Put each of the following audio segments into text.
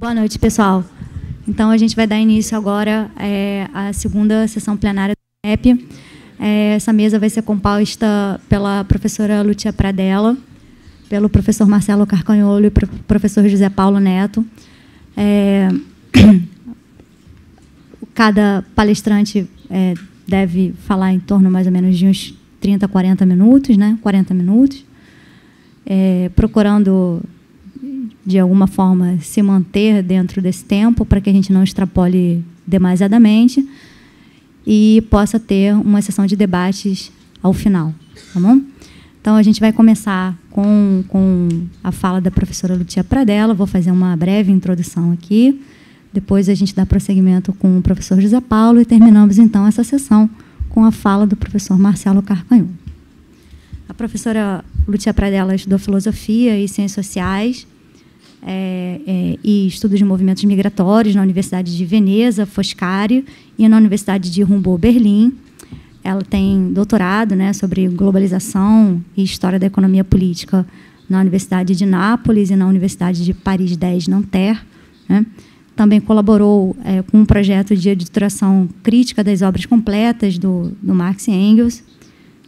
Boa noite, pessoal. Então, a gente vai dar início agora é, à segunda sessão plenária do MEP. É, essa mesa vai ser composta pela professora Lúcia Pradella, pelo professor Marcelo Carcanholo e pelo pro professor José Paulo Neto. É, cada palestrante é, deve falar em torno mais ou menos de uns 30, 40 minutos, né? 40 minutos, é, procurando de alguma forma se manter dentro desse tempo para que a gente não extrapole demasiadamente e possa ter uma sessão de debates ao final, tá bom? Então a gente vai começar com, com a fala da professora Lutia Pradella, vou fazer uma breve introdução aqui. Depois a gente dá prosseguimento com o professor José Paulo e terminamos então essa sessão com a fala do professor Marcelo Carcanhon. A professora Lutia Pradella estudou filosofia e ciências sociais é, é, e estudos de movimentos migratórios na Universidade de Veneza, Foscari, e na Universidade de Humboldt, Berlim. Ela tem doutorado né, sobre globalização e história da economia política na Universidade de Nápoles e na Universidade de Paris 10 Nanterre. Né? Também colaborou é, com um projeto de editoração crítica das obras completas do, do Marx e Engels.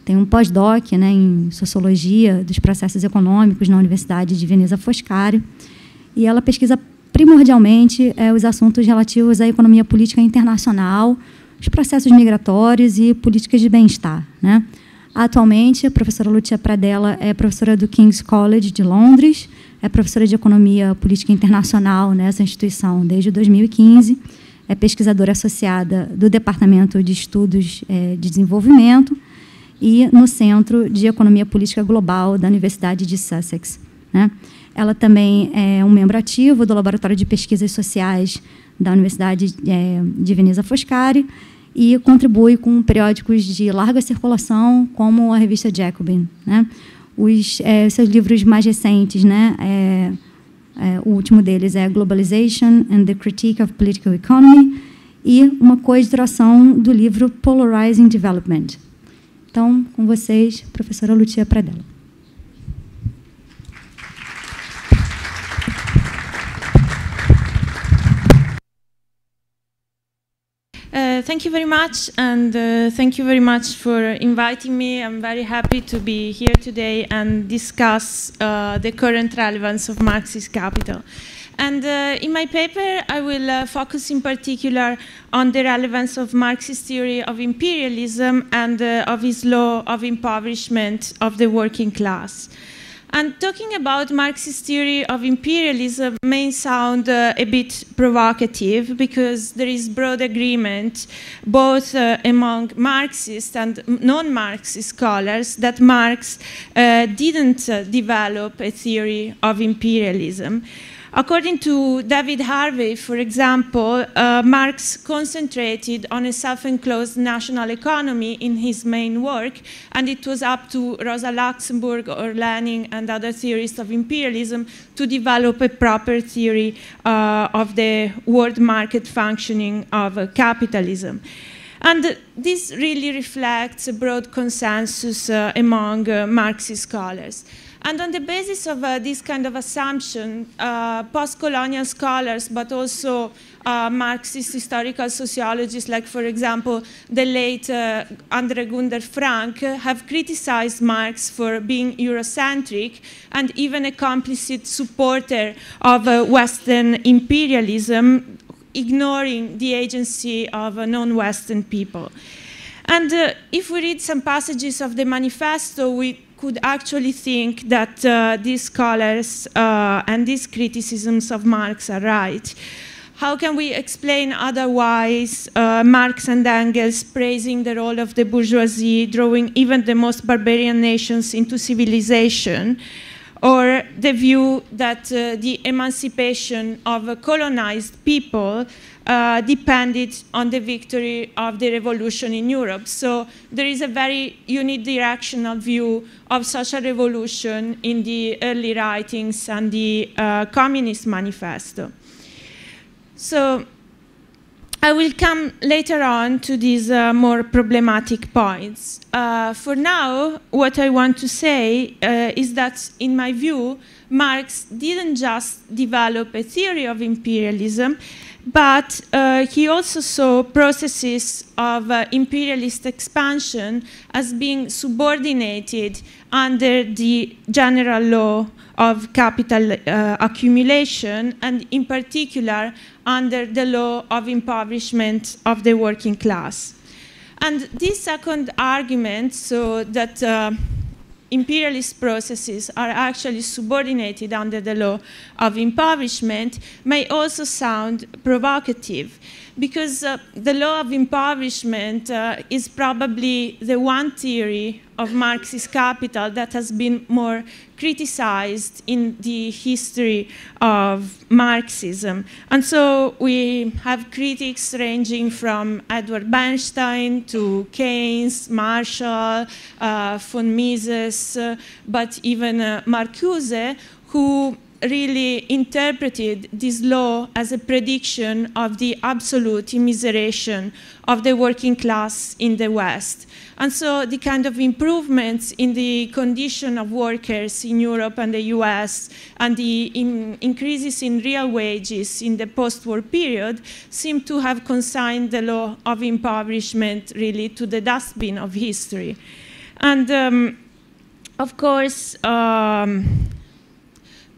Tem um pós-doc né, em sociologia dos processos econômicos na Universidade de Veneza Foscari e ela pesquisa primordialmente é, os assuntos relativos à economia política internacional, os processos migratórios e políticas de bem-estar. Né? Atualmente, a professora Lúcia Pradella é professora do King's College de Londres, é professora de Economia Política Internacional nessa instituição desde 2015, é pesquisadora associada do Departamento de Estudos é, de Desenvolvimento e no Centro de Economia Política Global da Universidade de Sussex. Né? Ela também é um membro ativo do Laboratório de Pesquisas Sociais da Universidade é, de Veneza Foscari e contribui com periódicos de larga circulação, como a revista Jacobin. Né? Os é, seus livros mais recentes, né? É, é, o último deles é Globalization and the Critique of Political Economy e uma coeditoração do livro Polarizing Development. Então, com vocês, professora Lutia Pradella. thank you very much, and uh, thank you very much for inviting me. I'm very happy to be here today and discuss uh, the current relevance of Marxist capital. And uh, in my paper, I will uh, focus in particular on the relevance of Marxist theory of imperialism and uh, of his law of impoverishment of the working class. And talking about Marxist theory of imperialism may sound uh, a bit provocative because there is broad agreement both uh, among Marxist and non-Marxist scholars that Marx uh, didn't uh, develop a theory of imperialism. According to David Harvey, for example, uh, Marx concentrated on a self-enclosed national economy in his main work, and it was up to Rosa Luxemburg or Lenin and other theorists of imperialism to develop a proper theory uh, of the world market functioning of uh, capitalism. And this really reflects a broad consensus uh, among uh, Marxist scholars. And on the basis of uh, this kind of assumption, uh, post-colonial scholars, but also uh, Marxist historical sociologists, like, for example, the late uh, Andre Gunder Frank, have criticized Marx for being Eurocentric and even a complicit supporter of uh, Western imperialism, ignoring the agency of uh, non-Western people. And uh, if we read some passages of the manifesto, we could actually think that uh, these scholars uh, and these criticisms of Marx are right. How can we explain otherwise uh, Marx and Engels praising the role of the bourgeoisie, drawing even the most barbarian nations into civilization, or the view that uh, the emancipation of colonized people uh, depended on the victory of the revolution in Europe. So there is a very unidirectional view of social revolution in the early writings and the uh, Communist Manifesto. So I will come later on to these uh, more problematic points. Uh, for now, what I want to say uh, is that, in my view, Marx didn't just develop a theory of imperialism, but uh, he also saw processes of uh, imperialist expansion as being subordinated under the general law of capital uh, accumulation and in particular under the law of impoverishment of the working class. And this second argument, so that uh, imperialist processes are actually subordinated under the law of impoverishment may also sound provocative because uh, the law of impoverishment uh, is probably the one theory of Marxist capital that has been more criticized in the history of Marxism. And so we have critics ranging from Edward Bernstein to Keynes, Marshall, uh, von Mises, uh, but even uh, Marcuse, who really interpreted this law as a prediction of the absolute immiseration of the working class in the West. And so the kind of improvements in the condition of workers in Europe and the US and the in increases in real wages in the post-war period seem to have consigned the law of impoverishment really to the dustbin of history. And um, of course, um,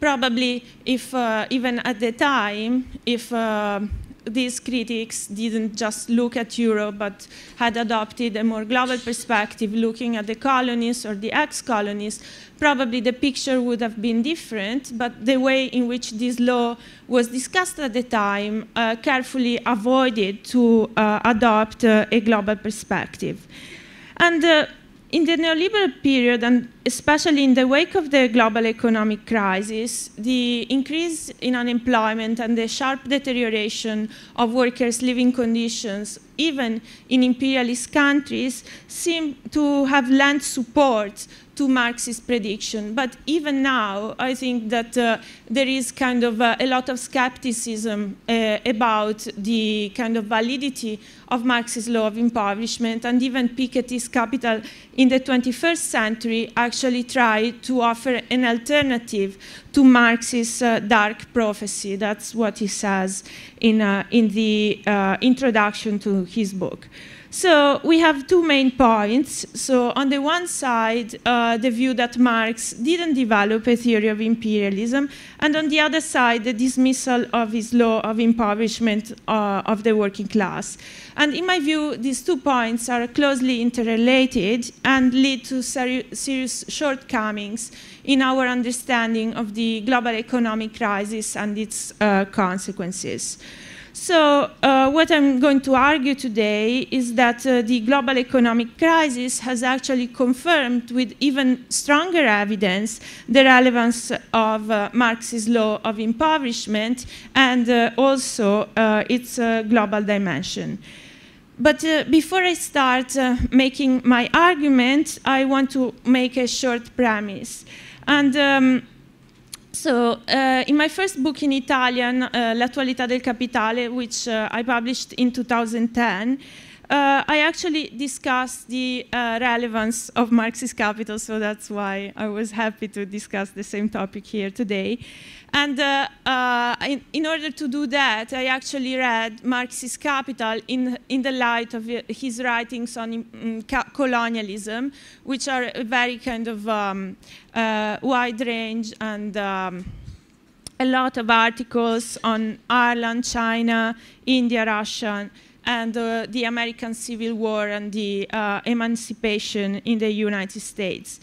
probably if uh, even at the time, if uh, these critics didn't just look at Europe, but had adopted a more global perspective, looking at the colonies or the ex-colonies, probably the picture would have been different, but the way in which this law was discussed at the time uh, carefully avoided to uh, adopt uh, a global perspective. And uh, in the neoliberal period, and especially in the wake of the global economic crisis, the increase in unemployment and the sharp deterioration of workers' living conditions, even in imperialist countries, seem to have lent support to Marx's prediction. But even now, I think that uh, there is kind of uh, a lot of skepticism uh, about the kind of validity of Marx's law of impoverishment, and even Piketty's Capital in the 21st century actually tried to offer an alternative to Marx's uh, dark prophecy. That's what he says in, uh, in the uh, introduction to his book. So we have two main points. So on the one side, uh, the view that Marx didn't develop a theory of imperialism, and on the other side, the dismissal of his law of impoverishment uh, of the working class. And in my view, these two points are closely interrelated and lead to serious shortcomings in our understanding of the global economic crisis and its uh, consequences. So uh, what I'm going to argue today is that uh, the global economic crisis has actually confirmed with even stronger evidence the relevance of uh, Marx's law of impoverishment and uh, also uh, its uh, global dimension. But before I start making my argument, I want to make a short premise. And um, so, uh, in my first book in Italian, uh, L'attualità del capitale, which uh, I published in 2010, uh, I actually discussed the uh, relevance of Marxist capital, so that's why I was happy to discuss the same topic here today. And uh, uh in, in, order to do that, I actually read Marxist Capital in, in the light of uh, his writings on um, colonialism, which are a very kind of um, uh, wide range and um, a lot of articles on Ireland, China, India, Russia, and uh, the American Civil War and the uh, emancipation in the United States.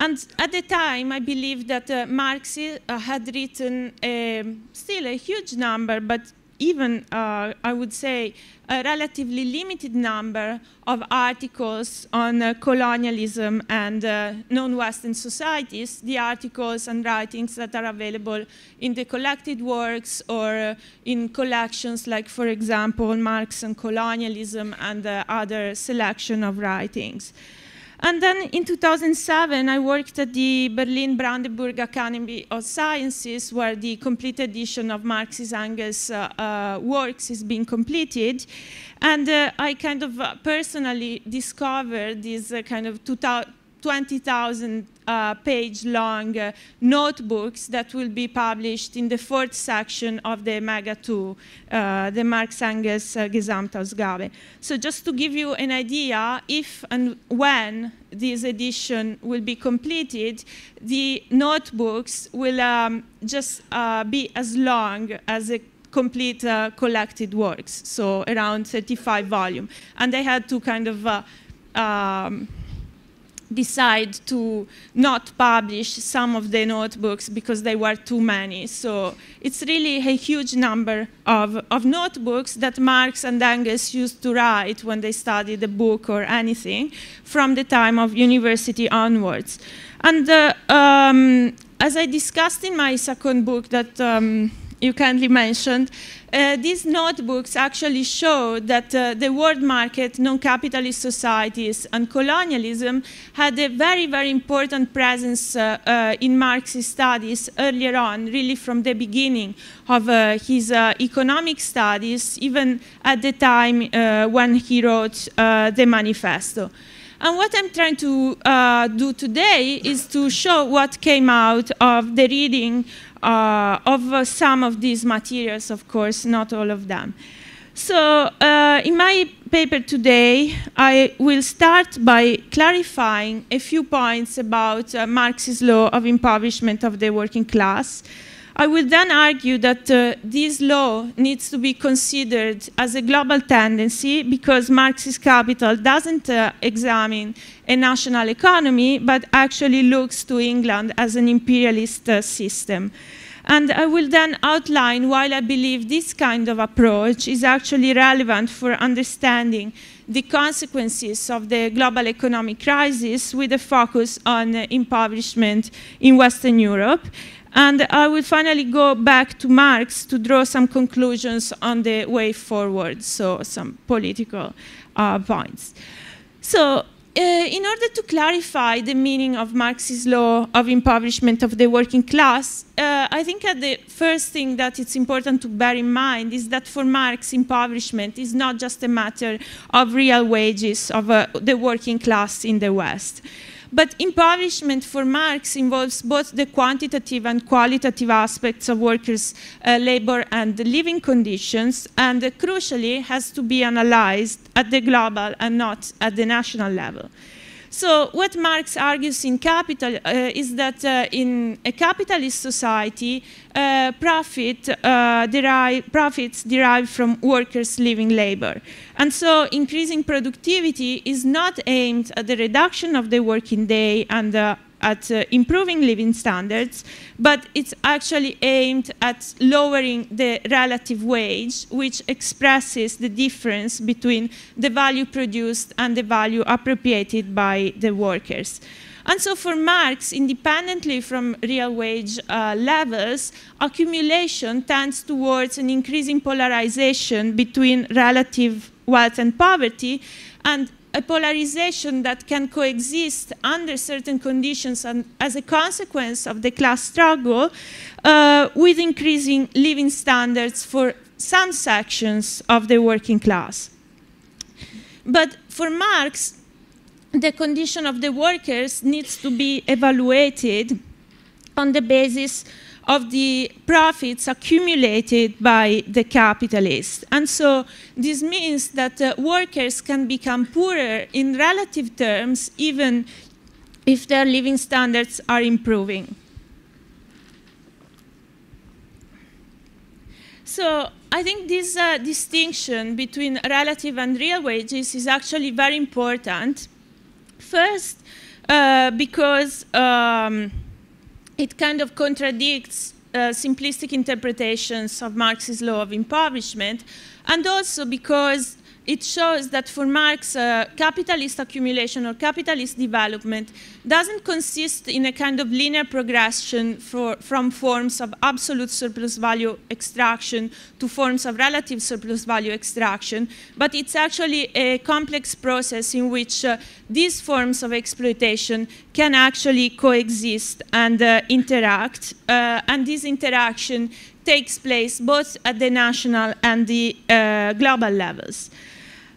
And at the time, I believe that uh, Marx uh, had written a, um, still a huge number, but even uh, I would say a relatively limited number of articles on uh, colonialism and uh, non-Western societies, the articles and writings that are available in the collected works or uh, in collections like, for example, Marx and Colonialism and uh, other selection of writings. And then in 2007, I worked at the Berlin Brandenburg Academy of Sciences, where the complete edition of Marx's Engels' uh, uh, works is being completed. And uh, I kind of uh, personally discovered this uh, kind of 20,000 uh, page long uh, notebooks that will be published in the fourth section of the Mega 2, uh, the Marx Engels uh, Gesamtausgabe. So just to give you an idea, if and when this edition will be completed, the notebooks will um, just uh, be as long as a complete uh, collected works, so around 35 volume. And they had to kind of um, decide to not publish some of the notebooks because they were too many. So it's really a huge number of, of notebooks that Marx and Engels used to write when they studied a book or anything from the time of university onwards. And uh, um, as I discussed in my second book that um, you kindly mentioned, uh, these notebooks actually show that uh, the world market, non-capitalist societies, and colonialism had a very, very important presence uh, uh in Marx's studies earlier on, really from the beginning of uh, his uh, economic studies, even at the time when he wrote the manifesto. And what I'm trying to do today is to show what came out of the reading uh, of uh, some of these materials, of course, not all of them. So uh, in my paper today, I will start by clarifying a few points about uh, Marx's law of impoverishment of the working class, I would then argue that uh, this law needs to be considered as a global tendency because Marxist capital doesn't uh, examine a national economy but actually looks to England as an imperialist uh, system. And I will then outline why I believe this kind of approach is actually relevant for understanding the consequences of the global economic crisis with a focus on uh, impoverishment in Western Europe and I will finally go back to Marx to draw some conclusions on the way forward, so some political uh, points. So uh, in order to clarify the meaning of Marx's law of impoverishment of the working class, uh, I think that the first thing that it's important to bear in mind is that for Marx, impoverishment is not just a matter of real wages of uh, the working class in the West. But impoverishment for Marx involves both the quantitative and qualitative aspects of workers' uh, labor and living conditions, and uh, crucially has to be analyzed at the global and not at the national level. So what Marx argues in Capital uh, is that uh, in a capitalist society, uh, profit, uh, derive, profits derive from workers' living labor. And so increasing productivity is not aimed at the reduction of the working day and uh, at uh, improving living standards, but it's actually aimed at lowering the relative wage, which expresses the difference between the value produced and the value appropriated by the workers. And so for Marx, independently from real wage uh, levels, accumulation tends towards an increasing polarization between relative wealth and poverty, and a polarization that can coexist under certain conditions and as a consequence of the class struggle uh, with increasing living standards for some sections of the working class. But for Marx, the condition of the workers needs to be evaluated on the basis of the profits accumulated by the capitalists, And so this means that uh, workers can become poorer in relative terms even if their living standards are improving. So I think this uh, distinction between relative and real wages is actually very important. First, uh, because um, it kind of contradicts uh, simplistic interpretations of Marx's law of impoverishment, and also because it shows that for Marx, uh, capitalist accumulation or capitalist development doesn't consist in a kind of linear progression for, from forms of absolute surplus value extraction to forms of relative surplus value extraction, but it's actually a complex process in which uh, these forms of exploitation can actually coexist and uh, interact, uh, and this interaction takes place both at the national and the uh, global levels.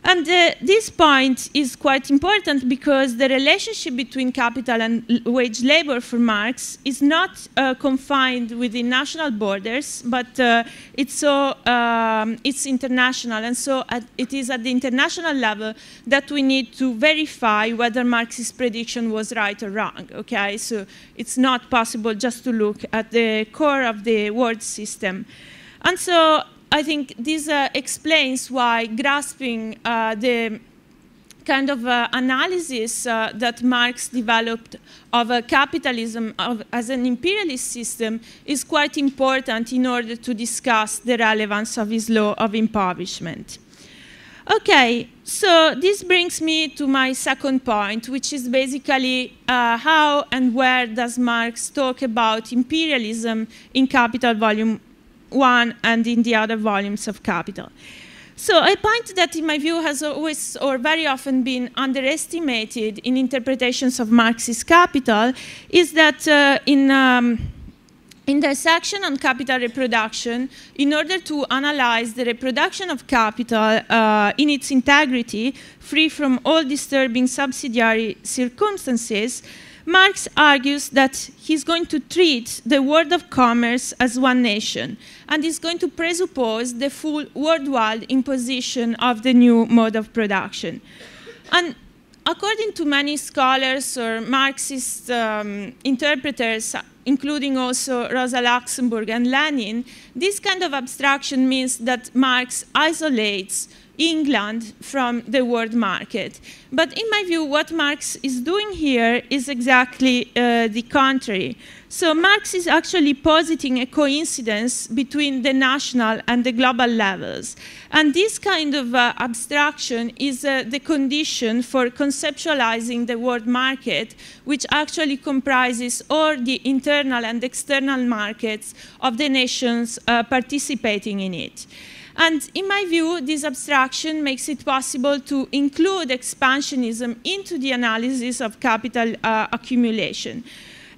And uh, this point is quite important because the relationship between capital and wage labor for Marx is not uh, confined within national borders, but uh, it's, so, um, it's international. And so at, it is at the international level that we need to verify whether Marx's prediction was right or wrong. Okay, So it's not possible just to look at the core of the world system. And so I think this uh, explains why grasping uh, the kind of uh, analysis uh, that Marx developed of capitalism of, as an imperialist system is quite important in order to discuss the relevance of his law of impoverishment. Okay, so this brings me to my second point, which is basically uh, how and where does Marx talk about imperialism in Capital Volume one and in the other volumes of capital. So a point that in my view has always or very often been underestimated in interpretations of Marxist capital is that uh, in um, in the section on capital reproduction, in order to analyze the reproduction of capital uh, in its integrity, free from all disturbing subsidiary circumstances, Marx argues that he's going to treat the world of commerce as one nation, and is going to presuppose the full worldwide imposition of the new mode of production. And according to many scholars or Marxist um, interpreters, including also Rosa Luxemburg and Lenin, this kind of abstraction means that Marx isolates England from the world market. But in my view, what Marx is doing here is exactly uh, the contrary. So Marx is actually positing a coincidence between the national and the global levels. And this kind of uh, abstraction is uh, the condition for conceptualizing the world market, which actually comprises all the internal and external markets of the nations uh, participating in it. And in my view, this abstraction makes it possible to include expansionism into the analysis of capital uh, accumulation.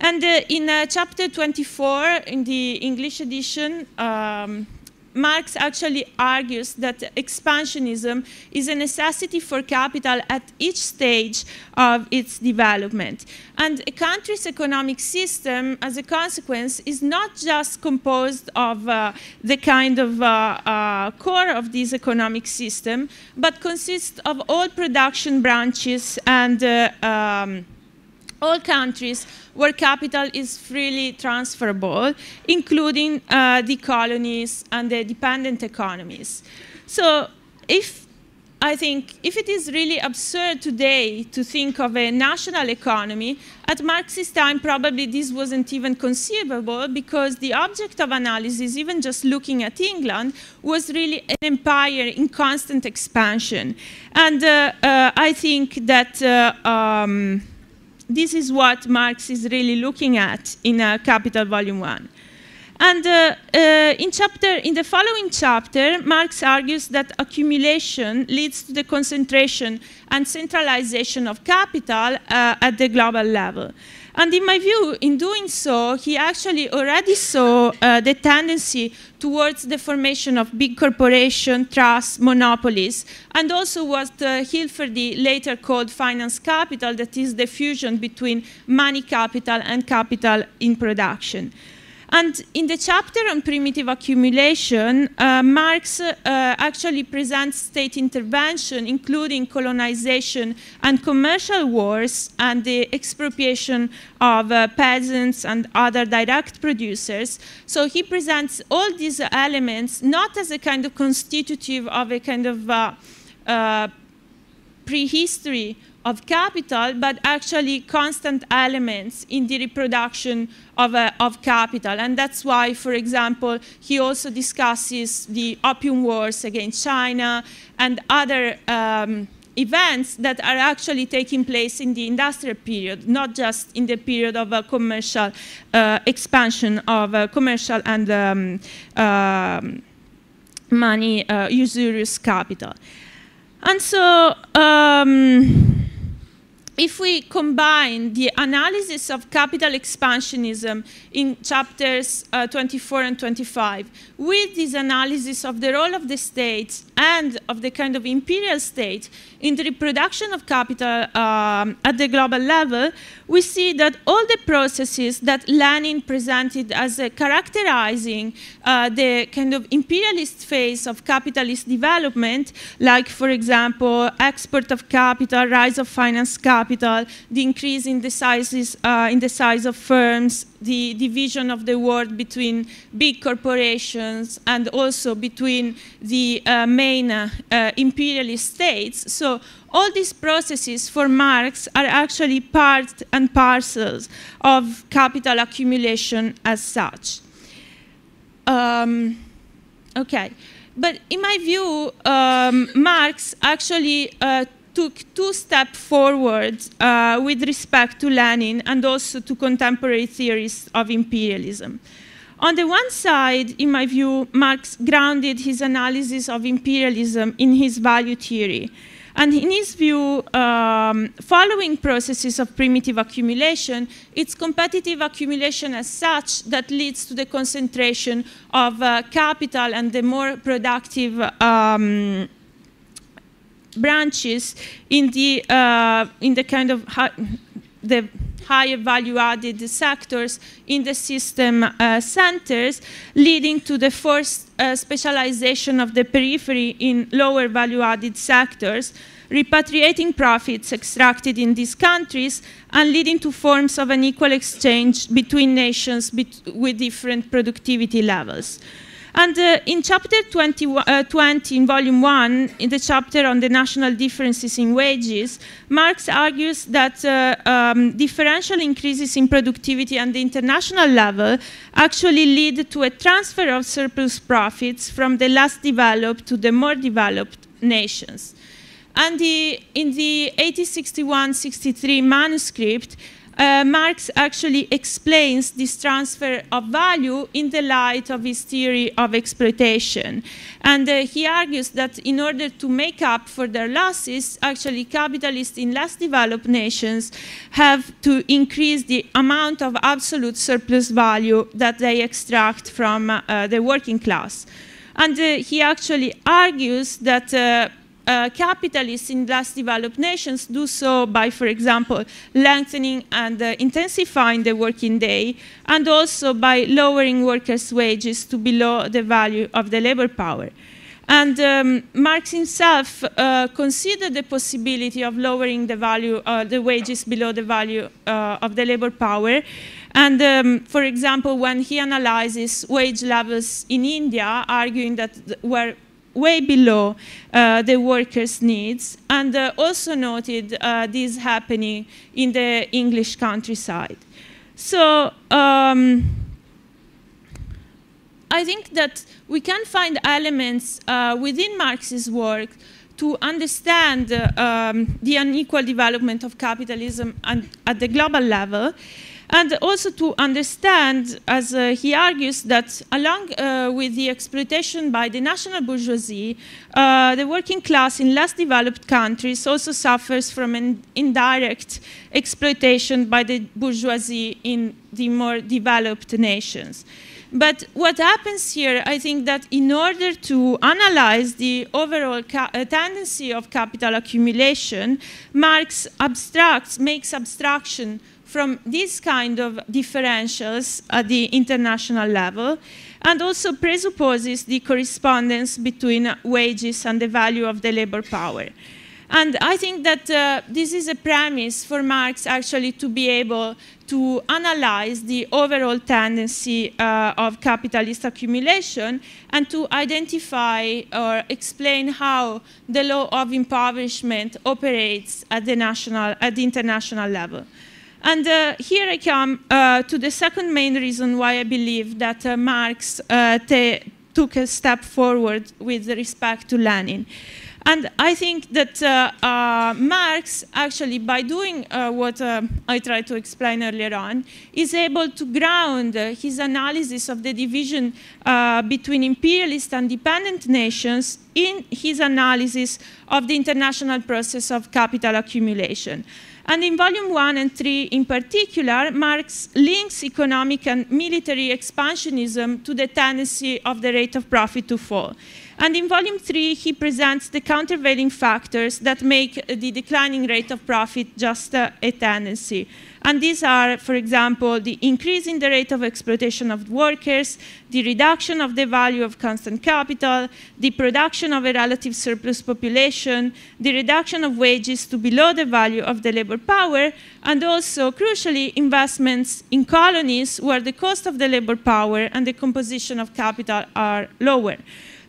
And uh, in uh, chapter 24, in the English edition, um, Marx actually argues that expansionism is a necessity for capital at each stage of its development. And a country's economic system, as a consequence, is not just composed of uh, the kind of uh, uh, core of this economic system, but consists of all production branches and uh, um, all countries where capital is freely transferable, including uh, the colonies and the dependent economies. So if I think if it is really absurd today to think of a national economy, at Marx's time probably this wasn't even conceivable because the object of analysis, even just looking at England, was really an empire in constant expansion. And uh, uh, I think that uh, um, this is what Marx is really looking at in uh, Capital Volume 1. And uh, uh, in, chapter, in the following chapter, Marx argues that accumulation leads to the concentration and centralization of capital uh, at the global level. And in my view, in doing so, he actually already saw uh, the tendency towards the formation of big corporation, trusts, monopolies, and also what uh, Hilferdi later called finance capital, that is the fusion between money capital and capital in production. And in the chapter on primitive accumulation, uh, Marx uh, actually presents state intervention, including colonization and commercial wars and the expropriation of uh, peasants and other direct producers. So he presents all these elements not as a kind of constitutive of a kind of uh, uh, prehistory of capital, but actually constant elements in the reproduction of, uh, of capital. And that's why, for example, he also discusses the opium wars against China and other um, events that are actually taking place in the industrial period, not just in the period of a commercial uh, expansion of uh, commercial and um, um money uh, usurious capital. And so um, if we combine the analysis of capital expansionism in chapters uh, 24 and 25 with this analysis of the role of the states and of the kind of imperial state, in the reproduction of capital um, at the global level, we see that all the processes that Lenin presented as uh, characterizing uh, the kind of imperialist phase of capitalist development, like, for example, export of capital, rise of finance capital, the increase in the, sizes, uh, in the size of firms, the division of the world between big corporations and also between the uh, main uh, imperialist states. So all these processes for Marx are actually part and parcels of capital accumulation as such. Um, okay. But in my view, um, Marx actually uh, took two steps forward uh, with respect to Lenin and also to contemporary theories of imperialism. On the one side, in my view, Marx grounded his analysis of imperialism in his value theory. And in his view, um, following processes of primitive accumulation, it's competitive accumulation as such that leads to the concentration of uh, capital and the more productive um, branches in the uh, in the kind of the higher value added sectors in the system uh, centers, leading to the first uh, specialization of the periphery in lower value added sectors, repatriating profits extracted in these countries and leading to forms of unequal exchange between nations bet with different productivity levels. And uh, in chapter 20, uh, 20, in volume 1, in the chapter on the national differences in wages, Marx argues that uh, um, differential increases in productivity on the international level actually lead to a transfer of surplus profits from the less developed to the more developed nations. And the, in the 1861-63 manuscript, uh, Marx actually explains this transfer of value in the light of his theory of exploitation. And uh, he argues that in order to make up for their losses, actually capitalists in less developed nations have to increase the amount of absolute surplus value that they extract from uh, the working class. And uh, he actually argues that uh, uh, capitalists in less developed nations do so by, for example, lengthening and uh, intensifying the working day, and also by lowering workers' wages to below the value of the labor power. And um, Marx himself uh, considered the possibility of lowering the value, uh, the wages below the value uh, of the labor power. And um, for example, when he analyzes wage levels in India, arguing that where way below uh, the workers' needs, and uh, also noted uh, this happening in the English countryside. So um, I think that we can find elements within Marx's work to understand um, the unequal development of capitalism at the global level and also to understand, as uh, he argues, that along uh, with the exploitation by the national bourgeoisie, uh, the working class in less developed countries also suffers from an indirect exploitation by the bourgeoisie in the more developed nations. But what happens here, I think that in order to analyze the overall uh, tendency of capital accumulation, Marx abstracts, makes abstraction from these kind of differentials at the international level and also presupposes the correspondence between wages and the value of the labor power. And I think that uh, this is a premise for Marx actually to be able to analyze the overall tendency uh, of capitalist accumulation and to identify or explain how the law of impoverishment operates at the, national, at the international level. And uh, here I come uh, to the second main reason why I believe that uh, Marx uh, took a step forward with respect to Lenin. And I think that uh, uh, Marx, actually, by doing what I tried to explain earlier on, is able to ground his analysis of the division between imperialist and dependent nations in his analysis of the international process of capital accumulation and in volume one and three in particular, Marx links economic and military expansionism to the tendency of the rate of profit to fall. And in volume three, he presents the countervailing factors that make the declining rate of profit just a tendency. And these are, for example, the increase in the rate of exploitation of workers, the reduction of the value of constant capital, the production of a relative surplus population, the reduction of wages to below the value of the labor power, and also, crucially, investments in colonies where the cost of the labor power and the composition of capital are lower.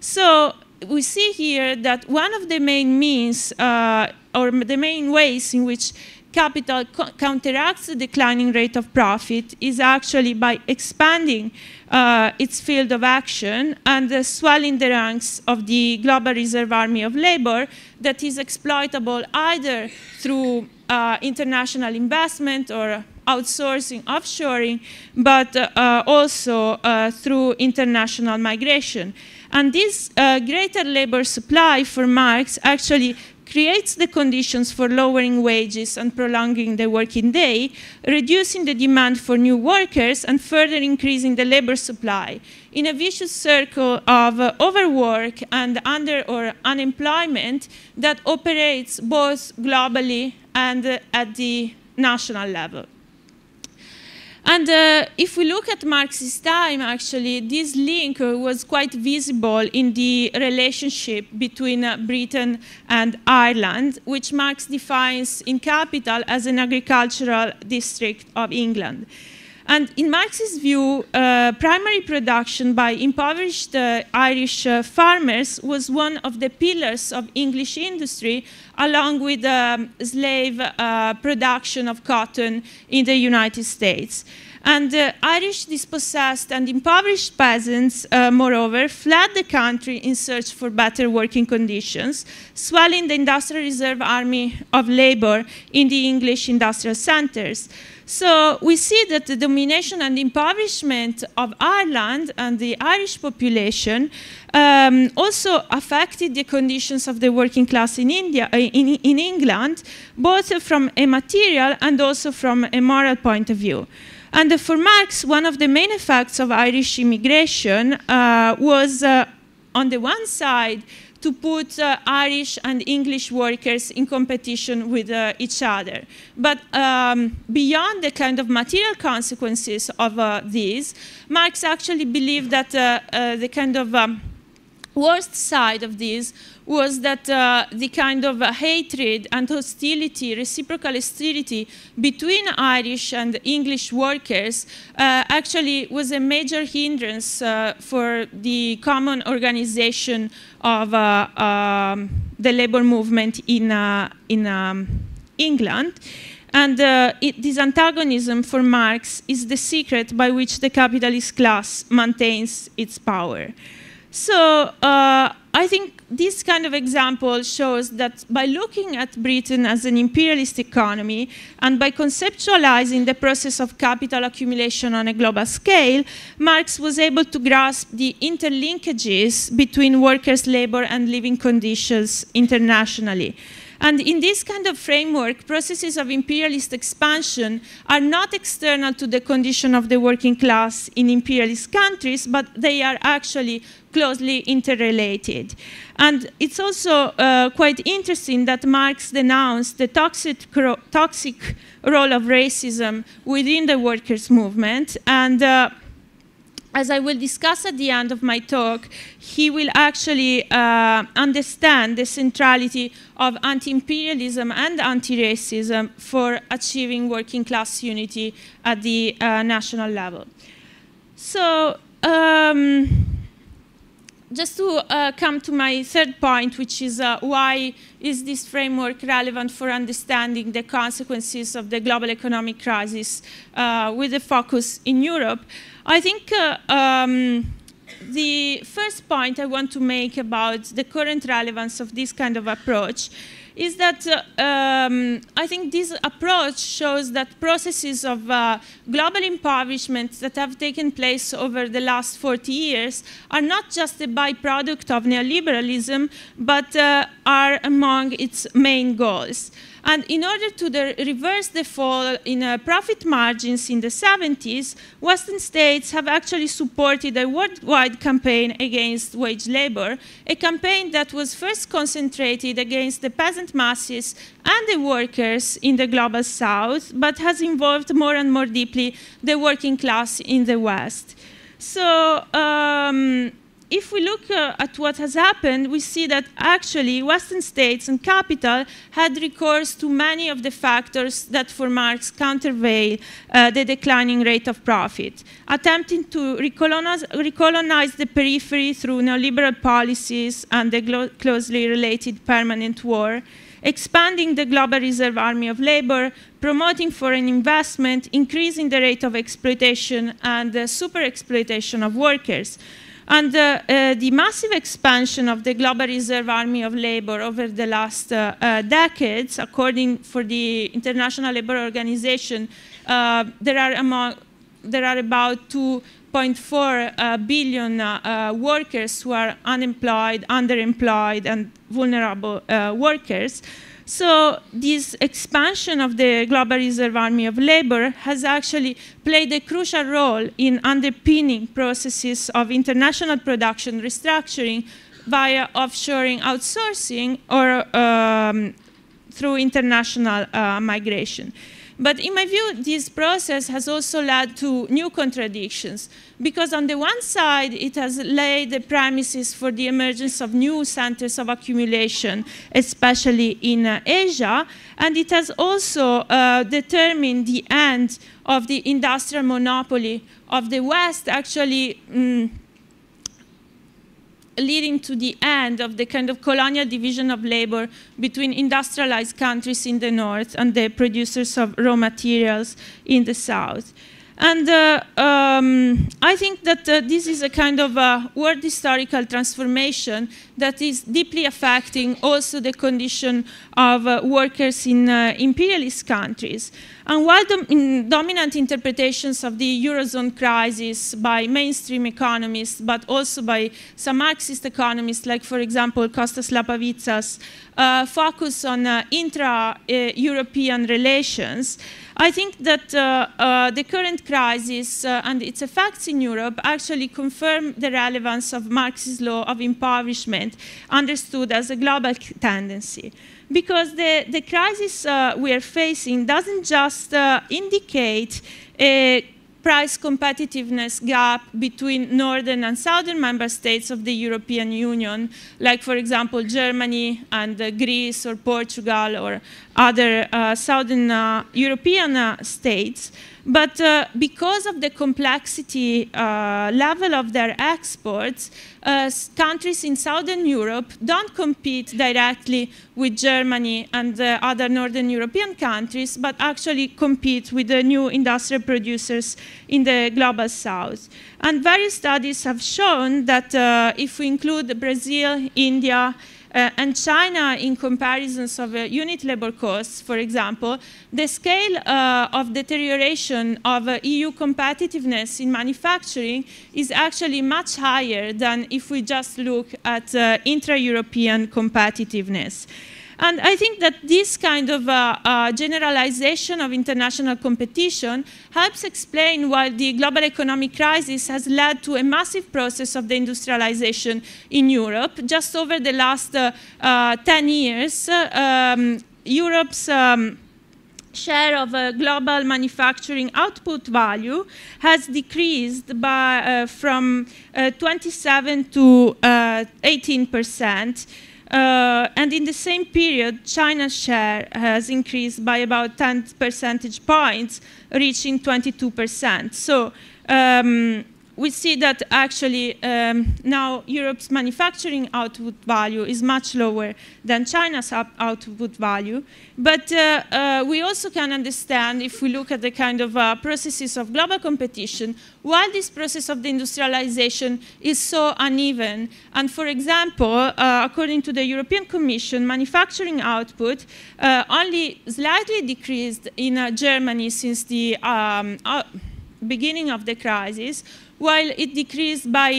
So we see here that one of the main means uh, or the main ways in which capital counteracts the declining rate of profit is actually by expanding uh, its field of action and uh, swelling the ranks of the global reserve army of labor that is exploitable either through uh, international investment or outsourcing, offshoring, but uh, also uh, through international migration. And this uh, greater labor supply for Marx actually creates the conditions for lowering wages and prolonging the working day, reducing the demand for new workers and further increasing the labor supply in a vicious circle of uh, overwork and under or unemployment that operates both globally and uh, at the national level. And uh, if we look at Marx's time, actually, this link uh, was quite visible in the relationship between uh, Britain and Ireland, which Marx defines in Capital as an agricultural district of England. And in Marx's view, uh, primary production by impoverished uh, Irish uh, farmers was one of the pillars of English industry, along with um, slave uh, production of cotton in the United States. And uh, Irish dispossessed and impoverished peasants, uh, moreover, fled the country in search for better working conditions, swelling the Industrial Reserve Army of Labor in the English industrial centers. So we see that the domination and impoverishment of Ireland and the Irish population um, also affected the conditions of the working class in India, uh, in, in England, both from a material and also from a moral point of view. And for Marx, one of the main effects of Irish immigration uh, was, uh, on the one side, to put uh, Irish and English workers in competition with uh, each other. But um, beyond the kind of material consequences of uh, these, Marx actually believed that uh, uh, the kind of um, worst side of this was that uh, the kind of uh, hatred and hostility, reciprocal hostility between Irish and English workers uh, actually was a major hindrance uh, for the common organization of uh, um, the labor movement in, uh, in um, England. And it, this antagonism for Marx is the secret by which the capitalist class maintains its power. So uh, I think this kind of example shows that by looking at Britain as an imperialist economy and by conceptualizing the process of capital accumulation on a global scale, Marx was able to grasp the interlinkages between workers' labor and living conditions internationally. And in this kind of framework, processes of imperialist expansion are not external to the condition of the working class in imperialist countries, but they are actually closely interrelated. And it's also uh, quite interesting that Marx denounced the toxic, toxic role of racism within the workers' movement. And uh, as I will discuss at the end of my talk, he will actually uh, understand the centrality of anti-imperialism and anti-racism for achieving working class unity at the uh, national level. So, um, just to uh, come to my third point, which is uh, why is this framework relevant for understanding the consequences of the global economic crisis uh, with a focus in Europe? I think uh, um, the first point I want to make about the current relevance of this kind of approach is that uh, um, I think this approach shows that processes of uh, global impoverishment that have taken place over the last 40 years are not just a byproduct of neoliberalism, but uh, are among its main goals. And in order to the reverse the fall in uh, profit margins in the 70s, Western states have actually supported a worldwide campaign against wage labor, a campaign that was first concentrated against the peasant masses and the workers in the global south, but has involved more and more deeply the working class in the West. So, um, if we look uh, at what has happened, we see that actually Western states and capital had recourse to many of the factors that for Marx countervail uh, the declining rate of profit, attempting to recolonize, recolonize the periphery through neoliberal policies and the closely related permanent war, expanding the global reserve army of labor, promoting foreign investment, increasing the rate of exploitation and uh, super exploitation of workers under uh, the massive expansion of the global reserve army of labor over the last uh, uh, decades, according for the International Labour Organization, uh, there are, among, there are about 2.4 uh, billion uh, workers who are unemployed, underemployed, and vulnerable workers. So this expansion of the global reserve army of labor has actually played a crucial role in underpinning processes of international production restructuring via offshoring outsourcing or um, through international uh, migration. But in my view, this process has also led to new contradictions, because on the one side, it has laid the premises for the emergence of new centers of accumulation, especially in uh, Asia, and it has also uh, determined the end of the industrial monopoly of the West, actually. Mm, leading to the end of the kind of colonial division of labor between industrialized countries in the north and the producers of raw materials in the south. And uh, um, I think that uh, this is a kind of a world historical transformation that is deeply affecting also the condition of uh, workers in uh, imperialist countries. And while the in dominant interpretations of the Eurozone crisis by mainstream economists, but also by some Marxist economists, like for example Kostas Lapavitsas, uh, focus on uh, intra-European relations, I think that uh, uh, the current crisis uh, and its effects in Europe actually confirm the relevance of Marx's law of impoverishment, understood as a global tendency. Because the, the crisis uh, we are facing doesn't just uh, indicate a uh, price competitiveness gap between northern and southern member states of the European Union, like, for example, Germany and uh, Greece or Portugal or other uh, southern uh, European uh, states. But uh, because of the complexity uh, level of their exports, uh, countries in southern Europe don't compete directly with Germany and uh, other northern European countries, but actually compete with the new industrial producers in the global south. And various studies have shown that uh, if we include Brazil, India, uh, and China, in comparisons of uh, unit labor costs, for example, the scale uh, of deterioration of uh, EU competitiveness in manufacturing is actually much higher than if we just look at intra-European competitiveness. And I think that this kind of uh, uh, generalization of international competition helps explain why the global economic crisis has led to a massive process of deindustrialization in Europe. Just over the last uh, uh 10 years, uh, um, Europe's um, share of uh, global manufacturing output value has decreased by, uh, from uh, 27 to uh, 18 percent. Uh, and in the same period, China's share has increased by about 10 percentage points, reaching 22%. So um, we see that actually um, now Europe's manufacturing output value is much lower than China's output value. But uh, uh, we also can understand, if we look at the kind of uh, processes of global competition, why this process of industrialization is so uneven. And for example, uh, according to the European Commission, manufacturing output uh, only slightly decreased in uh, Germany since the um, beginning of the crisis, while it decreased by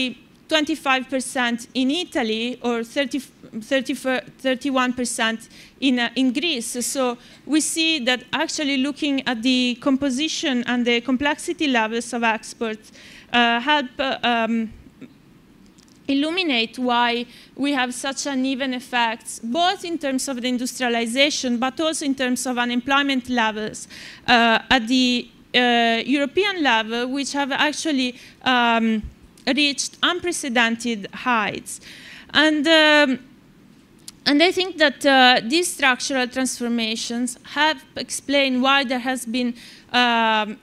25% in Italy or 31% in, uh, in Greece. So we see that actually looking at the composition and the complexity levels of exports uh, help uh, um, illuminate why we have such uneven effects, both in terms of the industrialization, but also in terms of unemployment levels uh, at the uh, European level, which have actually um, reached unprecedented heights. And, um, and I think that uh, these structural transformations have explained why there has been um,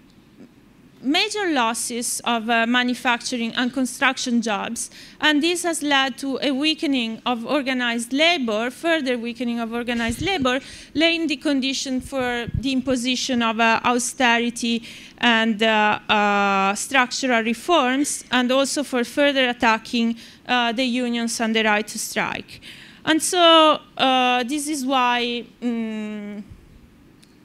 major losses of uh, manufacturing and construction jobs, and this has led to a weakening of organized labor, further weakening of organized labor, laying the condition for the imposition of uh, austerity and uh, uh, structural reforms, and also for further attacking uh, the unions and the right to strike. And so this is why um,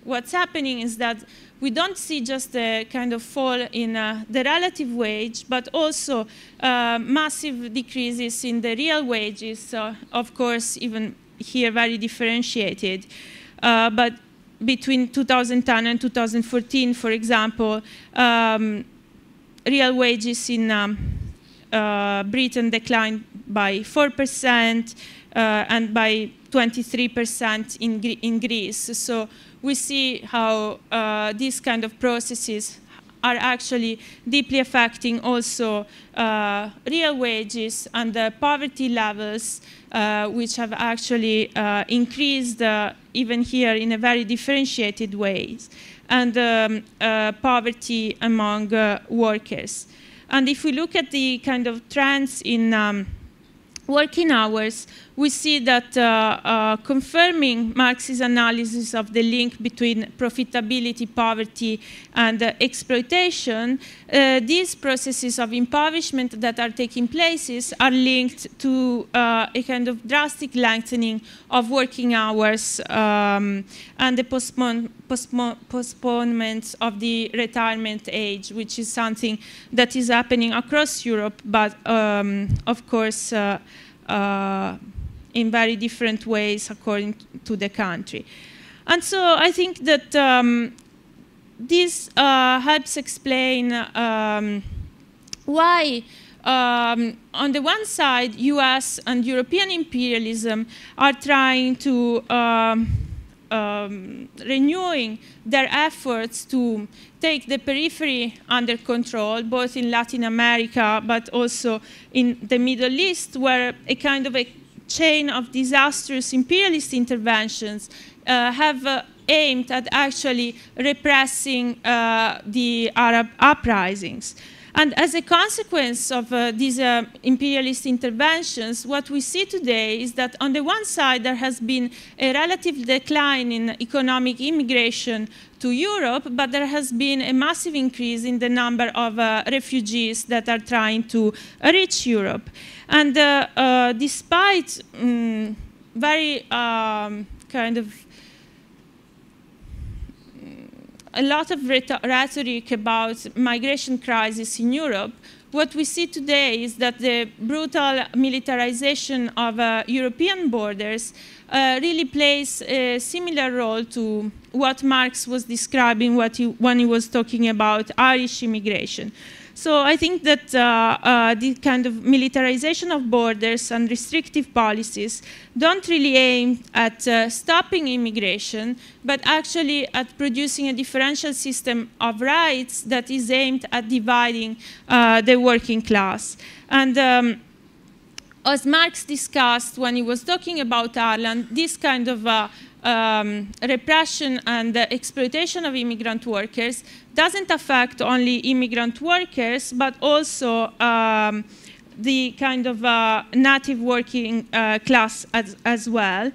what's happening is that we don't see just a kind of fall in uh, the relative wage, but also uh, massive decreases in the real wages, so uh, of course, even here very differentiated. Uh, but between 2010 and 2014, for example, um, real wages in um, uh, Britain declined by 4% uh, and by 23% in, in Greece. So we see how uh, these kind of processes are actually deeply affecting also uh, real wages and the poverty levels, uh, which have actually uh, increased uh, even here in a very differentiated ways, and um, uh, poverty among uh, workers. And if we look at the kind of trends in um, working hours, we see that uh, uh, confirming Marx's analysis of the link between profitability, poverty, and uh, exploitation, uh, these processes of impoverishment that are taking places are linked to uh, a kind of drastic lengthening of working hours um, and the postpone, postpone, postponement of the retirement age, which is something that is happening across Europe, but um, of course uh, in very different ways according to the country. And so I think that um, this uh, helps explain um, why um, on the one side, US and European imperialism are trying to um, um, renewing their efforts to take the periphery under control, both in Latin America, but also in the Middle East, where a kind of a chain of disastrous imperialist interventions uh, have uh, aimed at actually repressing uh, the Arab uprisings. And as a consequence of uh, these uh, imperialist interventions, what we see today is that on the one side, there has been a relative decline in economic immigration to Europe, but there has been a massive increase in the number of uh, refugees that are trying to reach Europe. And uh, uh, despite um, very um, kind of a lot of rhetoric about migration crisis in Europe, what we see today is that the brutal militarization of uh, European borders uh, really plays a similar role to what Marx was describing what he, when he was talking about Irish immigration. So I think that uh, uh, the kind of militarization of borders and restrictive policies don't really aim at uh, stopping immigration, but actually at producing a differential system of rights that is aimed at dividing uh, the working class. And um, as Marx discussed when he was talking about Ireland, this kind of uh, um, repression and the exploitation of immigrant workers doesn't affect only immigrant workers, but also um, the kind of uh, native working uh, class as, as, well.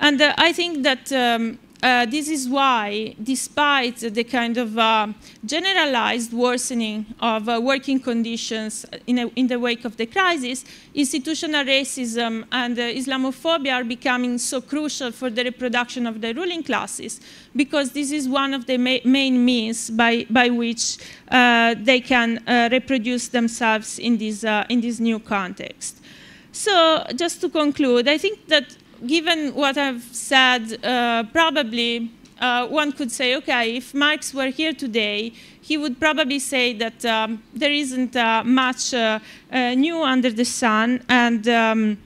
And uh, I think that um, uh, this is why, despite the kind of uh, generalized worsening of uh, working conditions in, a, in, the wake of the crisis, institutional racism and uh, Islamophobia are becoming so crucial for the reproduction of the ruling classes, because this is one of the ma main means by, by which uh, they can uh, reproduce themselves in this, in this new context. So just to conclude, I think that given what I've said, uh, probably uh, one could say, okay, if Marx were here today, he would probably say that um, there isn't uh, much uh, uh, new under the sun, and um,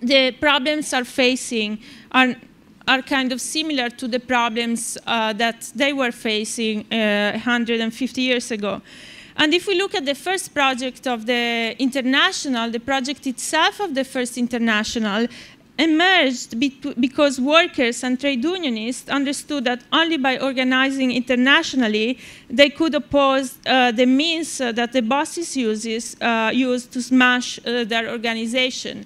the problems are facing are are kind of similar to the problems uh, that they were facing 150 years ago. And if we look at the first project of the international, the project itself of the first international, emerged because workers and trade unionists understood that only by organizing internationally they could oppose uh, the means uh, that the bosses uses, uh, use to smash uh, their organization.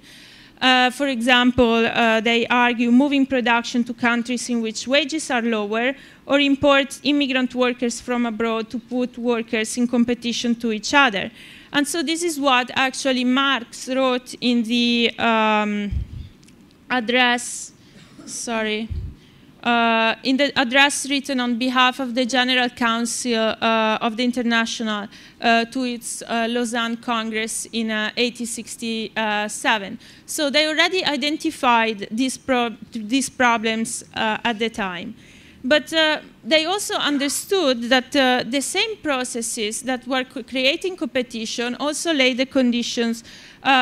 Uh, for example, uh, they argue moving production to countries in which wages are lower or import immigrant workers from abroad to put workers in competition to each other. And so this is what actually Marx wrote in the um, address, sorry, uh, in the address written on behalf of the General Council uh, of the International uh, to its uh, Lausanne Congress in 1867. Uh, so they already identified these, pro these problems uh, at the time. But they also understood that the same processes that were creating competition also laid the conditions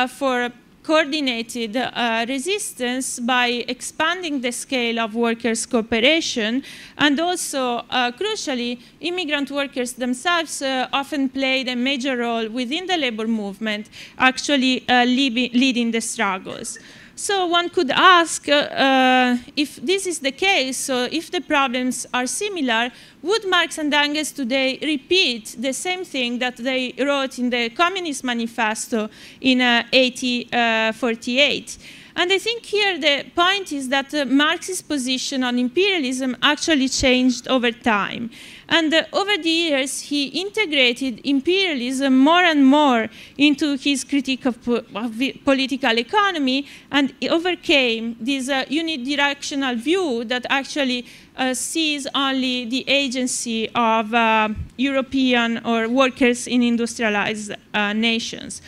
for coordinated uh, resistance by expanding the scale of workers' cooperation. And also, uh, crucially, immigrant workers themselves uh, often played a major role within the labor movement, actually uh, leading the struggles. So one could ask, uh, uh, if this is the case, so if the problems are similar, would Marx and Engels today repeat the same thing that they wrote in the Communist Manifesto in 1848? Uh, uh, and I think here the point is that Marx's position on imperialism actually changed over time. And uh, over the years, he integrated imperialism more and more into his critique of, po of political economy and overcame this uh, unidirectional view that actually uh, sees only the agency of uh, European or workers in industrialized uh, nations.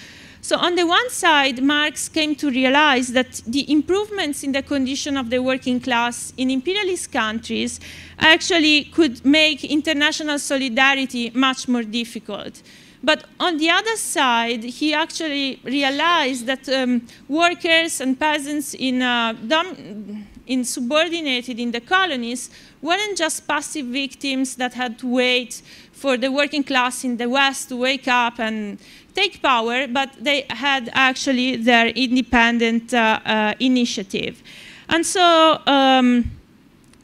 So on the one side, Marx came to realize that the improvements in the condition of the working class in imperialist countries actually could make international solidarity much more difficult. But on the other side, he actually realized that um, workers and peasants in uh, insubordinated in the colonies weren't just passive victims that had to wait for the working class in the West to wake up and take power, but they had actually their independent uh, uh, initiative. And so um,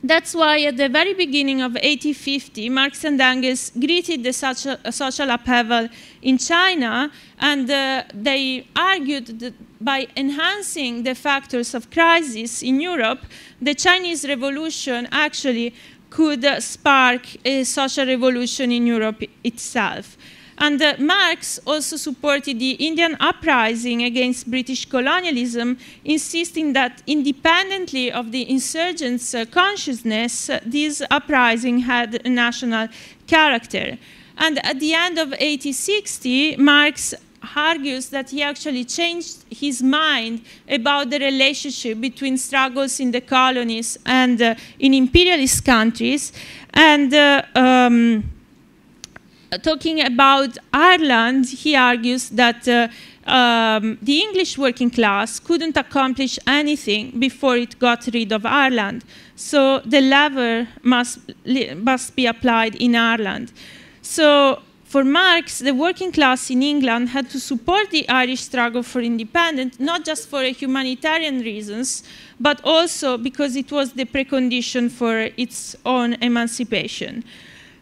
that's why at the very beginning of 1850, Marx and Engels greeted the social, uh, social upheaval in China, and uh, they argued that by enhancing the factors of crisis in Europe, the Chinese revolution actually could spark a social revolution in Europe itself. And uh, Marx also supported the Indian uprising against British colonialism, insisting that independently of the insurgents' uh, consciousness, uh, this uprising had a national character. And at the end of 1860, Marx argues that he actually changed his mind about the relationship between struggles in the colonies and uh, in imperialist countries. And uh, um, uh, talking about Ireland, he argues that uh, um, the English working class couldn't accomplish anything before it got rid of Ireland. So the lever must, must be applied in Ireland. So for Marx, the working class in England had to support the Irish struggle for independence, not just for humanitarian reasons, but also because it was the precondition for its own emancipation.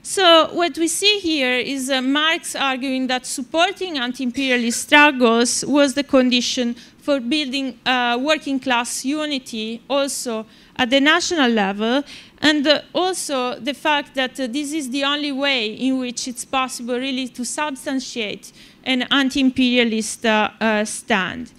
So what we see here is uh, Marx arguing that supporting anti-imperialist struggles was the condition for building uh, working class unity also at the national level and uh, also the fact that uh, this is the only way in which it's possible really to substantiate an anti-imperialist uh, uh, stand.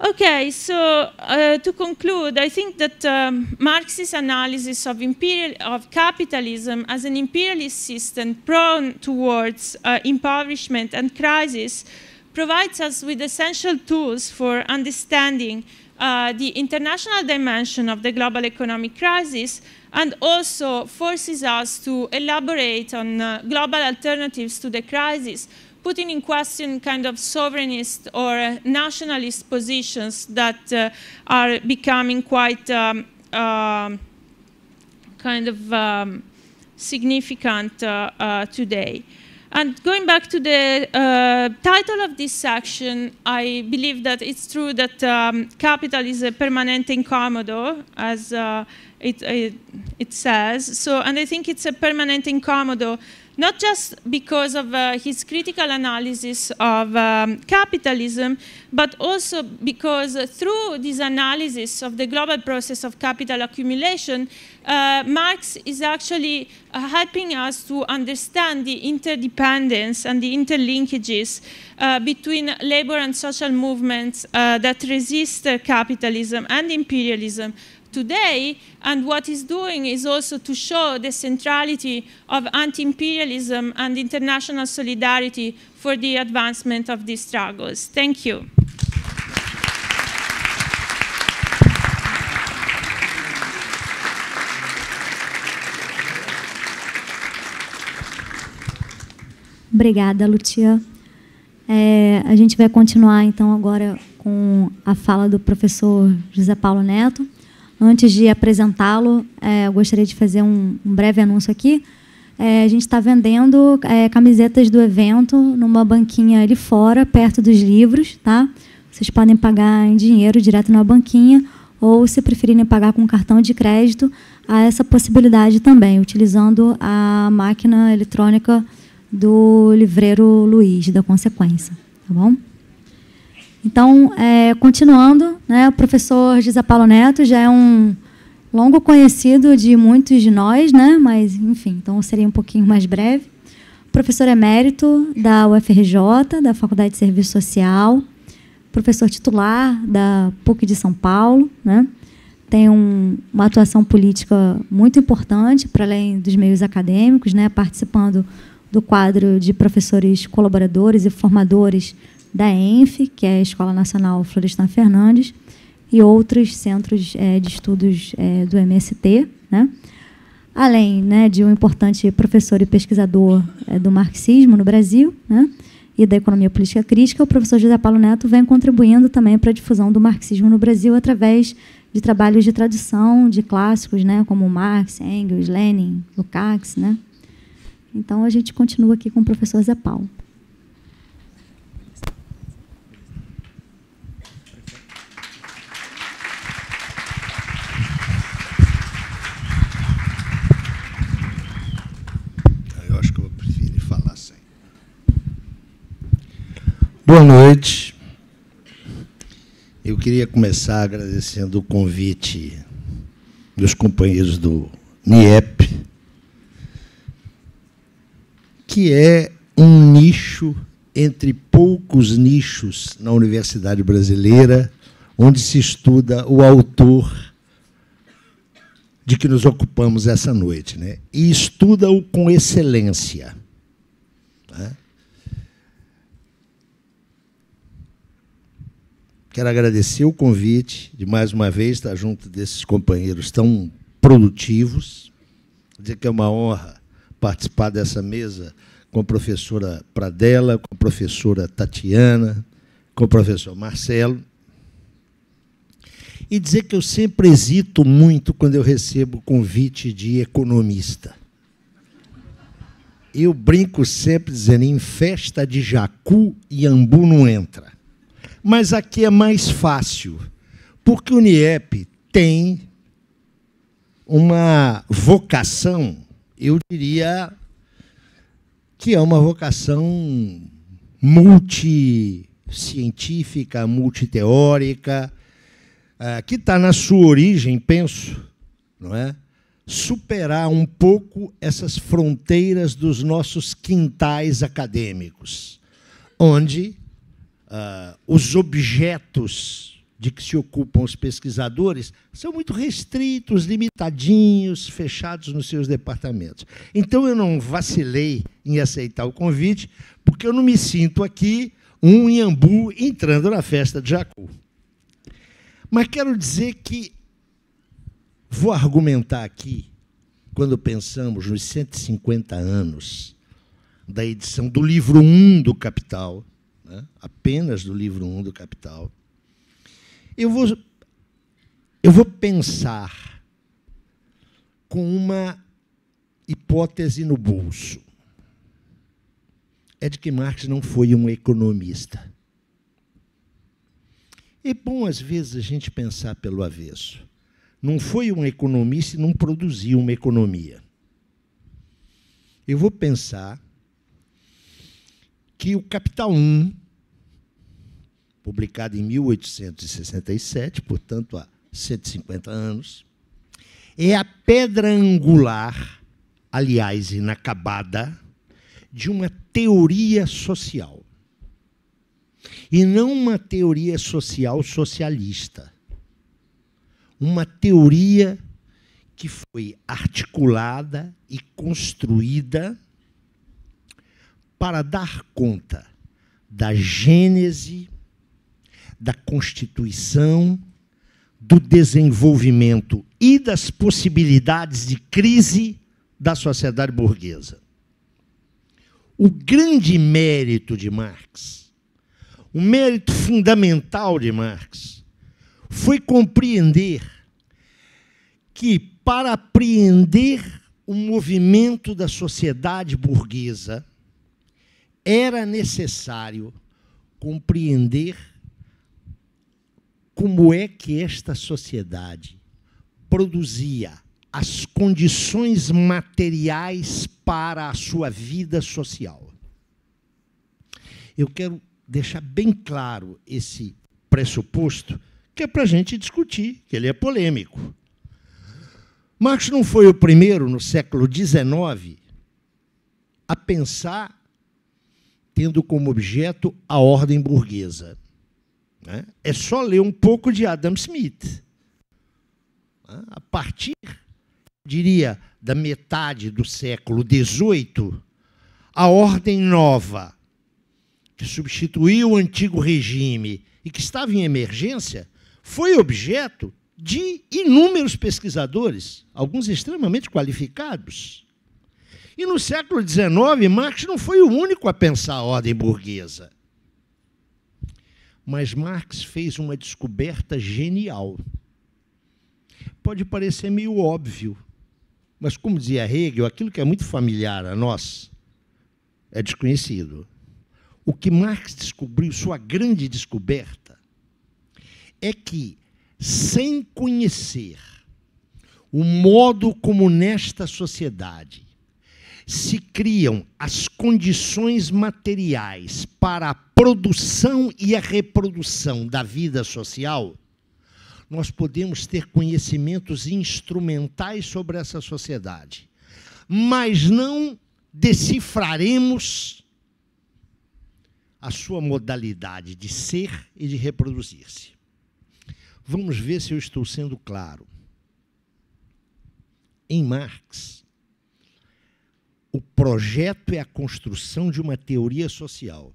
Okay, so uh, to conclude, I think that um, Marx's analysis of, imperial, of capitalism as an imperialist system prone towards uh, impoverishment and crisis provides us with essential tools for understanding uh, the international dimension of the global economic crisis and also forces us to elaborate on uh, global alternatives to the crisis putting in question kind of sovereignist or uh, nationalist positions that uh, are becoming quite um, um, kind of um, significant uh, today. And going back to the uh, title of this section, I believe that it's true that um, capital is a permanent incommodo, as uh, it, it, it, says. So, and I think it's a permanent incommodo not just because of uh, his critical analysis of um, capitalism, but also because uh, through this analysis of the global process of capital accumulation, uh, Marx is actually uh, helping us to understand the interdependence and the interlinkages uh, between labor and social movements uh, that resist capitalism and imperialism today. And what it's doing is also to show the centrality of anti-imperialism and international solidarity for the advancement of these struggles. Thank you. Obrigada, Lucia. É, a gente vai continuar então agora com a fala do professor José Paulo Neto. Antes de apresentá-lo, é, eu gostaria de fazer um, um breve anúncio aqui. É, a gente está vendendo é, camisetas do evento numa banquinha ali fora, perto dos livros, tá? Vocês podem pagar em dinheiro direto na banquinha ou, se preferirem pagar com cartão de crédito, há essa possibilidade também, utilizando a máquina eletrônica do livreiro Luiz, da Consequência, tá bom? Então, é, continuando, né, o professor Gisa Paulo Neto já é um longo conhecido de muitos de nós, né, mas, enfim, então seria um pouquinho mais breve. Professor emérito da UFRJ, da Faculdade de Serviço Social, professor titular da PUC de São Paulo, né, tem um, uma atuação política muito importante, para além dos meios acadêmicos, né, participando do quadro de professores colaboradores e formadores da ENF, que é a Escola Nacional Florestan Fernandes, e outros centros é, de estudos é, do MST, né? além né, de um importante professor e pesquisador é, do marxismo no Brasil né, e da economia política crítica, o professor José Paulo Neto vem contribuindo também para a difusão do marxismo no Brasil através de trabalhos de tradução de clássicos, né, como Marx, Engels, Lenin, Lukács. Né? Então, a gente continua aqui com o professor Zé Paulo. Boa noite. Eu queria começar agradecendo o convite dos companheiros do NIEP, que é um nicho entre poucos nichos na universidade brasileira onde se estuda o autor de que nos ocupamos essa noite, né? E estuda-o com excelência. Quero agradecer o convite de mais uma vez estar junto desses companheiros tão produtivos. Dizer que é uma honra participar dessa mesa com a professora Pradella, com a professora Tatiana, com o professor Marcelo. E dizer que eu sempre hesito muito quando eu recebo convite de economista. Eu brinco sempre dizendo: em festa de jacu, e ambu não entra. Mas aqui é mais fácil, porque o NIEP tem uma vocação, eu diria que é uma vocação multicientífica, multiteórica, eh, que está na sua origem, penso, não é? superar um pouco essas fronteiras dos nossos quintais acadêmicos, onde uh, os objetos de que se ocupam os pesquisadores são muito restritos, limitadinhos, fechados nos seus departamentos. Então eu não vacilei em aceitar o convite, porque eu não me sinto aqui um iambu entrando na festa de Jacu. Mas quero dizer que vou argumentar aqui, quando pensamos nos 150 anos da edição do livro 1 do Capital, né? apenas do livro 1 um do Capital, eu vou, eu vou pensar com uma hipótese no bolso. É de que Marx não foi um economista. É bom, às vezes, a gente pensar pelo avesso. Não foi um economista e não produziu uma economia. Eu vou pensar que o Capital 1, publicado em 1867, portanto há 150 anos, é a pedra angular, aliás inacabada, de uma teoria social. E não uma teoria social socialista. Uma teoria que foi articulada e construída para dar conta da gênese, da constituição, do desenvolvimento e das possibilidades de crise da sociedade burguesa. O grande mérito de Marx, o mérito fundamental de Marx, foi compreender que, para apreender o movimento da sociedade burguesa, era necessário compreender como é que esta sociedade produzia as condições materiais para a sua vida social. Eu quero deixar bem claro esse pressuposto, que é para a gente discutir, que ele é polêmico. Marx não foi o primeiro, no século XIX, a pensar tendo como objeto a ordem burguesa. Né? É só ler um pouco de Adam Smith. Né? A partir, diria, da metade do século XVIII, a ordem nova, que substituiu o antigo regime e que estava em emergência, foi objeto de inúmeros pesquisadores, alguns extremamente qualificados e no século XIX, Marx não foi o único a pensar a ordem burguesa. Mas Marx fez uma descoberta genial. Pode parecer meio óbvio, mas como dizia Hegel, aquilo que é muito familiar a nós é desconhecido. O que Marx descobriu, sua grande descoberta, é que sem conhecer o modo como nesta sociedade se criam as condições materiais para a produção e a reprodução da vida social, nós podemos ter conhecimentos instrumentais sobre essa sociedade, mas não decifraremos a sua modalidade de ser e de reproduzir-se. Vamos ver se eu estou sendo claro. Em Marx, o projeto é a construção de uma teoria social.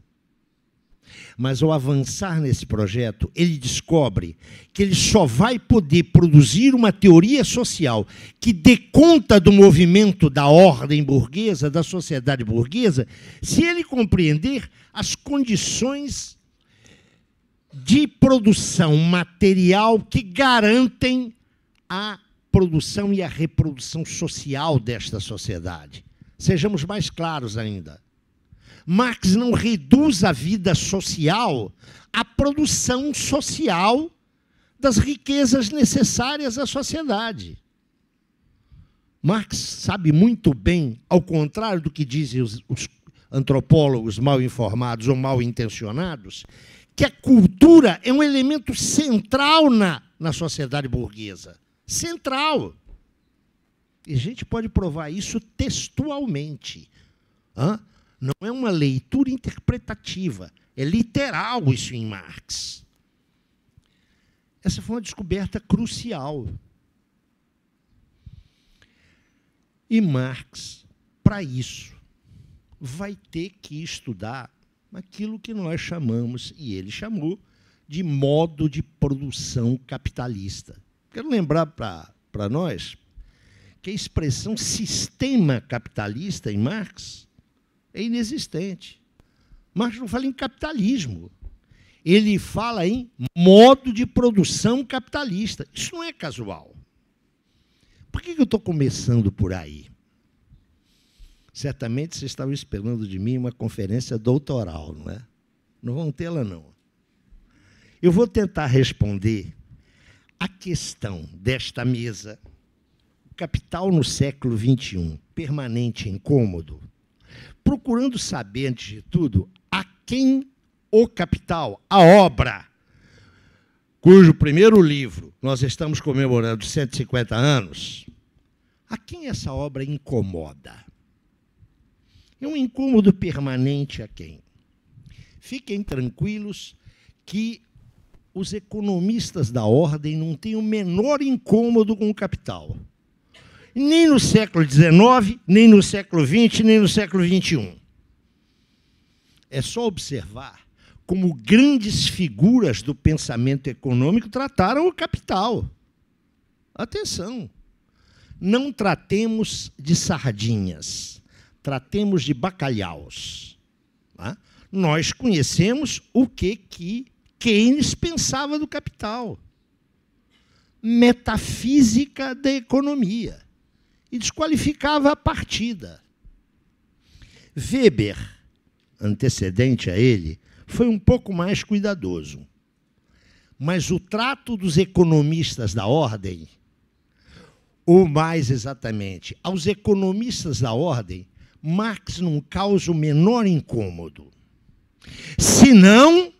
Mas ao avançar nesse projeto, ele descobre que ele só vai poder produzir uma teoria social que dê conta do movimento da ordem burguesa, da sociedade burguesa, se ele compreender as condições de produção material que garantem a produção e a reprodução social desta sociedade. Sejamos mais claros ainda. Marx não reduz a vida social à produção social das riquezas necessárias à sociedade. Marx sabe muito bem, ao contrário do que dizem os, os antropólogos mal informados ou mal intencionados, que a cultura é um elemento central na, na sociedade burguesa. Central. E a gente pode provar isso textualmente. Hã? Não é uma leitura interpretativa, é literal isso em Marx. Essa foi uma descoberta crucial. E Marx, para isso, vai ter que estudar aquilo que nós chamamos, e ele chamou, de modo de produção capitalista. Quero lembrar para nós, que a expressão sistema capitalista em Marx é inexistente. Marx não fala em capitalismo. Ele fala em modo de produção capitalista. Isso não é casual. Por que eu estou começando por aí? Certamente vocês estavam esperando de mim uma conferência doutoral, não é? Não vão tê-la, não. Eu vou tentar responder a questão desta mesa Capital no século XXI, permanente incômodo, procurando saber, antes de tudo, a quem o capital, a obra, cujo primeiro livro nós estamos comemorando 150 anos, a quem essa obra incomoda? É um incômodo permanente a quem? Fiquem tranquilos que os economistas da ordem não têm o menor incômodo com o capital nem no século XIX, nem no século XX, nem no século XXI. É só observar como grandes figuras do pensamento econômico trataram o capital. Atenção! Não tratemos de sardinhas, tratemos de bacalhaus. Tá? Nós conhecemos o que, que Keynes pensava do capital metafísica da economia e desqualificava a partida. Weber, antecedente a ele, foi um pouco mais cuidadoso. Mas o trato dos economistas da ordem, ou mais exatamente, aos economistas da ordem, Marx não causa o menor incômodo. Senão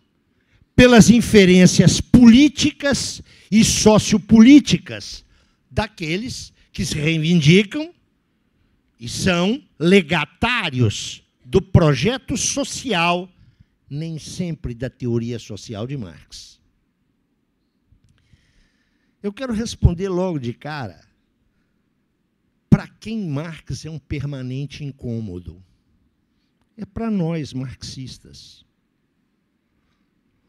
pelas inferências políticas e sociopolíticas daqueles que se reivindicam e são legatários do projeto social, nem sempre da teoria social de Marx. Eu quero responder logo de cara para quem Marx é um permanente incômodo. É para nós marxistas.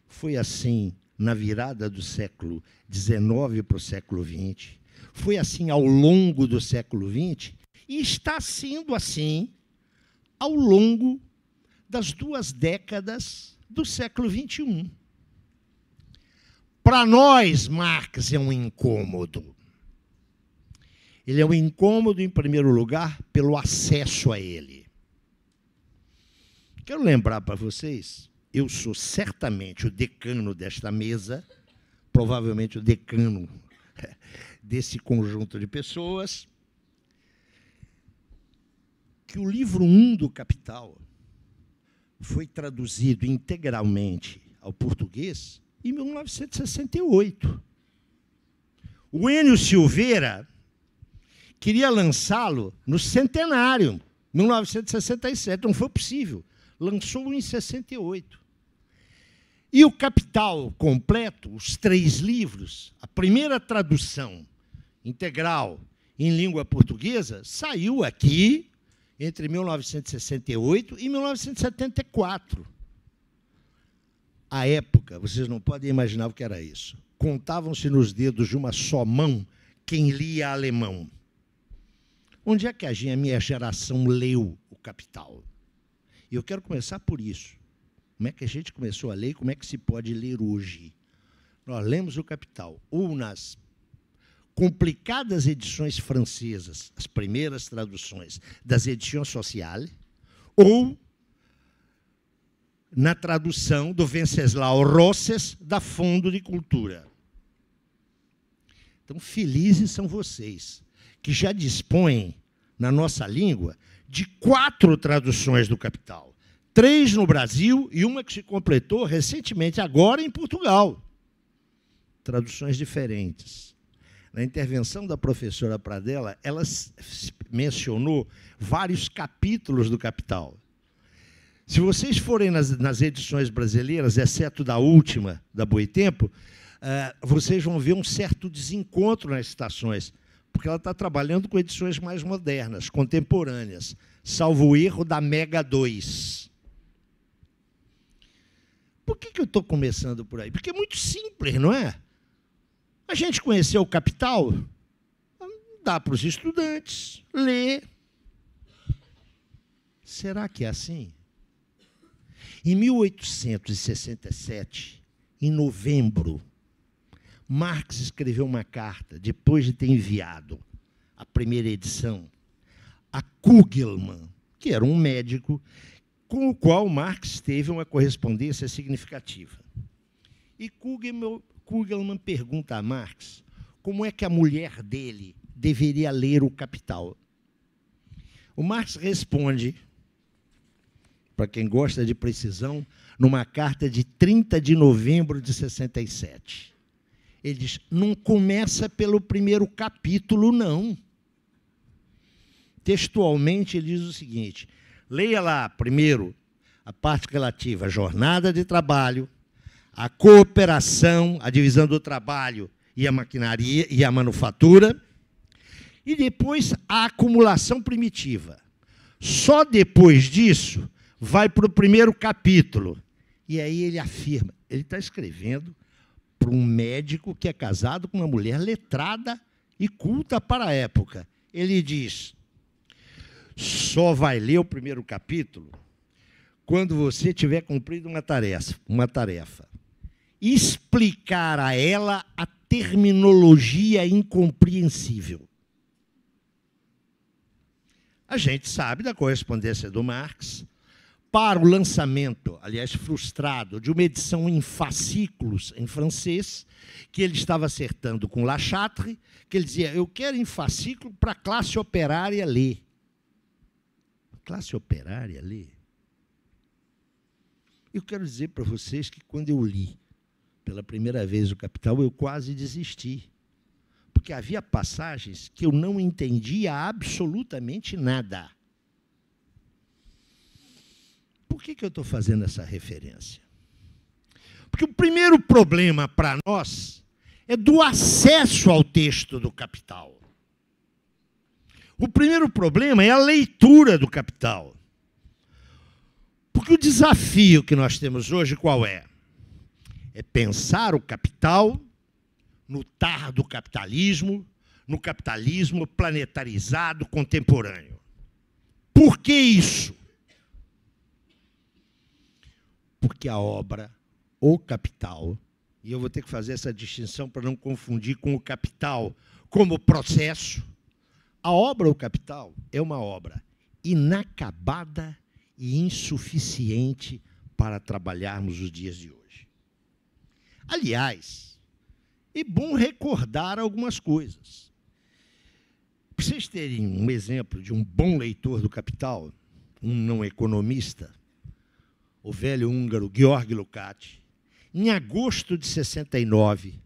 Foi assim na virada do século XIX para o século XX, foi assim ao longo do século XX e está sendo assim ao longo das duas décadas do século XXI. Para nós, Marx é um incômodo. Ele é um incômodo, em primeiro lugar, pelo acesso a ele. Quero lembrar para vocês, eu sou certamente o decano desta mesa, provavelmente o decano desse conjunto de pessoas que o livro 1 um do Capital foi traduzido integralmente ao português em 1968. O Enio Silveira queria lançá-lo no centenário, 1967, não foi possível. Lançou-o em 68. E o Capital completo, os três livros, a primeira tradução integral em língua portuguesa saiu aqui entre 1968 e 1974. A época, vocês não podem imaginar o que era isso. Contavam-se nos dedos de uma só mão quem lia alemão. Onde é que a minha geração leu o Capital? E eu quero começar por isso. Como é que a gente começou a ler e como é que se pode ler hoje? Nós lemos o Capital ou nas complicadas edições francesas, as primeiras traduções das edições sociales, ou na tradução do Venceslau Rosses da Fundo de Cultura. Então, felizes são vocês que já dispõem na nossa língua de quatro traduções do Capital, três no Brasil e uma que se completou recentemente agora em Portugal. Traduções diferentes na intervenção da professora Pradella, ela mencionou vários capítulos do Capital. Se vocês forem nas, nas edições brasileiras, exceto da última, da Boitempo, uh, eh, vocês vão ver um certo desencontro nas citações, porque ela está trabalhando com edições mais modernas, contemporâneas, salvo o erro da Mega 2. Por que, que eu estou começando por aí? Porque é muito simples, não é? A gente conheceu o Capital, dá para os estudantes ler. Será que é assim? Em 1867, em novembro, Marx escreveu uma carta, depois de ter enviado a primeira edição, a Kugelmann, que era um médico com o qual Marx teve uma correspondência significativa. E Kugelmann Kugelmann pergunta a Marx como é que a mulher dele deveria ler o Capital. O Marx responde, para quem gosta de precisão, numa carta de 30 de novembro de 67. Ele diz: não começa pelo primeiro capítulo, não. Textualmente, ele diz o seguinte: leia lá, primeiro, a parte relativa à jornada de trabalho, a cooperação, a divisão do trabalho e a maquinaria e a manufatura, e depois a acumulação primitiva. Só depois disso vai para o primeiro capítulo. E aí ele afirma, ele está escrevendo para um médico que é casado com uma mulher letrada e culta para a época. Ele diz: só vai ler o primeiro capítulo quando você tiver cumprido uma tarefa, uma tarefa explicar a ela a terminologia incompreensível. A gente sabe da correspondência do Marx para o lançamento, aliás, frustrado, de uma edição em fascículos em francês, que ele estava acertando com Lachatre, que ele dizia: Eu quero em fascículo para a classe operária ler. Classe operária ler? Eu quero dizer para vocês que quando eu li pela primeira vez o Capital, eu quase desisti. Porque havia passagens que eu não entendia absolutamente nada. Por que, que eu estou fazendo essa referência? Porque o primeiro problema para nós é do acesso ao texto do Capital. O primeiro problema é a leitura do Capital. Porque o desafio que nós temos hoje qual é? é pensar o capital no tar do capitalismo, no capitalismo planetarizado contemporâneo. Por que isso? Porque a obra, o capital, e eu vou ter que fazer essa distinção para não confundir com o capital como processo, a obra, o capital, é uma obra inacabada e insuficiente para trabalharmos os dias de hoje. Aliás, é bom recordar algumas coisas. Para vocês terem um exemplo de um bom leitor do Capital, um não economista, o velho húngaro Georg Lukács, em agosto de 69,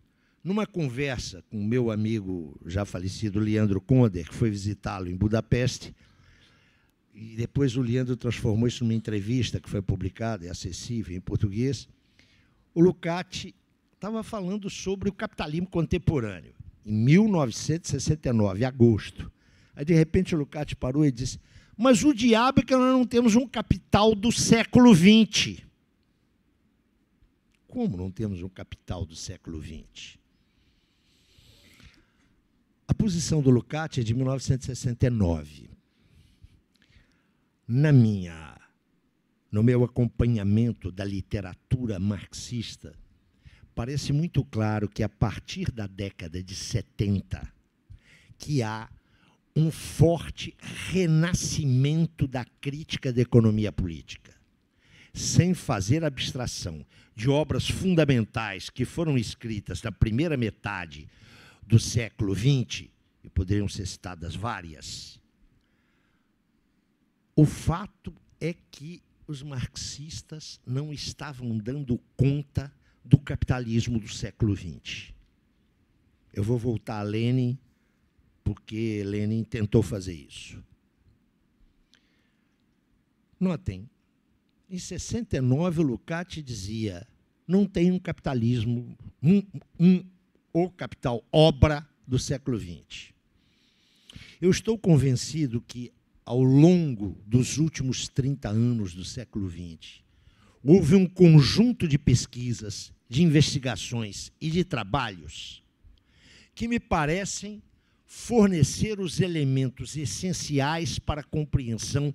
numa conversa com meu amigo já falecido Leandro Konder, que foi visitá-lo em Budapeste, e depois o Leandro transformou isso numa entrevista que foi publicada e é acessível em português, o Lucati estava falando sobre o capitalismo contemporâneo, em 1969, agosto. Aí, de repente, o Lucati parou e disse: Mas o diabo é que nós não temos um capital do século XX. Como não temos um capital do século XX? A posição do Lucati é de 1969. Na minha, no meu acompanhamento da literatura marxista parece muito claro que a partir da década de 70 que há um forte renascimento da crítica da economia política, sem fazer abstração de obras fundamentais que foram escritas na primeira metade do século XX, e poderiam ser citadas várias. O fato é que os marxistas não estavam dando conta do capitalismo do século XX. Eu vou voltar a Lenin, porque Lenin tentou fazer isso. Notem, em 69 o Lukács dizia: não tem um capitalismo, um, um, o capital obra do século XX. Eu estou convencido que, ao longo dos últimos 30 anos do século XX, houve um conjunto de pesquisas de investigações e de trabalhos que me parecem fornecer os elementos essenciais para a compreensão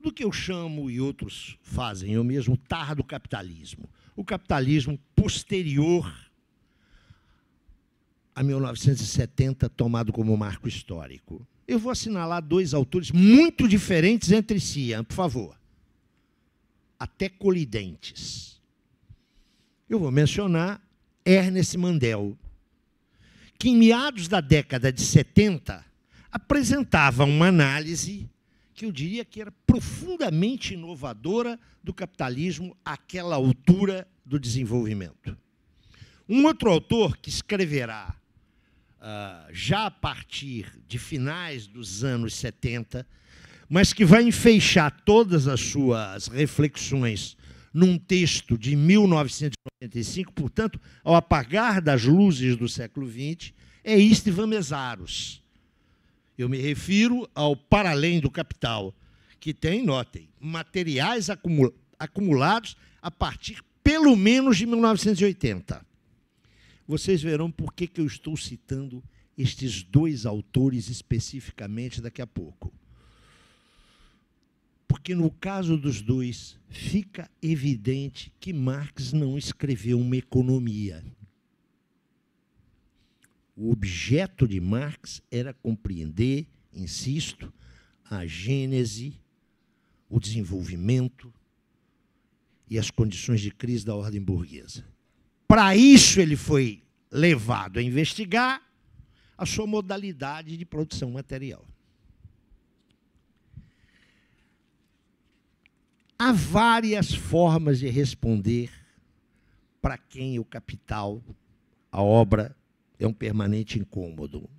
do que eu chamo e outros fazem, eu mesmo, do capitalismo. O capitalismo posterior a 1970, tomado como marco histórico. Eu vou assinalar dois autores muito diferentes entre si, por favor. Até colidentes. Eu vou mencionar Ernest Mandel, que em meados da década de 70 apresentava uma análise que eu diria que era profundamente inovadora do capitalismo àquela altura do desenvolvimento. Um outro autor que escreverá uh, já a partir de finais dos anos 70, mas que vai enfeixar todas as suas reflexões num texto de 1995, portanto, ao apagar das luzes do século XX, é Istvan Mesaros. Eu me refiro ao Para Além do Capital, que tem, notem, materiais acumula acumulados a partir pelo menos de 1980. Vocês verão por que, que eu estou citando estes dois autores especificamente daqui a pouco. Porque no caso dos dois, fica evidente que Marx não escreveu uma economia. O objeto de Marx era compreender, insisto, a gênese, o desenvolvimento e as condições de crise da ordem burguesa. Para isso, ele foi levado a investigar a sua modalidade de produção material. Há várias formas de responder para quem o capital, a obra, é um permanente incômodo.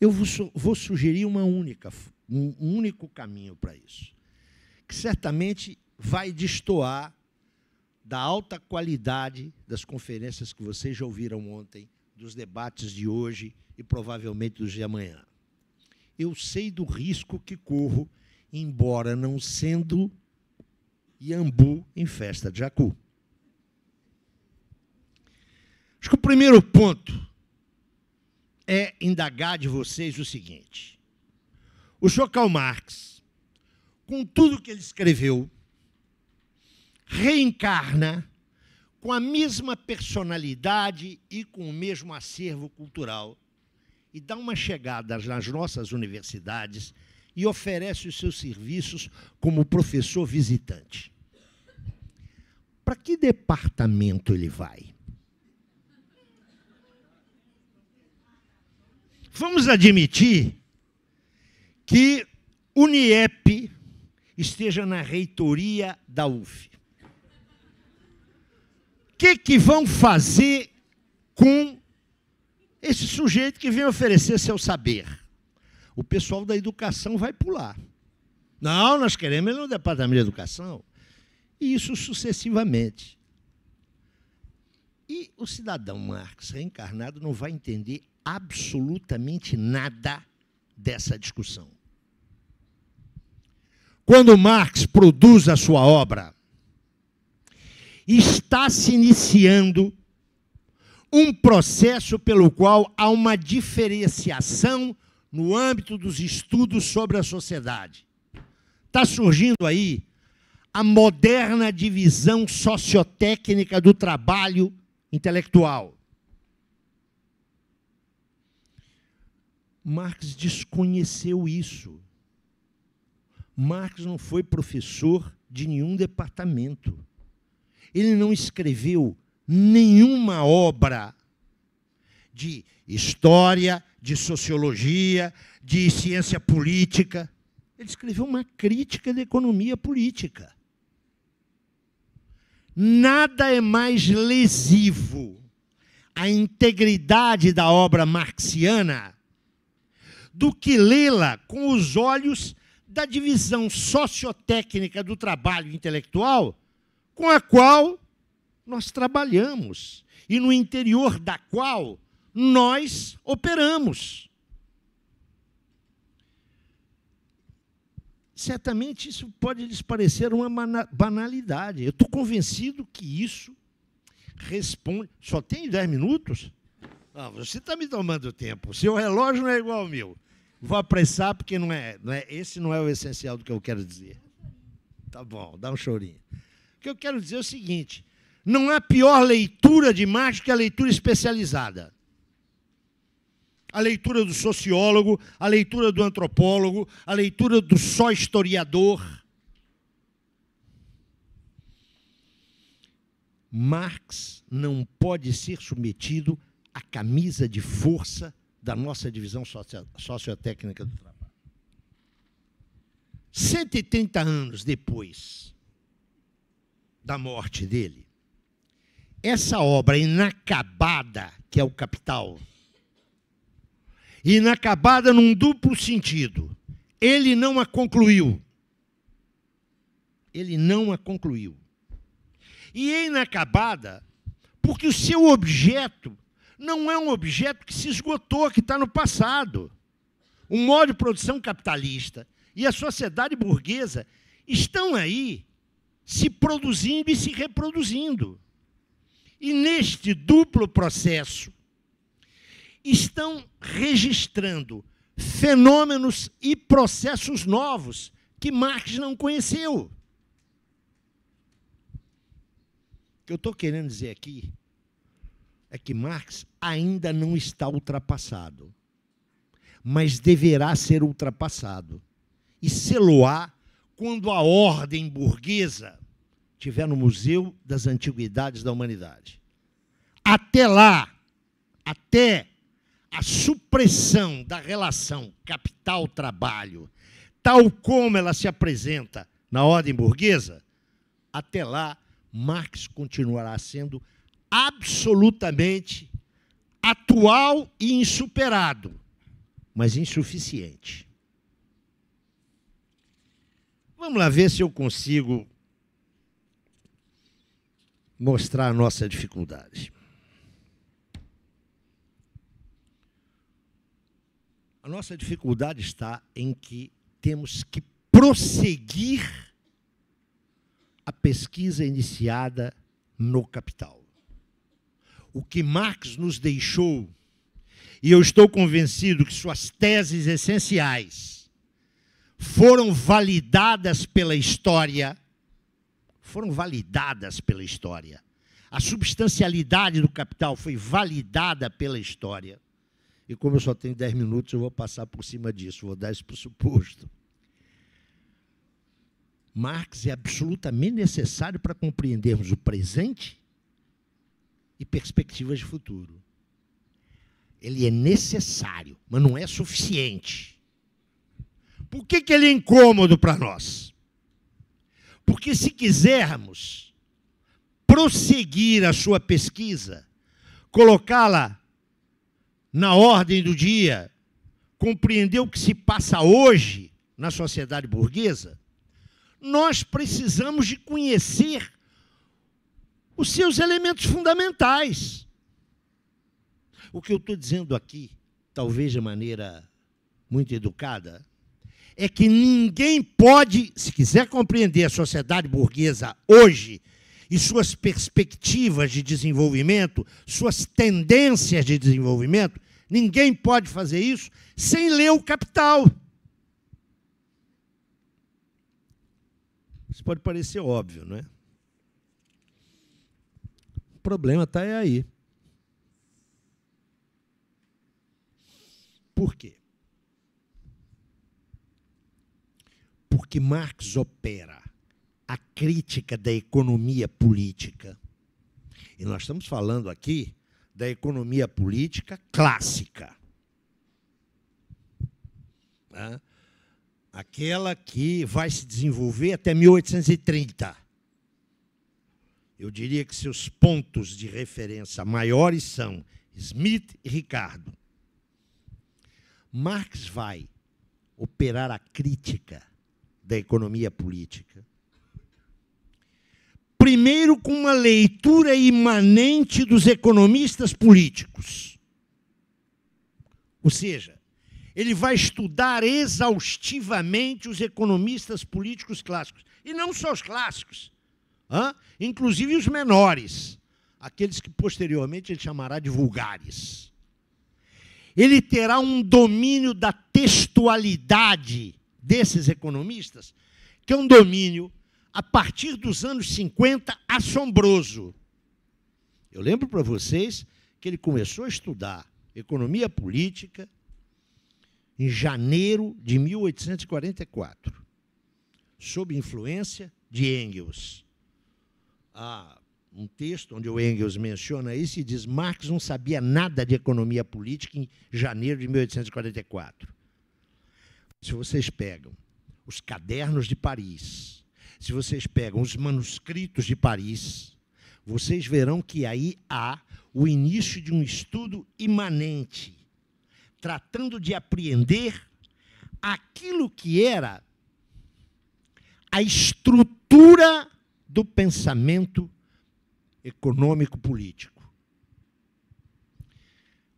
Eu vou sugerir uma única, um único caminho para isso, que certamente vai destoar da alta qualidade das conferências que vocês já ouviram ontem, dos debates de hoje e provavelmente dos de amanhã. Eu sei do risco que corro embora não sendo iambu em festa de Jacu. Acho que o primeiro ponto é indagar de vocês o seguinte: o Chocal Marx, com tudo que ele escreveu, reencarna com a mesma personalidade e com o mesmo acervo cultural e dá uma chegada nas nossas universidades e oferece os seus serviços como professor visitante. Para que departamento ele vai? Vamos admitir que o NIEP esteja na reitoria da UF. O que, que vão fazer com esse sujeito que vem oferecer seu saber? o pessoal da educação vai pular. Não, nós queremos ele no departamento de educação. E isso sucessivamente. E o cidadão Marx reencarnado não vai entender absolutamente nada dessa discussão. Quando Marx produz a sua obra, está se iniciando um processo pelo qual há uma diferenciação no âmbito dos estudos sobre a sociedade. Está surgindo aí a moderna divisão sociotécnica do trabalho intelectual. Marx desconheceu isso. Marx não foi professor de nenhum departamento. Ele não escreveu nenhuma obra de história, de sociologia, de ciência política. Ele escreveu uma crítica da economia política. Nada é mais lesivo à integridade da obra marxiana do que lê-la com os olhos da divisão sociotécnica do trabalho intelectual com a qual nós trabalhamos e no interior da qual nós operamos. Certamente isso pode lhes parecer uma banalidade. Eu estou convencido que isso responde. Só tem 10 minutos? Ah, você está me tomando tempo. Seu relógio não é igual ao meu. Vou apressar porque não é, não é, esse não é o essencial do que eu quero dizer. Tá bom, dá um chorinho. O que eu quero dizer é o seguinte: não há pior leitura de marketing que a leitura especializada a leitura do sociólogo, a leitura do antropólogo, a leitura do só historiador. Marx não pode ser submetido à camisa de força da nossa divisão sociotécnica do trabalho. 130 anos depois da morte dele, essa obra inacabada, que é o Capital, inacabada num duplo sentido. Ele não a concluiu. Ele não a concluiu. E é inacabada porque o seu objeto não é um objeto que se esgotou, que está no passado. O modo de produção capitalista e a sociedade burguesa estão aí se produzindo e se reproduzindo. E neste duplo processo estão registrando fenômenos e processos novos que Marx não conheceu. O que eu estou querendo dizer aqui é que Marx ainda não está ultrapassado, mas deverá ser ultrapassado. E seloá quando a ordem burguesa estiver no Museu das Antiguidades da Humanidade. Até lá, até a supressão da relação capital-trabalho, tal como ela se apresenta na ordem burguesa, até lá Marx continuará sendo absolutamente atual e insuperado, mas insuficiente. Vamos lá ver se eu consigo mostrar a nossa dificuldade. A nossa dificuldade está em que temos que prosseguir a pesquisa iniciada no capital. O que Marx nos deixou, e eu estou convencido que suas teses essenciais foram validadas pela história, foram validadas pela história. A substancialidade do capital foi validada pela história. E como eu só tenho 10 minutos, eu vou passar por cima disso, vou dar esse suposto. Marx é absolutamente necessário para compreendermos o presente e perspectivas de futuro. Ele é necessário, mas não é suficiente. Por que, que ele é incômodo para nós? Porque se quisermos prosseguir a sua pesquisa, colocá-la na ordem do dia, compreender o que se passa hoje na sociedade burguesa, nós precisamos de conhecer os seus elementos fundamentais. O que eu estou dizendo aqui, talvez de maneira muito educada, é que ninguém pode, se quiser compreender a sociedade burguesa hoje, e suas perspectivas de desenvolvimento, suas tendências de desenvolvimento, ninguém pode fazer isso sem ler o Capital. Isso pode parecer óbvio, não é? O problema está é aí. Por quê? Porque Marx opera a crítica da economia política. E nós estamos falando aqui da economia política clássica. Né? Aquela que vai se desenvolver até 1830. Eu diria que seus pontos de referência maiores são Smith e Ricardo. Marx vai operar a crítica da economia política primeiro com uma leitura imanente dos economistas políticos. Ou seja, ele vai estudar exaustivamente os economistas políticos clássicos. E não só os clássicos, hã? inclusive os menores, aqueles que posteriormente ele chamará de vulgares. Ele terá um domínio da textualidade desses economistas, que é um domínio a partir dos anos 50, assombroso. Eu lembro para vocês que ele começou a estudar economia política em janeiro de 1844, sob influência de Engels. Há um texto onde o Engels menciona isso e diz: Marx não sabia nada de economia política em janeiro de 1844. Se vocês pegam os cadernos de Paris, se vocês pegam os manuscritos de Paris, vocês verão que aí há o início de um estudo imanente, tratando de apreender aquilo que era a estrutura do pensamento econômico-político.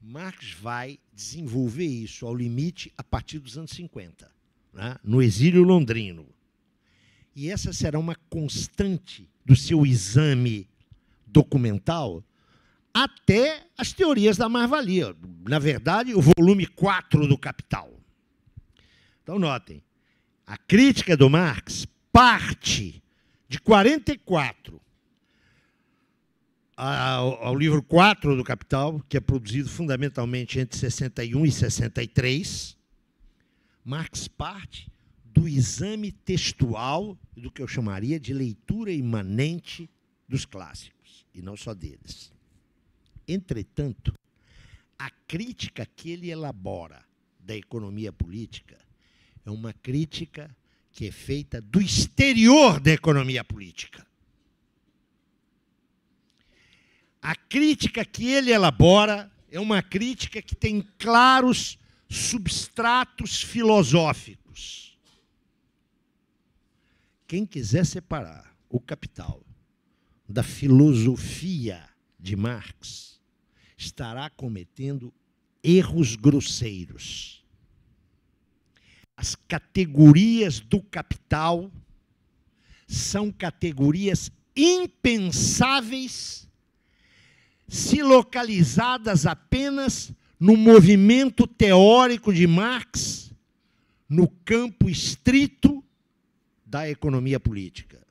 Marx vai desenvolver isso ao limite a partir dos anos 50, né? no exílio londrino. E essa será uma constante do seu exame documental até as teorias da mais-valia. Na verdade, o volume 4 do Capital. Então, notem, a crítica do Marx parte de 44 ao, ao livro 4 do Capital, que é produzido fundamentalmente entre 61 e 63. Marx parte do exame textual do que eu chamaria de leitura imanente dos clássicos, e não só deles. Entretanto, a crítica que ele elabora da economia política é uma crítica que é feita do exterior da economia política. A crítica que ele elabora é uma crítica que tem claros substratos filosóficos quem quiser separar o capital da filosofia de Marx estará cometendo erros grosseiros. As categorias do capital são categorias impensáveis se localizadas apenas no movimento teórico de Marx, no campo estrito da economia política.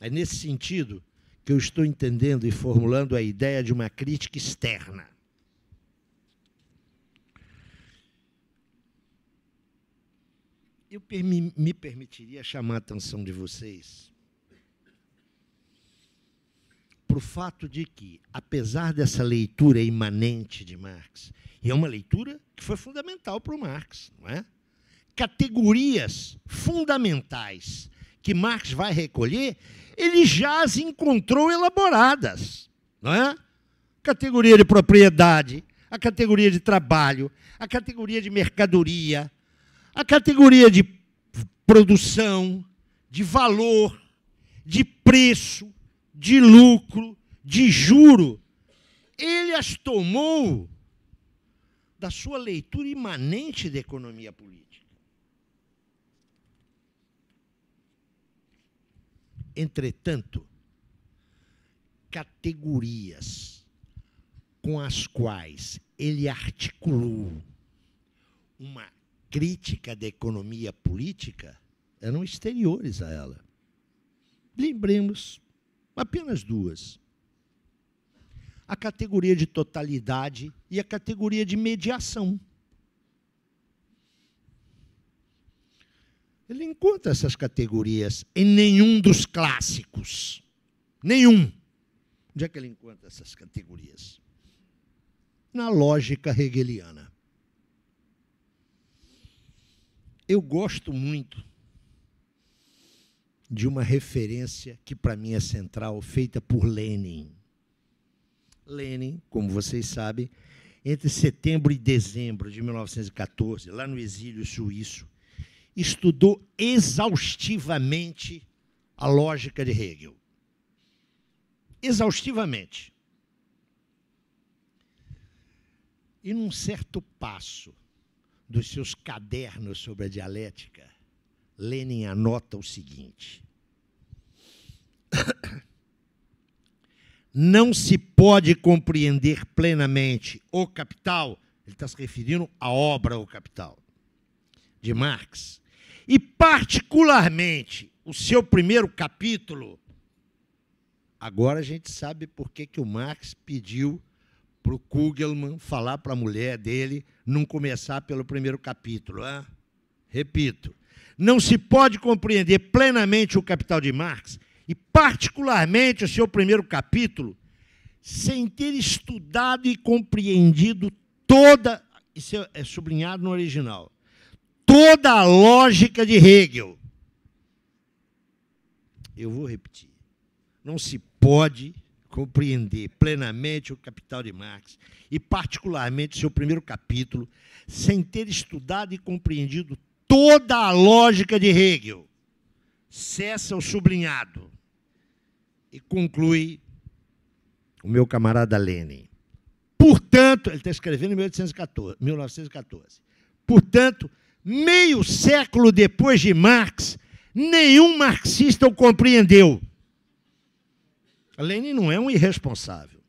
É nesse sentido que eu estou entendendo e formulando a ideia de uma crítica externa. Eu me permitiria chamar a atenção de vocês para o fato de que, apesar dessa leitura imanente de Marx, e é uma leitura que foi fundamental para o Marx, não é? categorias fundamentais que Marx vai recolher, ele já as encontrou elaboradas. Não é? Categoria de propriedade, a categoria de trabalho, a categoria de mercadoria, a categoria de produção, de valor, de preço, de lucro, de juro. Ele as tomou da sua leitura imanente da economia política. entretanto, categorias com as quais ele articulou uma crítica da economia política eram exteriores a ela. Lembremos apenas duas: a categoria de totalidade e a categoria de mediação. Ele encontra essas categorias em nenhum dos clássicos. Nenhum. Onde é que ele encontra essas categorias? Na lógica hegeliana. Eu gosto muito de uma referência que para mim é central, feita por Lenin. Lenin, como vocês sabem, entre setembro e dezembro de 1914, lá no exílio suíço, estudou exaustivamente a lógica de Hegel. Exaustivamente. E num certo passo dos seus cadernos sobre a dialética, Lenin anota o seguinte: Não se pode compreender plenamente o capital, ele está se referindo à obra O Capital, de Marx, e, particularmente, o seu primeiro capítulo. Agora a gente sabe por que, que o Marx pediu para o Kugelmann falar para a mulher dele não começar pelo primeiro capítulo. Hein? Repito, não se pode compreender plenamente o capital de Marx, e particularmente o seu primeiro capítulo, sem ter estudado e compreendido toda, isso é, é sublinhado no original, toda a lógica de Hegel. Eu vou repetir. Não se pode compreender plenamente o Capital de Marx, e particularmente seu primeiro capítulo, sem ter estudado e compreendido toda a lógica de Hegel. Cessa o sublinhado e conclui o meu camarada Lenin. Portanto, ele está escrevendo em 1814, 1914. Portanto, meio século depois de Marx, nenhum marxista o compreendeu. Lenin não é um irresponsável.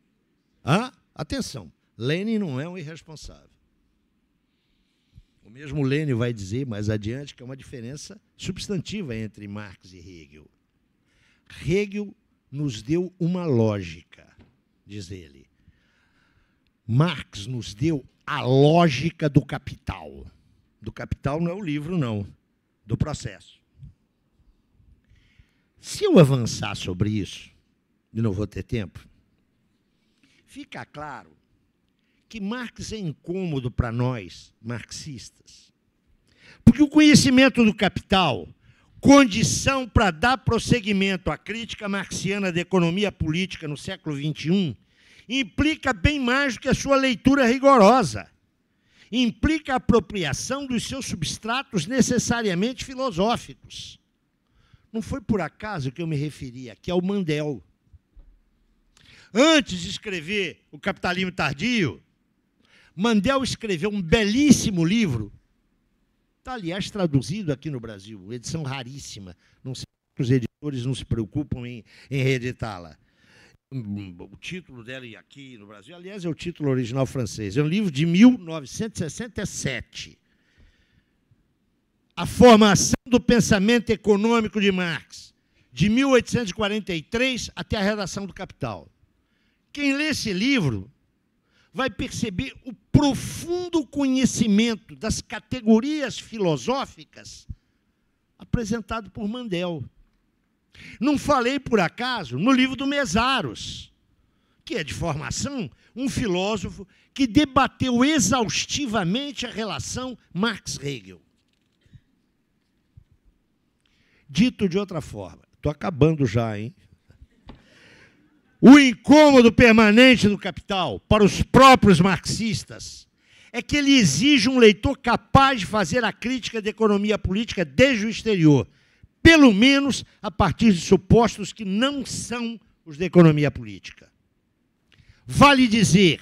Ah, atenção, Lenin não é um irresponsável. O mesmo Lenin vai dizer mais adiante que é uma diferença substantiva entre Marx e Hegel. Hegel nos deu uma lógica, diz ele. Marx nos deu a lógica do capital. Do Capital não é o livro, não, do processo. Se eu avançar sobre isso, e não vou ter tempo, fica claro que Marx é incômodo para nós, marxistas. Porque o conhecimento do capital, condição para dar prosseguimento à crítica marxiana da economia política no século XXI, implica bem mais do que a sua leitura rigorosa implica a apropriação dos seus substratos necessariamente filosóficos. Não foi por acaso que eu me referi aqui ao Mandel. Antes de escrever O Capitalismo Tardio, Mandel escreveu um belíssimo livro, está, aliás, traduzido aqui no Brasil, edição raríssima, não sei se os editores não se preocupam em, em reeditá-la, o título dela e aqui no Brasil, aliás, é o título original francês, é um livro de 1967. A formação do pensamento econômico de Marx, de 1843 até a redação do Capital. Quem lê esse livro vai perceber o profundo conhecimento das categorias filosóficas apresentado por Mandel. Não falei por acaso no livro do Mesaros, que é de formação um filósofo que debateu exaustivamente a relação Marx-Hegel. Dito de outra forma, estou acabando já, hein? O incômodo permanente do capital para os próprios marxistas é que ele exige um leitor capaz de fazer a crítica da economia política desde o exterior, pelo menos a partir de supostos que não são os da economia política. Vale dizer,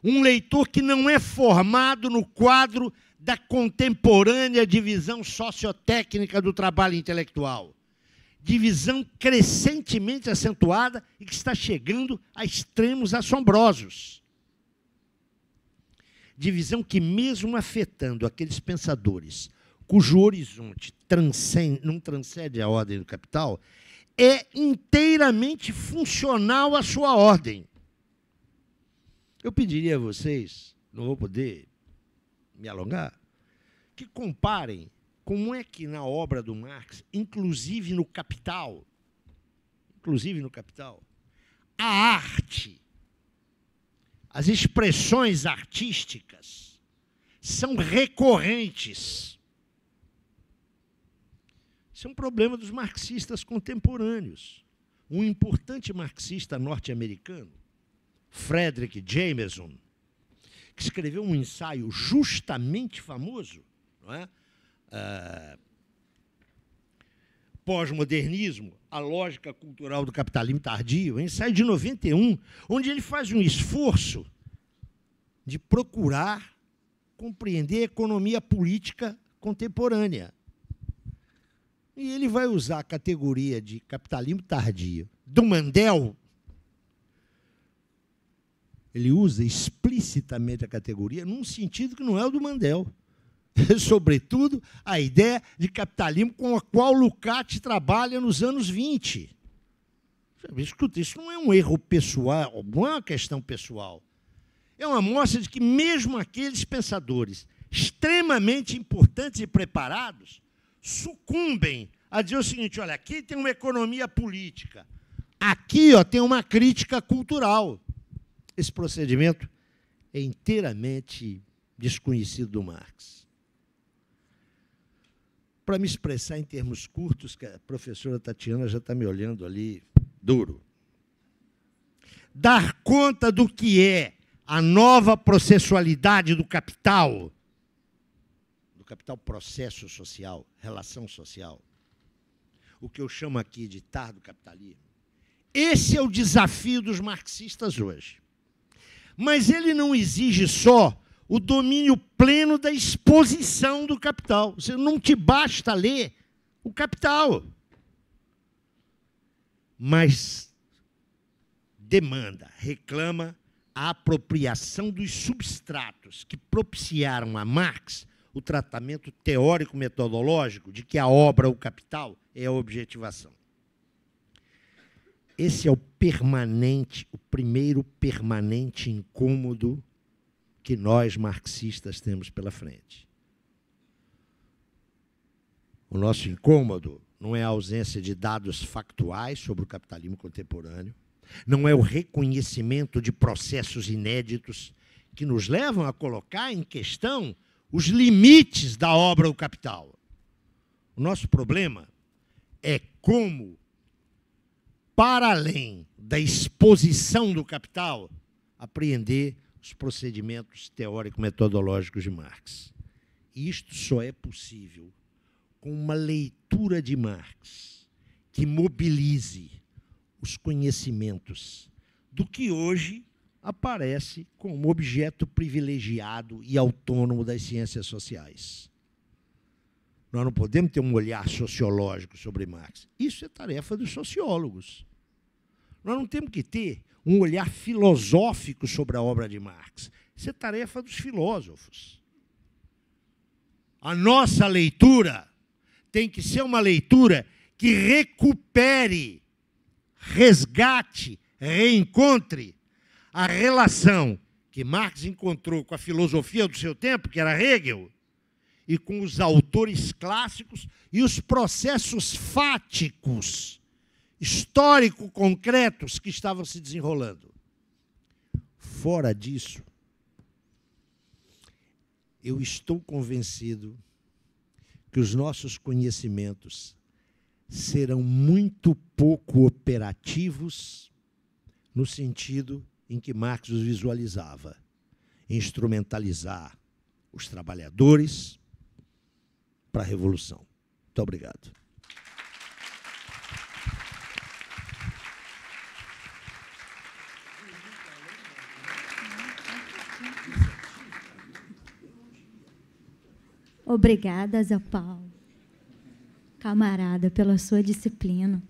um leitor que não é formado no quadro da contemporânea divisão sociotécnica do trabalho intelectual. Divisão crescentemente acentuada e que está chegando a extremos assombrosos. Divisão que, mesmo afetando aqueles pensadores cujo horizonte transcende, não transcende a ordem do capital, é inteiramente funcional à sua ordem. Eu pediria a vocês, não vou poder me alongar, que comparem como é que na obra do Marx, inclusive no Capital, inclusive no Capital, a arte, as expressões artísticas são recorrentes isso é um problema dos marxistas contemporâneos. Um importante marxista norte-americano, Frederick Jameson, que escreveu um ensaio justamente famoso, não é? Ah, Pós-modernismo, a lógica cultural do capitalismo tardio, um ensaio de 91, onde ele faz um esforço de procurar compreender a economia política contemporânea. E ele vai usar a categoria de capitalismo tardio do Mandel. Ele usa explicitamente a categoria num sentido que não é o do Mandel. Sobretudo, a ideia de capitalismo com a qual Lucati trabalha nos anos 20. Escuta, isso não é um erro pessoal, não é uma questão pessoal. É uma mostra de que, mesmo aqueles pensadores extremamente importantes e preparados, sucumbem a dizer o seguinte: olha, aqui tem uma economia política, aqui ó, tem uma crítica cultural. Esse procedimento é inteiramente desconhecido do Marx. Para me expressar em termos curtos, que a professora Tatiana já está me olhando ali duro. Dar conta do que é a nova processualidade do capital capital processo social, relação social, o que eu chamo aqui de tardo capitalismo. Esse é o desafio dos marxistas hoje. Mas ele não exige só o domínio pleno da exposição do capital. Você não te basta ler o capital. Mas demanda, reclama a apropriação dos substratos que propiciaram a Marx o tratamento teórico-metodológico de que a obra, o capital, é a objetivação. Esse é o permanente, o primeiro permanente incômodo que nós marxistas temos pela frente. O nosso incômodo não é a ausência de dados factuais sobre o capitalismo contemporâneo, não é o reconhecimento de processos inéditos que nos levam a colocar em questão os limites da obra O Capital. O nosso problema é como, para além da exposição do capital, apreender os procedimentos teórico-metodológicos de Marx. E isto só é possível com uma leitura de Marx que mobilize os conhecimentos do que hoje aparece como objeto privilegiado e autônomo das ciências sociais. Nós não podemos ter um olhar sociológico sobre Marx. Isso é tarefa dos sociólogos. Nós não temos que ter um olhar filosófico sobre a obra de Marx. Isso é tarefa dos filósofos. A nossa leitura tem que ser uma leitura que recupere, resgate, reencontre a relação que Marx encontrou com a filosofia do seu tempo, que era Hegel, e com os autores clássicos e os processos fáticos, histórico-concretos que estavam se desenrolando. Fora disso, eu estou convencido que os nossos conhecimentos serão muito pouco operativos no sentido em que Marx os visualizava instrumentalizar os trabalhadores para a revolução. Muito obrigado. Obrigada, Zé Paulo, camarada, pela sua disciplina.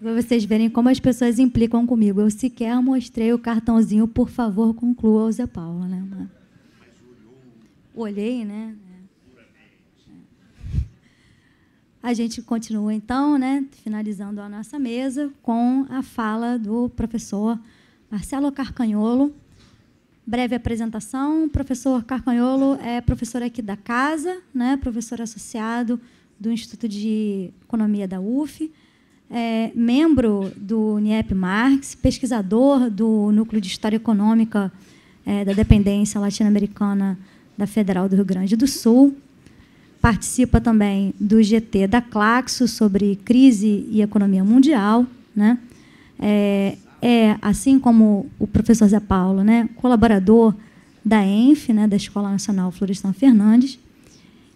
Para vocês verem como as pessoas implicam comigo. Eu sequer mostrei o cartãozinho, por favor, conclua o Zé Paulo, né? Mas... Olhei, né? É. A gente continua então, né, finalizando a nossa mesa com a fala do professor Marcelo Carcanholo. Breve apresentação. O professor Carcanholo é professor aqui da casa, né, professor associado do Instituto de Economia da UF é, membro do NIEP Marx, pesquisador do Núcleo de História Econômica é, da Dependência Latino-Americana da Federal do Rio Grande do Sul. Participa também do GT da Claxo sobre crise e economia mundial. Né? É, é, assim como o professor Zé Paulo, né, colaborador da ENF, né, da Escola Nacional Florestan Fernandes,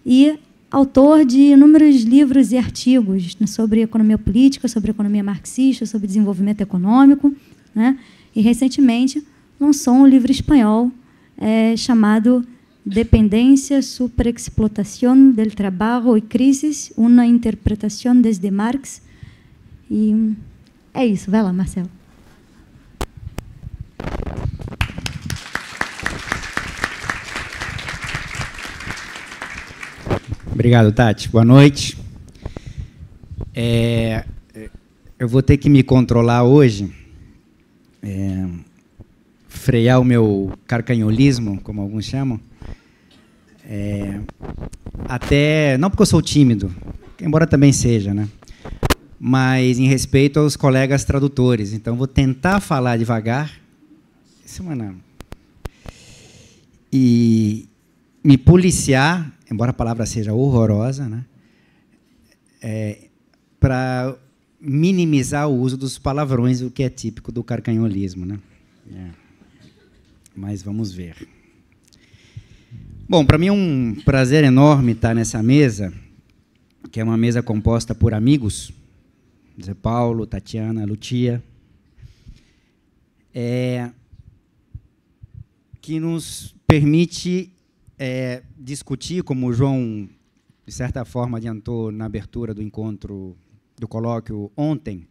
e autor de inúmeros livros e artigos né, sobre economia política, sobre economia marxista, sobre desenvolvimento econômico, né? e recentemente lançou um livro espanhol é, chamado Dependência, superexplotação del trabalho e crises, uma interpretação desde Marx. E é isso, vai lá, Marcelo. Obrigado, Tati. Boa noite. É, eu vou ter que me controlar hoje, é, frear o meu carcanholismo, como alguns chamam. É, até, não porque eu sou tímido, embora também seja, né? mas em respeito aos colegas tradutores. Então, vou tentar falar devagar. Semana. E me policiar embora a palavra seja horrorosa, né? É, para minimizar o uso dos palavrões, o que é típico do carcanholismo. Né? É. Mas vamos ver. Bom, para mim é um prazer enorme estar nessa mesa, que é uma mesa composta por amigos, Zé Paulo, Tatiana, Lutia, é, que nos permite é, discutir, como o João, de certa forma, adiantou na abertura do encontro, do colóquio ontem,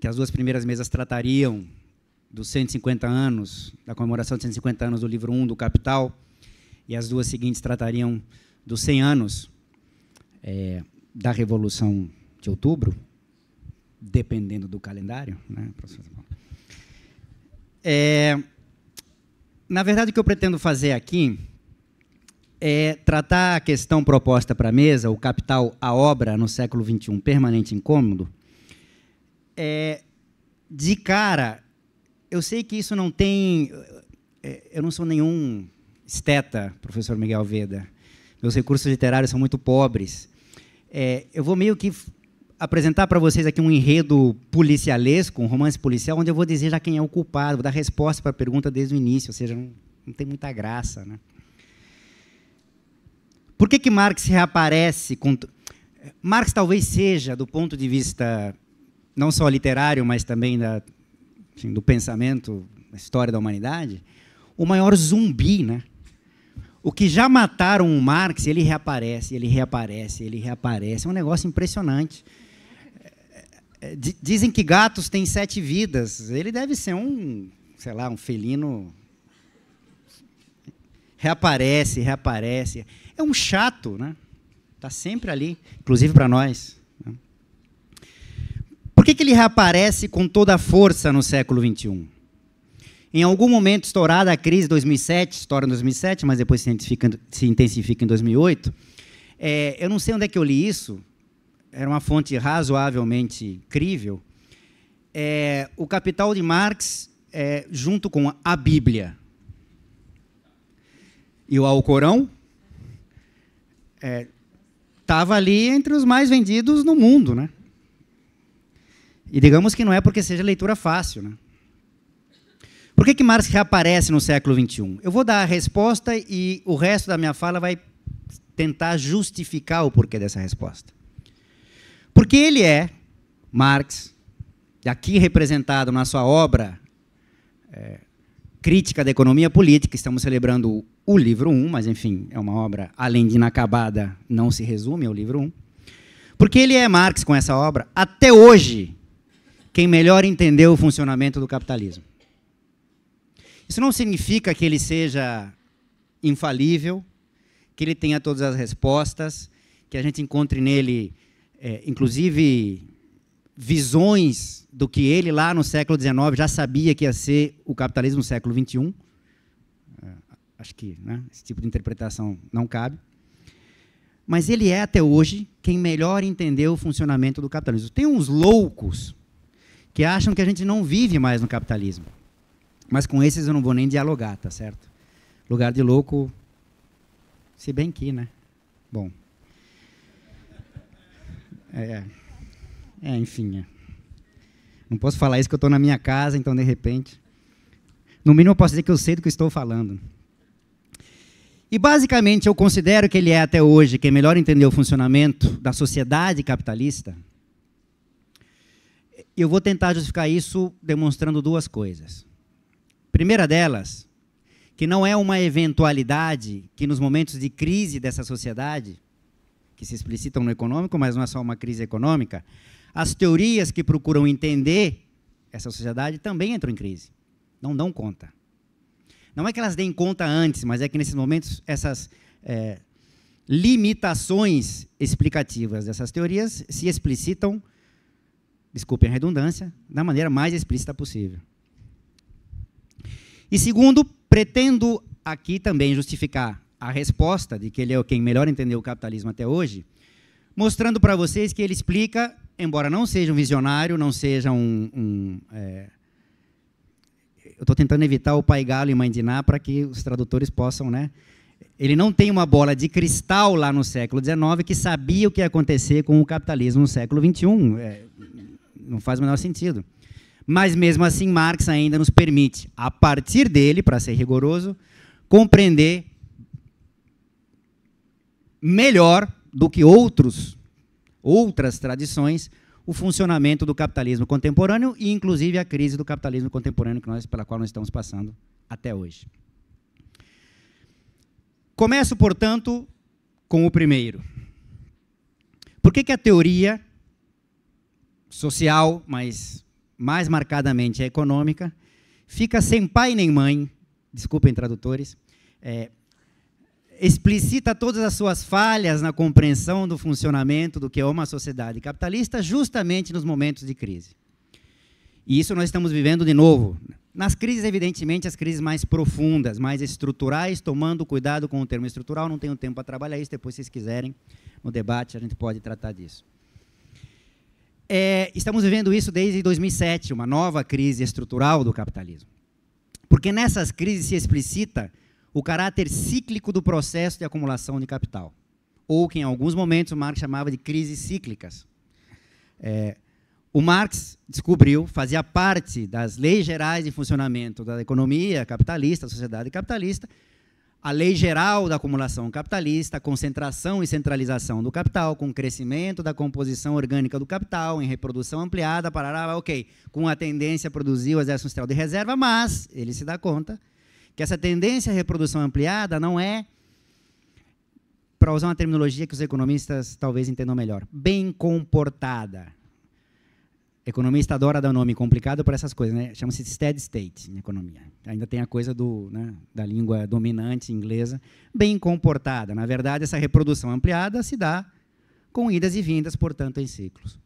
que as duas primeiras mesas tratariam dos 150 anos, da comemoração de 150 anos do livro 1 do Capital, e as duas seguintes tratariam dos 100 anos é, da Revolução de Outubro, dependendo do calendário, né, É, na verdade, o que eu pretendo fazer aqui é, tratar a questão proposta para a mesa, o capital, a obra no século XXI, permanente incômodo, é, de cara, eu sei que isso não tem. É, eu não sou nenhum esteta, professor Miguel Veda. Meus recursos literários são muito pobres. É, eu vou meio que apresentar para vocês aqui um enredo policialesco, um romance policial, onde eu vou dizer já quem é o culpado, vou dar resposta para a pergunta desde o início, ou seja, não, não tem muita graça. Né? Por que, que Marx reaparece? Com... Marx talvez seja, do ponto de vista não só literário, mas também da, assim, do pensamento, da história da humanidade, o maior zumbi, né? O que já mataram o Marx, ele reaparece, ele reaparece, ele reaparece. É um negócio impressionante. É, é, dizem que gatos têm sete vidas. Ele deve ser um, sei lá, um felino reaparece, reaparece. É um chato, né? Está sempre ali, inclusive para nós. Né? Por que, que ele reaparece com toda a força no século XXI? Em algum momento, estourada a crise de 2007, estoura em 2007, mas depois se intensifica, se intensifica em 2008, é, eu não sei onde é que eu li isso, era uma fonte razoavelmente crível, é, o Capital de Marx é, junto com a Bíblia e o Alcorão estava é, ali entre os mais vendidos no mundo, né? E digamos que não é porque seja leitura fácil, né? Por que, que Marx reaparece no século XXI? Eu vou dar a resposta e o resto da minha fala vai tentar justificar o porquê dessa resposta. Porque ele é, Marx, aqui representado na sua obra é, Crítica da Economia Política. Estamos celebrando o livro 1, mas, enfim, é uma obra, além de inacabada, não se resume ao livro 1. Porque ele é Marx com essa obra, até hoje, quem melhor entendeu o funcionamento do capitalismo. Isso não significa que ele seja infalível, que ele tenha todas as respostas, que a gente encontre nele, é, inclusive, visões do que ele lá no século XIX já sabia que ia ser o capitalismo no século XXI. É, acho que né, esse tipo de interpretação não cabe. Mas ele é, até hoje, quem melhor entendeu o funcionamento do capitalismo. Tem uns loucos que acham que a gente não vive mais no capitalismo. Mas com esses eu não vou nem dialogar, tá certo? Lugar de louco, se bem que, né? Bom. É. é. É, enfim. É. Não posso falar isso que eu estou na minha casa, então de repente. No mínimo eu posso dizer que eu sei do que estou falando. E basicamente eu considero que ele é até hoje quem melhor entendeu o funcionamento da sociedade capitalista. Eu vou tentar justificar isso demonstrando duas coisas. Primeira delas, que não é uma eventualidade que nos momentos de crise dessa sociedade, que se explicitam no econômico, mas não é só uma crise econômica, as teorias que procuram entender essa sociedade também entram em crise. Não dão conta. Não é que elas deem conta antes, mas é que nesses momentos essas é, limitações explicativas dessas teorias se explicitam, desculpem a redundância, da maneira mais explícita possível. E segundo, pretendo aqui também justificar a resposta de que ele é quem melhor entendeu o capitalismo até hoje, mostrando para vocês que ele explica embora não seja um visionário, não seja um. um é... eu estou tentando evitar o pai galo e mãe de Ná para que os tradutores possam. Né? Ele não tem uma bola de cristal lá no século XIX que sabia o que ia acontecer com o capitalismo no século XXI. É... não faz o menor sentido. Mas mesmo assim, Marx ainda nos permite, a partir dele, para ser rigoroso, compreender melhor do que outros outras tradições, o funcionamento do capitalismo contemporâneo e, inclusive, a crise do capitalismo contemporâneo que nós, pela qual nós estamos passando até hoje. Começo, portanto, com o primeiro. Por que, que a teoria social, mas mais marcadamente a econômica, fica sem pai nem mãe, desculpem tradutores, é, explicita todas as suas falhas na compreensão do funcionamento do que é uma sociedade capitalista, justamente nos momentos de crise. E isso nós estamos vivendo de novo. Nas crises, evidentemente, as crises mais profundas, mais estruturais, tomando cuidado com o termo estrutural, não tenho tempo para trabalhar isso, depois, se vocês quiserem, no debate, a gente pode tratar disso. É, estamos vivendo isso desde 2007, uma nova crise estrutural do capitalismo. Porque nessas crises se explicita o caráter cíclico do processo de acumulação de capital, ou que em alguns momentos o Marx chamava de crises cíclicas. É, o Marx descobriu, fazia parte das leis gerais de funcionamento da economia capitalista, da sociedade capitalista, a lei geral da acumulação capitalista, a concentração e centralização do capital, com o crescimento da composição orgânica do capital, em reprodução ampliada, parará, ok, com a tendência a produzir o exército industrial de reserva, mas ele se dá conta que essa tendência à reprodução ampliada não é, para usar uma terminologia que os economistas talvez entendam melhor, bem comportada. Economista adora dar nome complicado para essas coisas, né? Chama-se steady state em economia. Ainda tem a coisa do, né, da língua dominante inglesa, bem comportada. Na verdade, essa reprodução ampliada se dá com idas e vindas, portanto, em ciclos.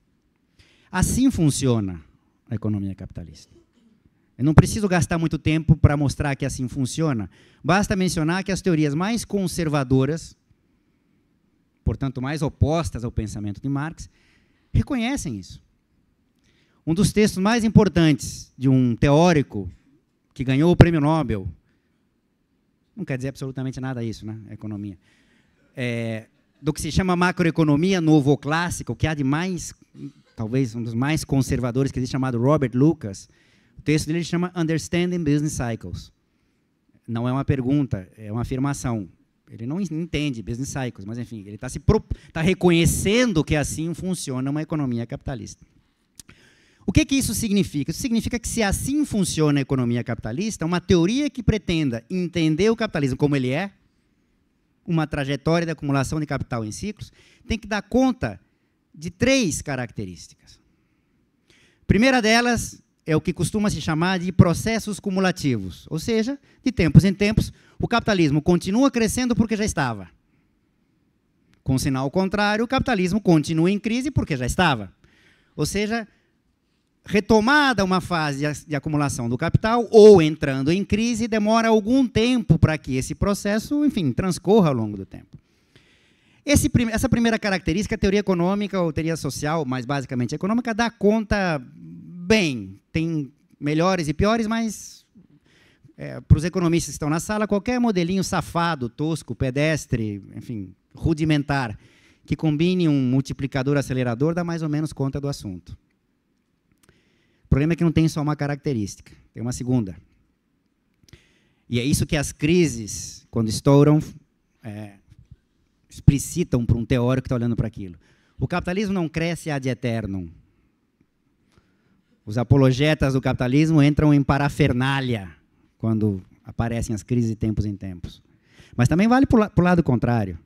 Assim funciona a economia capitalista. Eu não preciso gastar muito tempo para mostrar que assim funciona. Basta mencionar que as teorias mais conservadoras, portanto mais opostas ao pensamento de Marx, reconhecem isso. Um dos textos mais importantes de um teórico que ganhou o prêmio Nobel, não quer dizer absolutamente nada isso, né? Economia. É, do que se chama macroeconomia novo clássico, que há de mais, talvez um dos mais conservadores que existe, chamado Robert Lucas, o texto dele chama Understanding Business Cycles. Não é uma pergunta, é uma afirmação. Ele não entende business cycles, mas enfim, ele está tá reconhecendo que assim funciona uma economia capitalista. O que, que isso significa? Isso significa que se assim funciona a economia capitalista, uma teoria que pretenda entender o capitalismo como ele é, uma trajetória de acumulação de capital em ciclos, tem que dar conta de três características. Primeira delas, é o que costuma se chamar de processos cumulativos, ou seja, de tempos em tempos, o capitalismo continua crescendo porque já estava. Com sinal contrário, o capitalismo continua em crise porque já estava. Ou seja, retomada uma fase de acumulação do capital ou entrando em crise, demora algum tempo para que esse processo, enfim, transcorra ao longo do tempo. Esse, essa primeira característica, a teoria econômica ou teoria social, mais basicamente econômica, dá conta bem, tem melhores e piores, mas é, para os economistas que estão na sala, qualquer modelinho safado, tosco, pedestre, enfim, rudimentar, que combine um multiplicador acelerador, dá mais ou menos conta do assunto. O problema é que não tem só uma característica, tem uma segunda. E é isso que as crises, quando estouram, é, explicitam para um teórico que está olhando para aquilo. O capitalismo não cresce ad eternum. Os apologetas do capitalismo entram em parafernália quando aparecem as crises de tempos em tempos. Mas também vale para o lado contrário.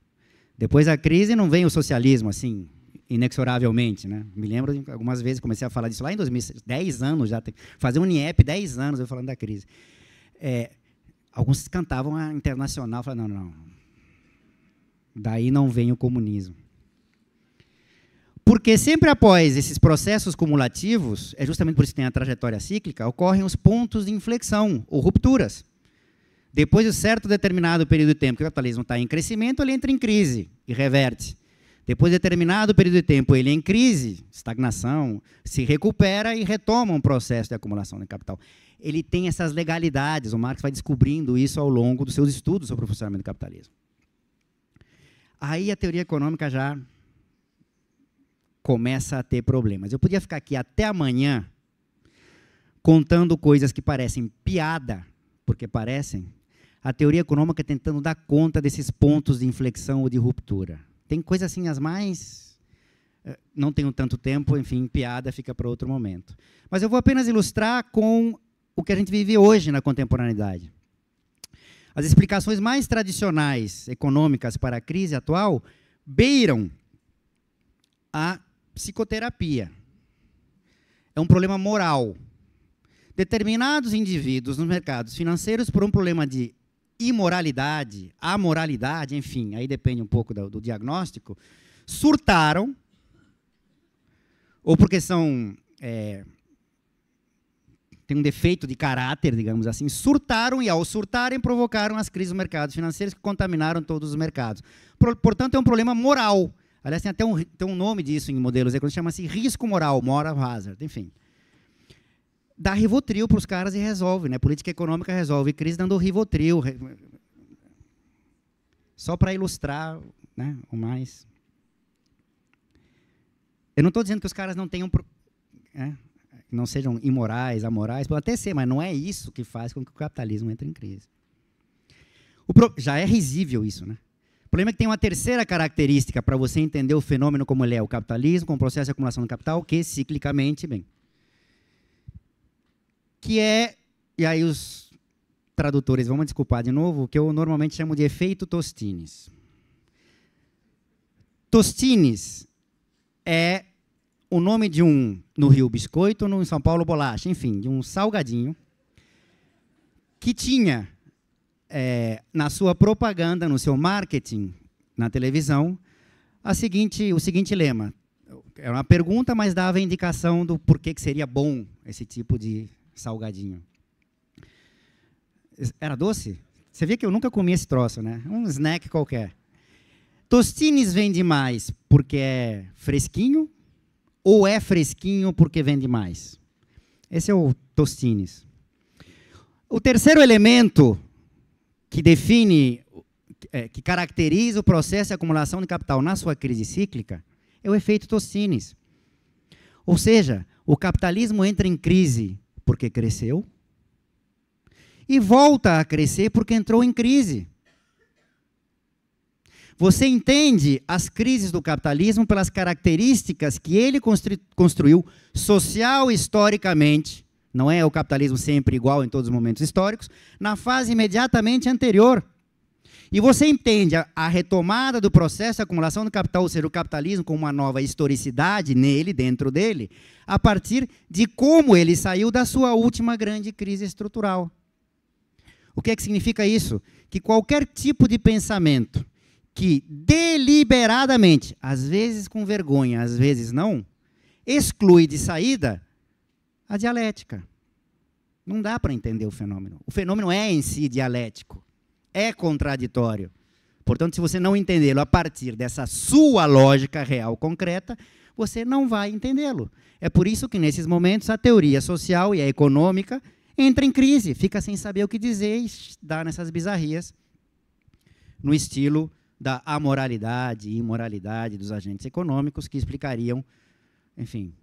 Depois da crise não vem o socialismo assim, inexoravelmente. Né? Me lembro de algumas vezes comecei a falar disso lá em 2006, 10 anos já, fazer um NIEP 10 anos eu falando da crise. É, alguns cantavam a internacional, falaram, não, não, daí não vem o comunismo. Porque sempre após esses processos cumulativos, é justamente por isso que tem a trajetória cíclica, ocorrem os pontos de inflexão ou rupturas. Depois de um certo determinado período de tempo que o capitalismo está em crescimento, ele entra em crise e reverte. Depois de determinado período de tempo, ele é em crise, estagnação, se recupera e retoma um processo de acumulação de capital. Ele tem essas legalidades, o Marx vai descobrindo isso ao longo dos seus estudos sobre o funcionamento do capitalismo. Aí a teoria econômica já começa a ter problemas. Eu podia ficar aqui até amanhã contando coisas que parecem piada, porque parecem. A teoria econômica tentando dar conta desses pontos de inflexão ou de ruptura. Tem coisas assim as mais eh, não tenho tanto tempo, enfim, piada fica para outro momento. Mas eu vou apenas ilustrar com o que a gente vive hoje na contemporaneidade. As explicações mais tradicionais econômicas para a crise atual beiram a psicoterapia. É um problema moral. Determinados indivíduos nos mercados financeiros, por um problema de imoralidade, amoralidade, enfim, aí depende um pouco do, do diagnóstico, surtaram, ou porque são. É, tem um defeito de caráter, digamos assim, surtaram e, ao surtarem, provocaram as crises dos mercados financeiros que contaminaram todos os mercados. Portanto, é um problema moral. Aliás, tem até um, tem um nome disso em modelos econômicos, é chama-se risco moral, moral hazard, enfim. Dá Rivotril para os caras e resolve, né? Política econômica resolve crise dando Rivotril. Só para ilustrar né, o mais. Eu não estou dizendo que os caras não tenham. Né, não sejam imorais, amorais, pode até ser, mas não é isso que faz com que o capitalismo entre em crise. Pro, já é risível isso, né? O problema é que tem uma terceira característica para você entender o fenômeno como ele é, o capitalismo com o processo de acumulação de capital, que ciclicamente, bem, que é, e aí os tradutores vão me desculpar de novo, que eu normalmente chamo de efeito Tostines. Tostines é o nome de um, no Rio, biscoito, no em São Paulo, bolacha, enfim, de um salgadinho que tinha é, na sua propaganda, no seu marketing na televisão, a seguinte, o seguinte lema. Era uma pergunta, mas dava indicação do porquê que seria bom esse tipo de salgadinho. Era doce? Você vê que eu nunca comi esse troço, né? Um snack qualquer. Tostines vende mais porque é fresquinho ou é fresquinho porque vende mais? Esse é o Tostines. O terceiro elemento que define, é, que caracteriza o processo de acumulação de capital na sua crise cíclica, é o efeito Tocines. Ou seja, o capitalismo entra em crise porque cresceu e volta a crescer porque entrou em crise. Você entende as crises do capitalismo pelas características que ele construiu social historicamente não é o capitalismo sempre igual em todos os momentos históricos, na fase imediatamente anterior. E você entende a, retomada do processo de acumulação do capital, ou seja, o capitalismo com uma nova historicidade nele, dentro dele, a partir de como ele saiu da sua última grande crise estrutural. O que é que significa isso? Que qualquer tipo de pensamento que deliberadamente, às vezes com vergonha, às vezes não, exclui de saída a dialética. Não dá para entender o fenômeno. O fenômeno é em si dialético, é contraditório. Portanto, se você não entendê-lo a partir dessa sua lógica real concreta, você não vai entendê-lo. É por isso que, nesses momentos, a teoria social e a econômica entra em crise, fica sem saber o que dizer e dá nessas bizarrias no estilo da amoralidade e imoralidade dos agentes econômicos que explicariam, enfim,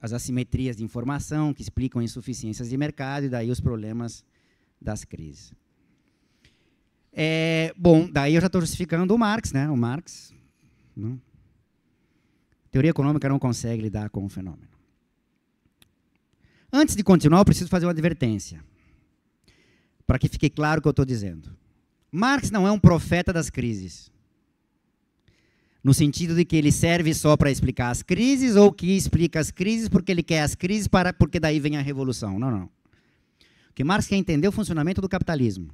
as assimetrias de informação que explicam insuficiências de mercado e daí os problemas das crises. É, bom, daí eu já estou justificando o Marx, né? O Marx, não? Né? teoria econômica não consegue lidar com o fenômeno. Antes de continuar, eu preciso fazer uma advertência para que fique claro o que eu estou dizendo. Marx não é um profeta das crises no sentido de que ele serve só para explicar as crises ou que explica as crises porque ele quer as crises para porque daí vem a revolução. Não, não. O que Marx quer entender é o funcionamento do capitalismo.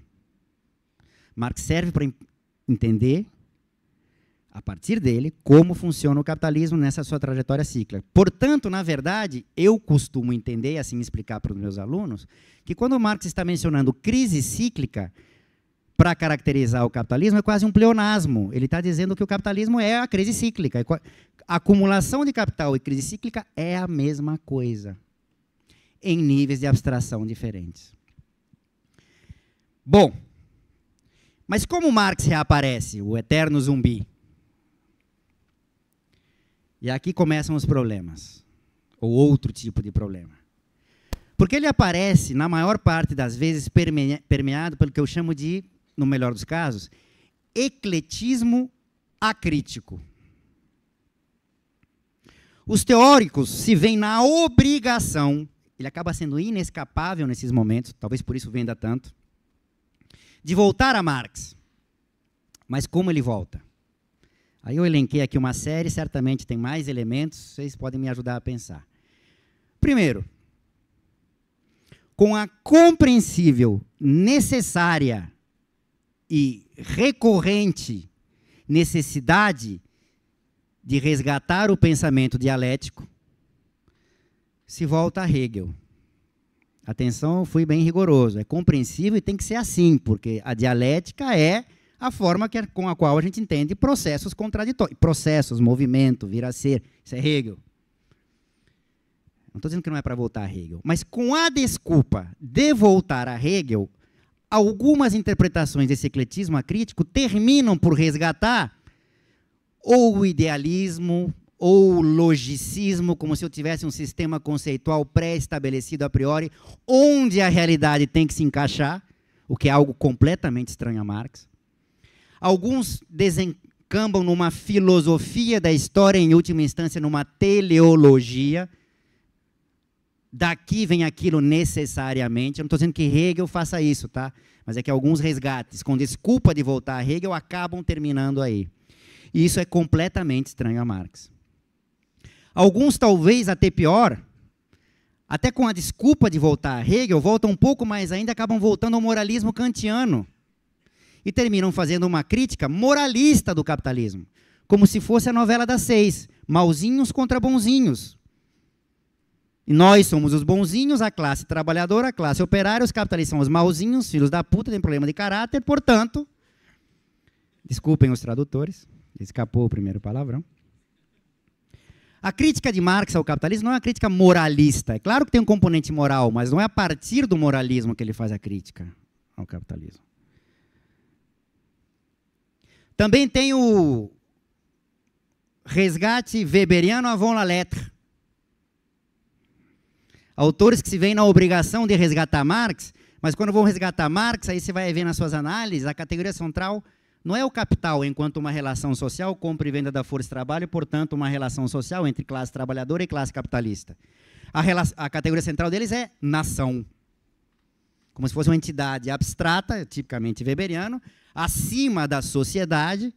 Marx serve para entender a partir dele como funciona o capitalismo nessa sua trajetória cíclica. Portanto, na verdade, eu costumo entender e assim explicar para os meus alunos que quando Marx está mencionando crise cíclica, para caracterizar o capitalismo é quase um pleonasmo. Ele está dizendo que o capitalismo é a crise cíclica. A acumulação de capital e crise cíclica é a mesma coisa, em níveis de abstração diferentes. Bom, mas como Marx reaparece, o eterno zumbi? E aqui começam os problemas, ou outro tipo de problema. Porque ele aparece, na maior parte das vezes, permeado pelo que eu chamo de no melhor dos casos, ecletismo acrítico. Os teóricos se veem na obrigação, ele acaba sendo inescapável nesses momentos, talvez por isso venda tanto, de voltar a Marx. Mas como ele volta? Aí eu elenquei aqui uma série, certamente tem mais elementos, vocês podem me ajudar a pensar. Primeiro, com a compreensível, necessária e recorrente necessidade de resgatar o pensamento dialético, se volta a Hegel. Atenção, fui bem rigoroso. É compreensível e tem que ser assim, porque a dialética é a forma que, é com a qual a gente entende processos contraditórios. Processos, movimento, vir a ser. Isso é Hegel. Não estou dizendo que não é para voltar a Hegel. Mas com a desculpa de voltar a Hegel, algumas interpretações desse ecletismo acrítico terminam por resgatar ou o idealismo ou o logicismo, como se eu tivesse um sistema conceitual pré-estabelecido a priori, onde a realidade tem que se encaixar, o que é algo completamente estranho a Marx. Alguns desencambam numa filosofia da história, em última instância, numa teleologia, daqui vem aquilo necessariamente. Eu não estou dizendo que Hegel faça isso, tá? Mas é que alguns resgates, com desculpa de voltar a Hegel, acabam terminando aí. E isso é completamente estranho a Marx. Alguns, talvez até pior, até com a desculpa de voltar a Hegel, voltam um pouco mais ainda, acabam voltando ao moralismo kantiano. E terminam fazendo uma crítica moralista do capitalismo. Como se fosse a novela das seis: mauzinhos contra bonzinhos nós somos os bonzinhos, a classe trabalhadora, a classe operária, os capitalistas são os mauzinhos, filhos da puta, tem problema de caráter, portanto. Desculpem os tradutores, escapou o primeiro palavrão. A crítica de Marx ao capitalismo não é uma crítica moralista. É claro que tem um componente moral, mas não é a partir do moralismo que ele faz a crítica ao capitalismo. Também tem o resgate weberiano à von la lettre, Autores que se veem na obrigação de resgatar Marx, mas quando vão resgatar Marx, aí você vai ver nas suas análises, a categoria central não é o capital enquanto uma relação social, compra e venda da força de trabalho, portanto, uma relação social entre classe trabalhadora e classe capitalista. A, a categoria central deles é nação. Como se fosse uma entidade abstrata, tipicamente weberiano, acima da sociedade,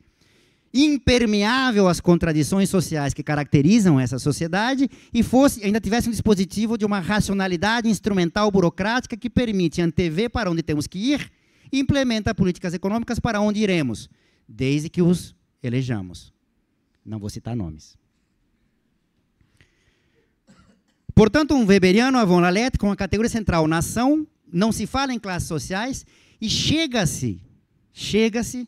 impermeável às contradições sociais que caracterizam essa sociedade e fosse ainda tivesse um dispositivo de uma racionalidade instrumental burocrática que permite antever para onde temos que ir e implementa políticas econômicas para onde iremos, desde que os elejamos. Não vou citar nomes. Portanto, um weberiano, von Lalette, com a categoria central nação, não se fala em classes sociais e chega-se, chega-se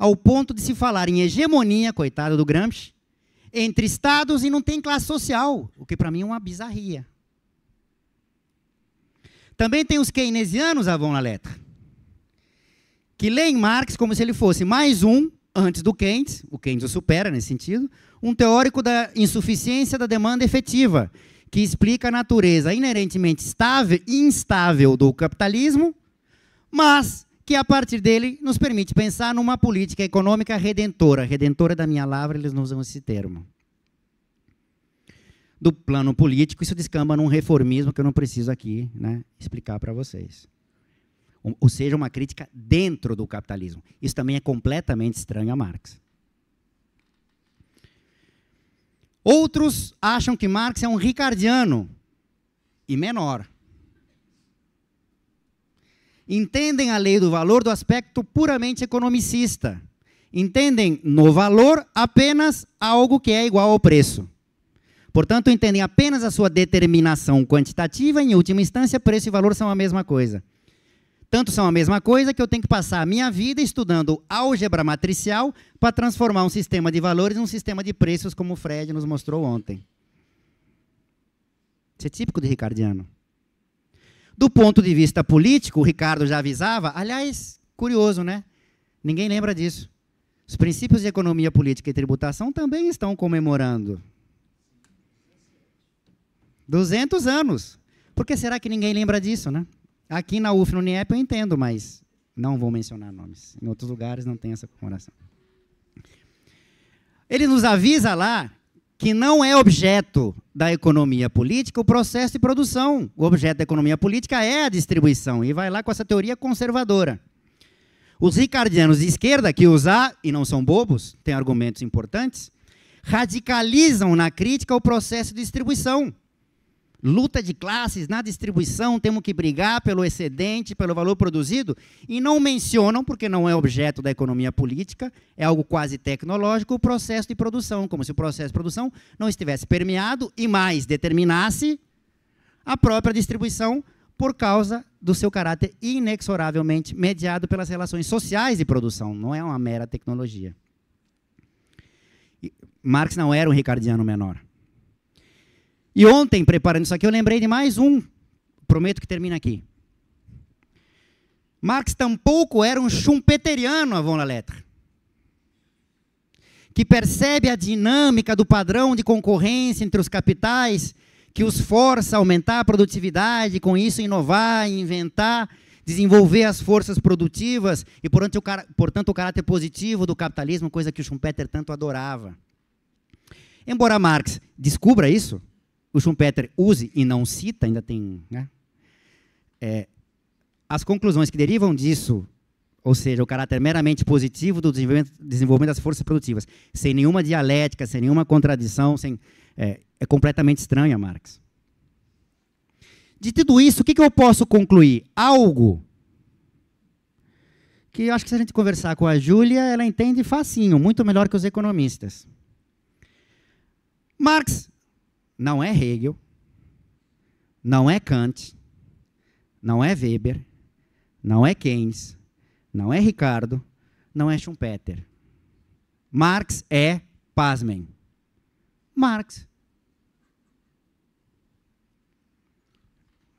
ao ponto de se falar em hegemonia, coitado do Gramsci, entre estados e não tem classe social, o que para mim é uma bizarria. Também tem os keynesianos, Avon letra, que leem Marx como se ele fosse mais um, antes do Keynes, o Keynes o supera nesse sentido, um teórico da insuficiência da demanda efetiva, que explica a natureza inerentemente estável e instável do capitalismo, mas que a partir dele nos permite pensar numa política econômica redentora. Redentora da minha palavra, eles não usam esse termo. Do plano político, isso descamba num reformismo que eu não preciso aqui né, explicar para vocês. Ou seja, uma crítica dentro do capitalismo. Isso também é completamente estranho a Marx. Outros acham que Marx é um ricardiano e menor entendem a lei do valor do aspecto puramente economicista. Entendem no valor apenas algo que é igual ao preço. Portanto, entendem apenas a sua determinação quantitativa, em última instância, preço e valor são a mesma coisa. Tanto são a mesma coisa que eu tenho que passar a minha vida estudando álgebra matricial para transformar um sistema de valores em um sistema de preços, como o Fred nos mostrou ontem. Isso é típico de Ricardiano. Do ponto de vista político, o Ricardo já avisava, aliás, curioso, né? Ninguém lembra disso. Os princípios de economia política e tributação também estão comemorando 200 anos. Por que será que ninguém lembra disso, né? Aqui na UF, no UNIEP, eu entendo, mas não vou mencionar nomes. Em outros lugares não tem essa comemoração. Ele nos avisa lá que não é objeto da economia política o processo de produção. O objeto da economia política é a distribuição, e vai lá com essa teoria conservadora. Os ricardianos de esquerda, que usar, e não são bobos, têm argumentos importantes, radicalizam na crítica o processo de distribuição luta de classes na distribuição, temos que brigar pelo excedente, pelo valor produzido, e não mencionam, porque não é objeto da economia política, é algo quase tecnológico, o processo de produção, como se o processo de produção não estivesse permeado e mais determinasse a própria distribuição por causa do seu caráter inexoravelmente mediado pelas relações sociais de produção, não é uma mera tecnologia. Marx não era um ricardiano menor. E ontem, preparando isso aqui, eu lembrei de mais um. Prometo que termina aqui. Marx tampouco era um schumpeteriano, avant la lettre, que percebe a dinâmica do padrão de concorrência entre os capitais que os força a aumentar a produtividade, com isso inovar, inventar, desenvolver as forças produtivas e, portanto, o caráter positivo do capitalismo, coisa que o Schumpeter tanto adorava. Embora Marx descubra isso, o Schumpeter use e não cita, ainda tem. Né? É, as conclusões que derivam disso, ou seja, o caráter meramente positivo do desenvolvimento, desenvolvimento das forças produtivas, sem nenhuma dialética, sem nenhuma contradição, sem, é, é completamente estranha, Marx. De tudo isso, o que, que eu posso concluir? Algo que eu acho que se a gente conversar com a Júlia, ela entende facinho, muito melhor que os economistas. Marx não é Hegel, não é Kant, não é Weber, não é Keynes, não é Ricardo, não é Schumpeter. Marx é, pasmem, Marx.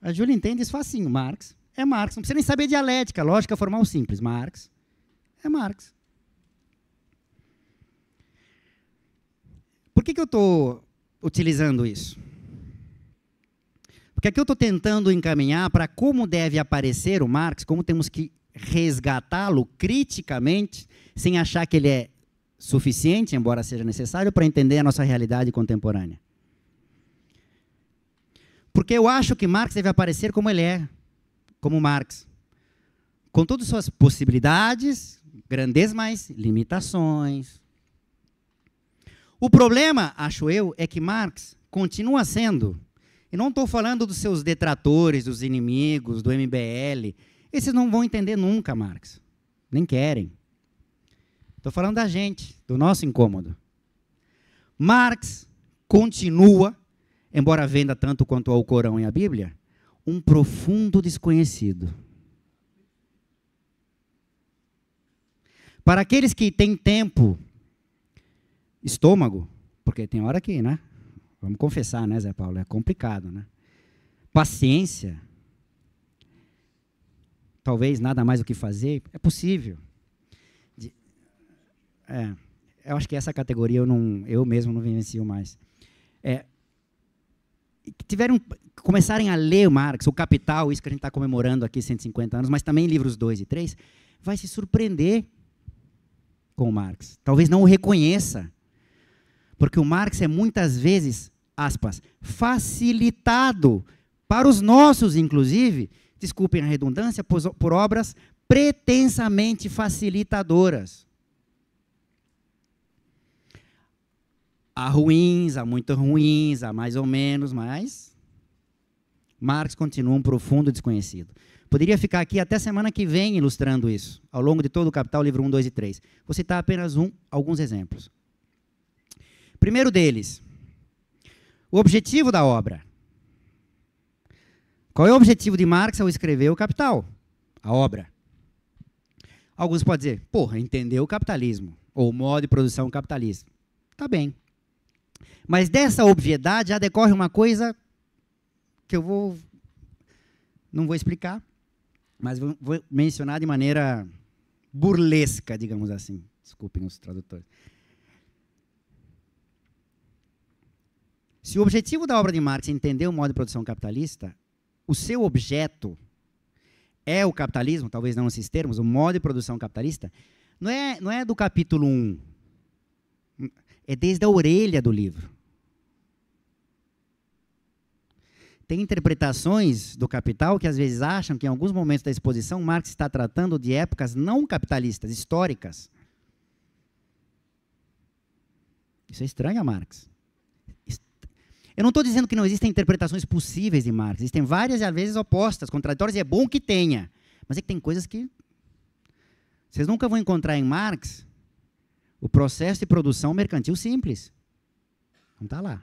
A Júlia entende isso facinho. Marx é Marx. Não precisa nem saber dialética, lógica formal simples. Marx é Marx. Por que, que eu estou utilizando isso? Porque aqui eu estou tentando encaminhar para como deve aparecer o Marx, como temos que resgatá-lo criticamente, sem achar que ele é suficiente, embora seja necessário, para entender a nossa realidade contemporânea. Porque eu acho que Marx deve aparecer como ele é, como Marx. Com todas as suas possibilidades, grandes, mas limitações, o problema, acho eu, é que Marx continua sendo, e não estou falando dos seus detratores, dos inimigos, do MBL, esses não vão entender nunca Marx, nem querem. Estou falando da gente, do nosso incômodo. Marx continua, embora venda tanto quanto ao Corão e a Bíblia, um profundo desconhecido. Para aqueles que têm tempo estômago, porque tem hora que, né? Vamos confessar, né, Zé Paulo? É complicado, né? Paciência. Talvez nada mais o que fazer. É possível. De, é, eu acho que essa categoria eu, não, eu mesmo não vivencio mais. É, tiveram, começarem a ler o Marx, o Capital, isso que a gente está comemorando aqui, 150 anos, mas também livros 2 e 3, vai se surpreender com o Marx. Talvez não o reconheça porque o Marx é muitas vezes, aspas, facilitado para os nossos, inclusive, desculpem a redundância, por, por obras pretensamente facilitadoras. Há ruins, há muito ruins, há mais ou menos, mas Marx continua um profundo desconhecido. Poderia ficar aqui até semana que vem ilustrando isso, ao longo de todo o Capital, livro 1, 2 e 3. Vou citar apenas um, alguns exemplos. Primeiro deles, o objetivo da obra. Qual é o objetivo de Marx ao escrever o Capital? A obra. Alguns podem dizer, porra, entender o capitalismo, ou o modo de produção capitalista. Tá bem. Mas dessa obviedade já decorre uma coisa que eu vou. não vou explicar, mas vou, mencionar de maneira burlesca, digamos assim. Desculpem os tradutores. Se o objetivo da obra de Marx é entender o modo de produção capitalista, o seu objeto é o capitalismo, talvez não esses termos, o modo de produção capitalista, não é, não é do capítulo 1. É desde a orelha do livro. Tem interpretações do Capital que às vezes acham que em alguns momentos da exposição Marx está tratando de épocas não capitalistas, históricas. Isso é estranho a Marx. Eu não estou dizendo que não existem interpretações possíveis de Marx. Existem várias e às vezes opostas, contraditórias, e é bom que tenha. Mas é que tem coisas que vocês nunca vão encontrar em Marx o processo de produção mercantil simples. Não está lá.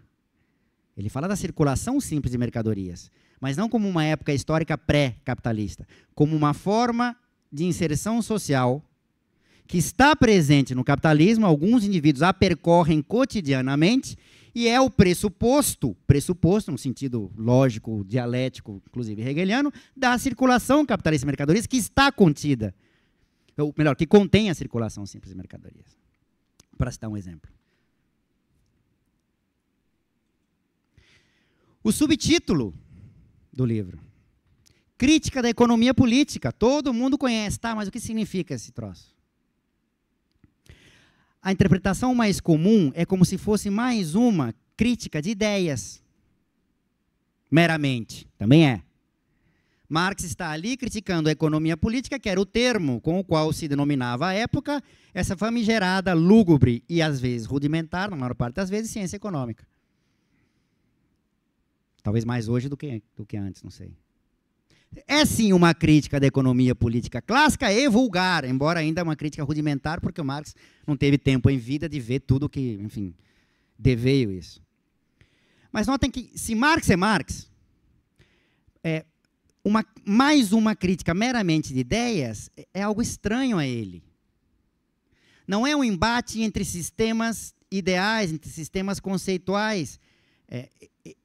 Ele fala da circulação simples de mercadorias, mas não como uma época histórica pré-capitalista, como uma forma de inserção social que está presente no capitalismo, alguns indivíduos a percorrem cotidianamente e é o pressuposto, pressuposto no sentido lógico, dialético, inclusive hegeliano, da circulação capitalista de mercadorias que está contida, ou melhor, que contém a circulação simples de mercadorias. Para citar um exemplo. O subtítulo do livro. Crítica da economia política. Todo mundo conhece, tá? Mas o que significa esse troço? A interpretação mais comum é como se fosse mais uma crítica de ideias. Meramente, também é. Marx está ali criticando a economia política, que era o termo com o qual se denominava à época essa famigerada, lúgubre e às vezes rudimentar, na maior parte das vezes, ciência econômica. Talvez mais hoje do que, do que antes, não sei. É sim uma crítica da economia política clássica e vulgar, embora ainda uma crítica rudimentar, porque o Marx não teve tempo em vida de ver tudo que, enfim, deveio isso. Mas notem que se Marx é Marx, é, uma, mais uma crítica meramente de ideias é, é algo estranho a ele. Não é um embate entre sistemas ideais, entre sistemas conceituais. É,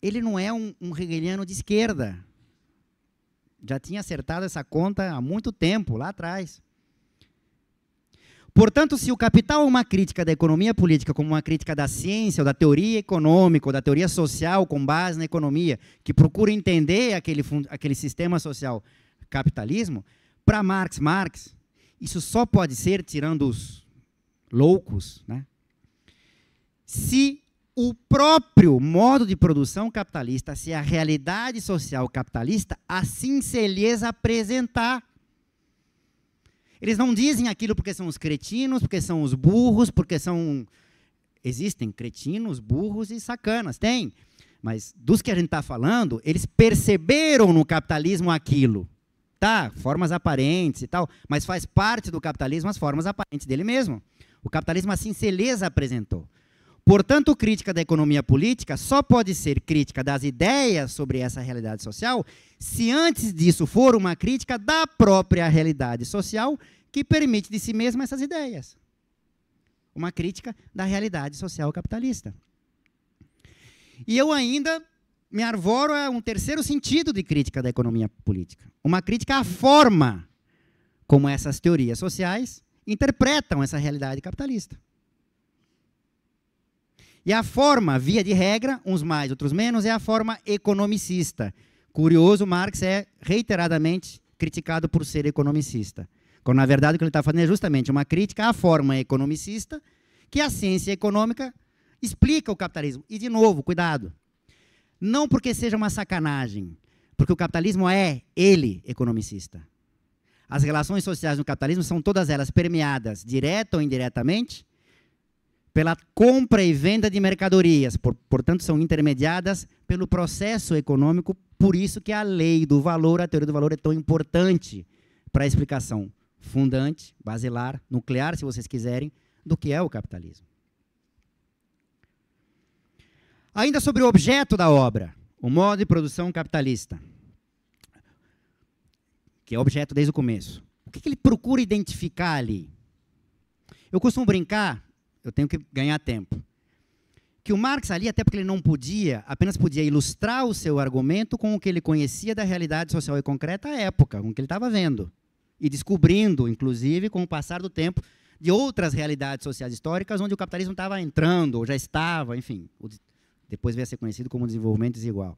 ele não é um, um hegeliano de esquerda. Já tinha acertado essa conta há muito tempo, lá atrás. Portanto, se o capital é uma crítica da economia política como uma crítica da ciência, ou da teoria econômica, ou da teoria social com base na economia, que procura entender aquele, aquele sistema social capitalismo, para Marx, Marx, isso só pode ser, tirando os loucos, né? se o próprio modo de produção capitalista, se a realidade social capitalista assim se lhes apresentar. Eles não dizem aquilo porque são os cretinos, porque são os burros, porque são. Existem cretinos, burros e sacanas, tem. Mas dos que a gente está falando, eles perceberam no capitalismo aquilo. Tá, formas aparentes e tal, mas faz parte do capitalismo as formas aparentes dele mesmo. O capitalismo assim se lhes apresentou. Portanto, crítica da economia política só pode ser crítica das ideias sobre essa realidade social se antes disso for uma crítica da própria realidade social que permite de si mesma essas ideias. Uma crítica da realidade social capitalista. E eu ainda me arvoro a um terceiro sentido de crítica da economia política. Uma crítica à forma como essas teorias sociais interpretam essa realidade capitalista. E a forma, via de regra, uns mais, outros menos, é a forma economicista. Curioso, Marx é reiteradamente criticado por ser economicista. Quando, na verdade, o que ele está fazendo é justamente uma crítica à forma economicista, que a ciência econômica explica o capitalismo. E, de novo, cuidado. Não porque seja uma sacanagem, porque o capitalismo é, ele, economicista. As relações sociais no capitalismo são todas elas permeadas, direta ou indiretamente, pela compra e venda de mercadorias, por, portanto, são intermediadas pelo processo econômico, por isso que a lei do valor, a teoria do valor é tão importante para a explicação fundante, basilar, nuclear, se vocês quiserem, do que é o capitalismo. Ainda sobre o objeto da obra, o modo de produção capitalista, que é objeto desde o começo. O que, que ele procura identificar ali? Eu costumo brincar eu tenho que ganhar tempo. Que o Marx ali, até porque ele não podia, apenas podia ilustrar o seu argumento com o que ele conhecia da realidade social e concreta à época, com o que ele estava vendo. E descobrindo, inclusive, com o passar do tempo, de outras realidades sociais históricas onde o capitalismo estava entrando, ou já estava, enfim. Depois veio a ser conhecido como desenvolvimento desigual.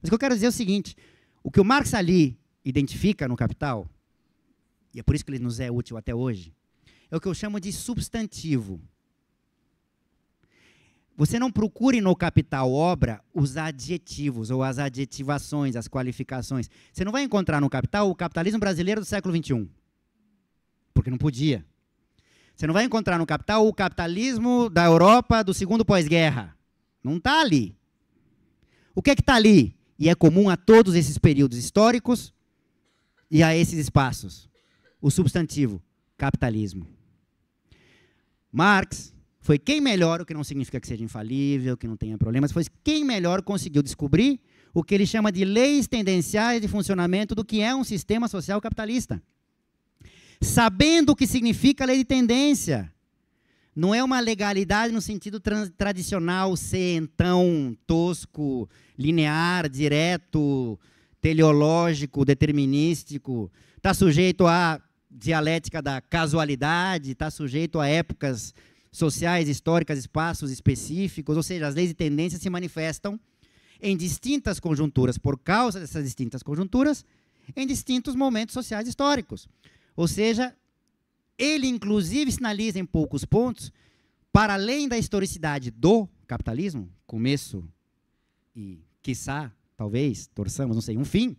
Mas o que eu quero dizer é o seguinte: o que o Marx ali identifica no Capital, e é por isso que ele nos é útil até hoje, é o que eu chamo de substantivo. Você não procure no capital obra os adjetivos ou as adjetivações, as qualificações. Você não vai encontrar no capital o capitalismo brasileiro do século XXI, porque não podia. Você não vai encontrar no capital o capitalismo da Europa do segundo pós-guerra. Não está ali. O que é que está ali? E é comum a todos esses períodos históricos e a esses espaços. O substantivo capitalismo. Marx, foi quem melhor, o que não significa que seja infalível, que não tenha problemas, foi quem melhor conseguiu descobrir o que ele chama de leis tendenciais de funcionamento do que é um sistema social capitalista. Sabendo o que significa a lei de tendência. Não é uma legalidade no sentido tradicional, ser então tosco, linear, direto, teleológico, determinístico. Está sujeito à dialética da casualidade, está sujeito a épocas sociais, históricas, espaços específicos, ou seja, as leis e tendências se manifestam em distintas conjunturas, por causa dessas distintas conjunturas, em distintos momentos sociais históricos. Ou seja, ele inclusive sinaliza em poucos pontos, para além da historicidade do capitalismo, começo e, quiçá, talvez, torçamos, não sei, um fim,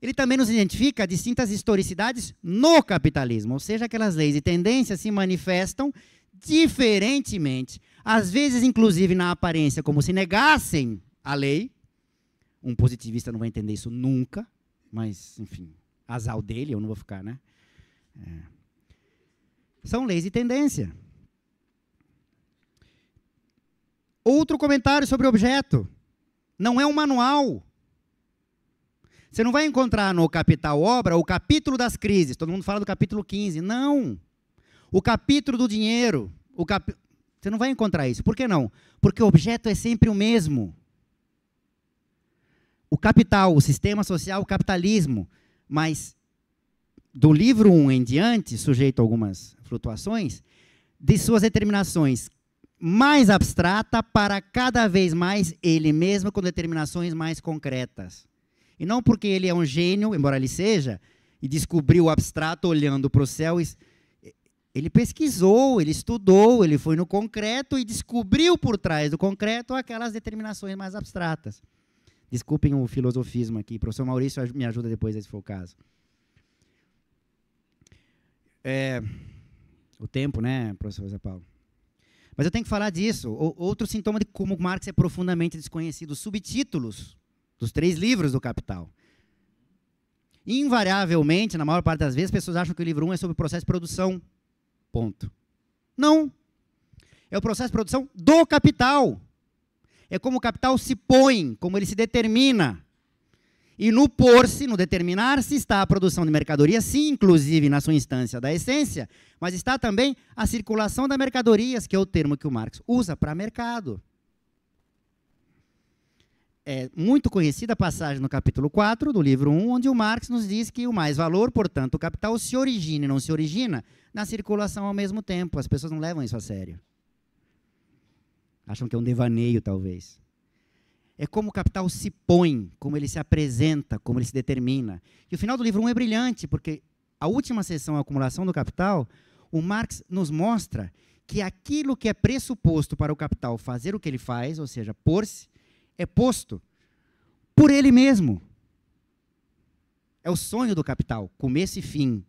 ele também nos identifica distintas historicidades no capitalismo, ou seja, aquelas leis e tendências se manifestam diferentemente, às vezes, inclusive, na aparência, como se negassem a lei. Um positivista não vai entender isso nunca, mas, enfim, azar dele, eu não vou ficar, né? É. São leis de tendência. Outro comentário sobre o objeto. Não é um manual. Você não vai encontrar no Capital Obra o capítulo das crises. Todo mundo fala do capítulo 15. Não. O capítulo do dinheiro, o cap... você não vai encontrar isso. Por que não? Porque o objeto é sempre o mesmo. O capital, o sistema social, o capitalismo. Mas do livro 1 em diante, sujeito a algumas flutuações, de suas determinações mais abstrata para cada vez mais ele mesmo com determinações mais concretas. E não porque ele é um gênio, embora ele seja, e descobriu o abstrato olhando para o céu e ele pesquisou, ele estudou, ele foi no concreto e descobriu por trás do concreto aquelas determinações mais abstratas. Desculpem o filosofismo aqui, professor Maurício me ajuda depois se for o caso. É, o tempo, né, professor José Paulo? Mas eu tenho que falar disso. O, outro sintoma de como Marx é profundamente desconhecido: subtítulos dos três livros do Capital. Invariavelmente, na maior parte das vezes, as pessoas acham que o livro 1 um é sobre o processo de produção Ponto. Não. É o processo de produção do capital. É como o capital se põe, como ele se determina. E no pôr-se, no determinar-se, está a produção de mercadoria, sim, inclusive na sua instância da essência, mas está também a circulação das mercadorias, que é o termo que o Marx usa para mercado é, muito conhecida a passagem no capítulo 4 do livro 1, onde o Marx nos diz que o mais valor, portanto, o capital se origina e não se origina na circulação ao mesmo tempo. As pessoas não levam isso a sério. Acham que é um devaneio, talvez. É como o capital se põe, como ele se apresenta, como ele se determina. E o final do livro 1 é brilhante, porque a última sessão, a acumulação do capital, o Marx nos mostra que aquilo que é pressuposto para o capital fazer o que ele faz, ou seja, pôr-se, é posto por ele mesmo. É o sonho do capital, começo e fim,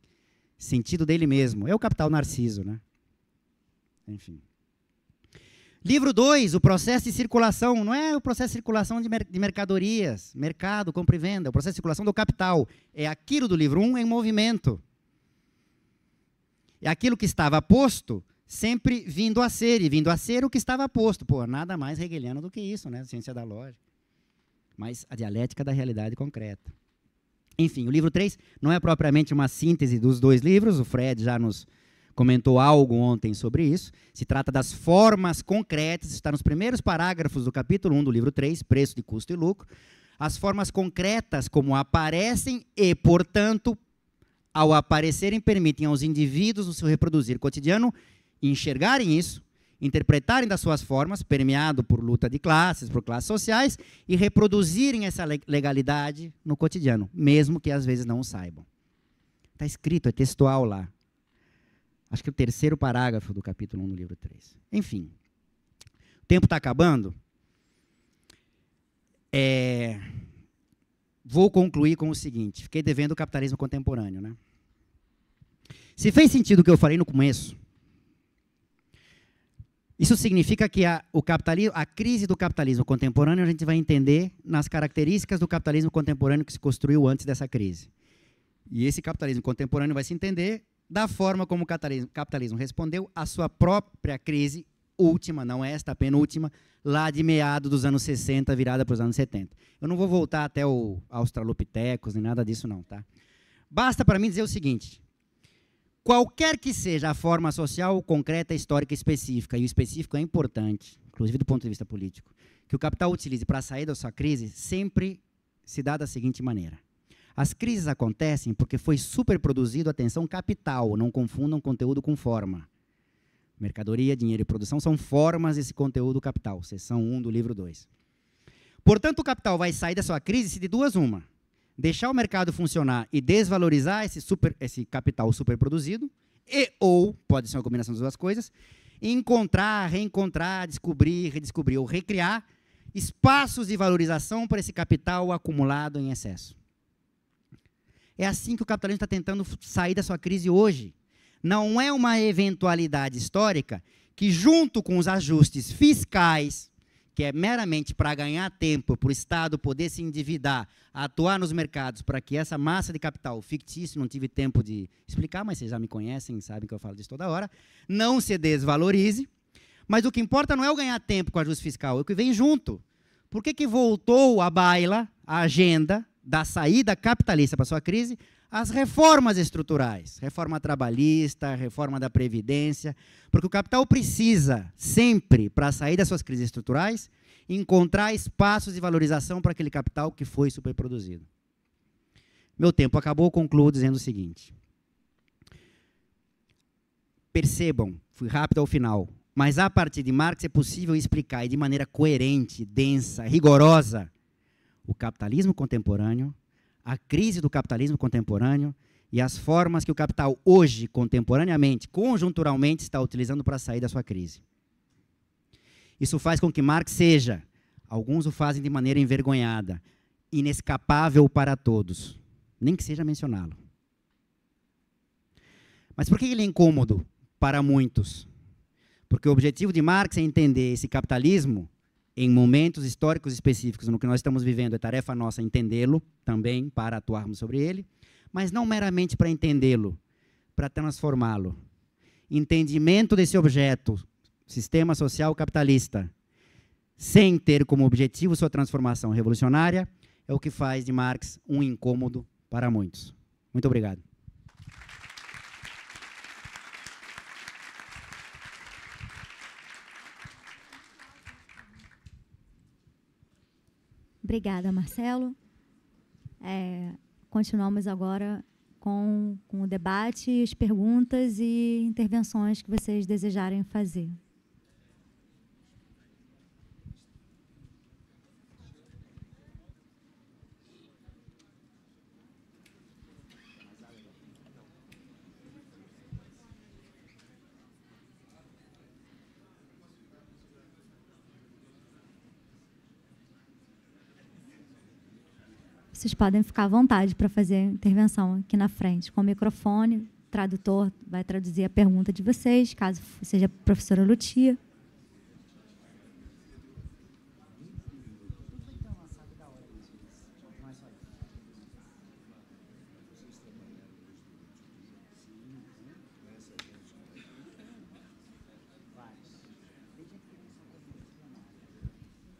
sentido dele mesmo. É o capital narciso, né? Enfim. Livro 2, o processo de circulação. Não é o processo de circulação de, mer de mercadorias, mercado, compra e venda. É o processo de circulação do capital. É aquilo do livro 1 um em movimento. É aquilo que estava posto sempre vindo a ser, e vindo a ser o que estava posto. Pô, nada mais hegeliano do que isso, né? Ciência da lógica. Mas a dialética da realidade concreta. Enfim, o livro 3 não é propriamente uma síntese dos dois livros, o Fred já nos comentou algo ontem sobre isso. Se trata das formas concretas, está nos primeiros parágrafos do capítulo 1 do livro 3, Preço de Custo e Lucro. As formas concretas como aparecem e, portanto, ao aparecerem, permitem aos indivíduos, o seu reproduzir cotidiano, enxergarem isso, interpretarem das suas formas, permeado por luta de classes, por classes sociais, e reproduzirem essa legalidade no cotidiano, mesmo que às vezes não o saibam. Está escrito, é textual lá. Acho que o terceiro parágrafo do capítulo 1 do livro 3. Enfim, o tempo está acabando. É, vou concluir com o seguinte: fiquei devendo o capitalismo contemporâneo. Né? Se fez sentido o que eu falei no começo, isso significa que a, o capitalismo, a crise do capitalismo contemporâneo a gente vai entender nas características do capitalismo contemporâneo que se construiu antes dessa crise. E esse capitalismo contemporâneo vai se entender da forma como o capitalismo, capitalismo respondeu à sua própria crise última, não esta, a penúltima, lá de meados dos anos 60, virada para os anos 70. Eu não vou voltar até o Australopithecus, nem nada disso não, tá? Basta para mim dizer o seguinte, qualquer que seja a forma social, concreta, histórica específica, e o específico é importante, inclusive do ponto de vista político, que o capital utilize para sair da sua crise, sempre se dá da seguinte maneira. As crises acontecem porque foi superproduzido, atenção, capital, não confundam conteúdo com forma. Mercadoria, dinheiro e produção são formas desse conteúdo capital, seção 1 do livro 2. Portanto, o capital vai sair da sua crise se de duas uma deixar o mercado funcionar e desvalorizar esse, super, esse capital superproduzido, e ou, pode ser uma combinação das duas coisas, encontrar, reencontrar, descobrir, redescobrir ou recriar espaços de valorização para esse capital acumulado em excesso. É assim que o capitalismo está tentando sair da sua crise hoje. Não é uma eventualidade histórica que, junto com os ajustes fiscais, que é meramente para ganhar tempo, para o Estado poder se endividar, atuar nos mercados para que essa massa de capital fictício, não tive tempo de explicar, mas vocês já me conhecem, sabem que eu falo disso toda hora, não se desvalorize. Mas o que importa não é o ganhar tempo com a ajuste fiscal, é o que vem junto. Por que, que voltou a baila, a agenda da saída capitalista para a sua crise, as reformas estruturais, reforma trabalhista, reforma da previdência, porque o capital precisa sempre para sair das suas crises estruturais encontrar espaços de valorização para aquele capital que foi superproduzido. Meu tempo acabou, concluo dizendo o seguinte. Percebam, fui rápido ao final, mas a partir de Marx é possível explicar e de maneira coerente, densa, rigorosa o capitalismo contemporâneo a crise do capitalismo contemporâneo e as formas que o capital hoje, contemporaneamente, conjunturalmente, está utilizando para sair da sua crise. Isso faz com que Marx seja, alguns o fazem de maneira envergonhada, inescapável para todos, nem que seja mencioná-lo. Mas por que ele é incômodo para muitos? Porque o objetivo de Marx é entender esse capitalismo em momentos históricos específicos no que nós estamos vivendo, é tarefa nossa entendê-lo também para atuarmos sobre ele, mas não meramente para entendê-lo, para transformá-lo. Entendimento desse objeto, sistema social capitalista, sem ter como objetivo sua transformação revolucionária, é o que faz de Marx um incômodo para muitos. Muito obrigado. Obrigada, Marcelo. É, continuamos agora com, com o debate, as perguntas e intervenções que vocês desejarem fazer. vocês podem ficar à vontade para fazer a intervenção aqui na frente, com o microfone. O tradutor vai traduzir a pergunta de vocês, caso seja a professora Lutia.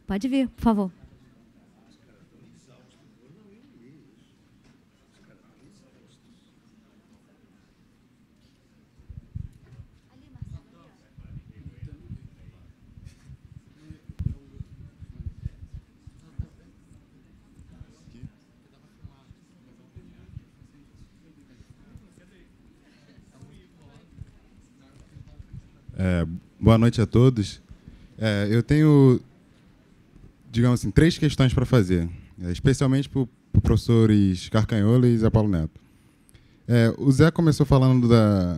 Pode vir, por favor. Boa noite a todos. É, eu tenho, digamos assim, três questões para fazer, é, especialmente para os professores Carcanhola e Zé Paulo Neto. É, o Zé começou falando da.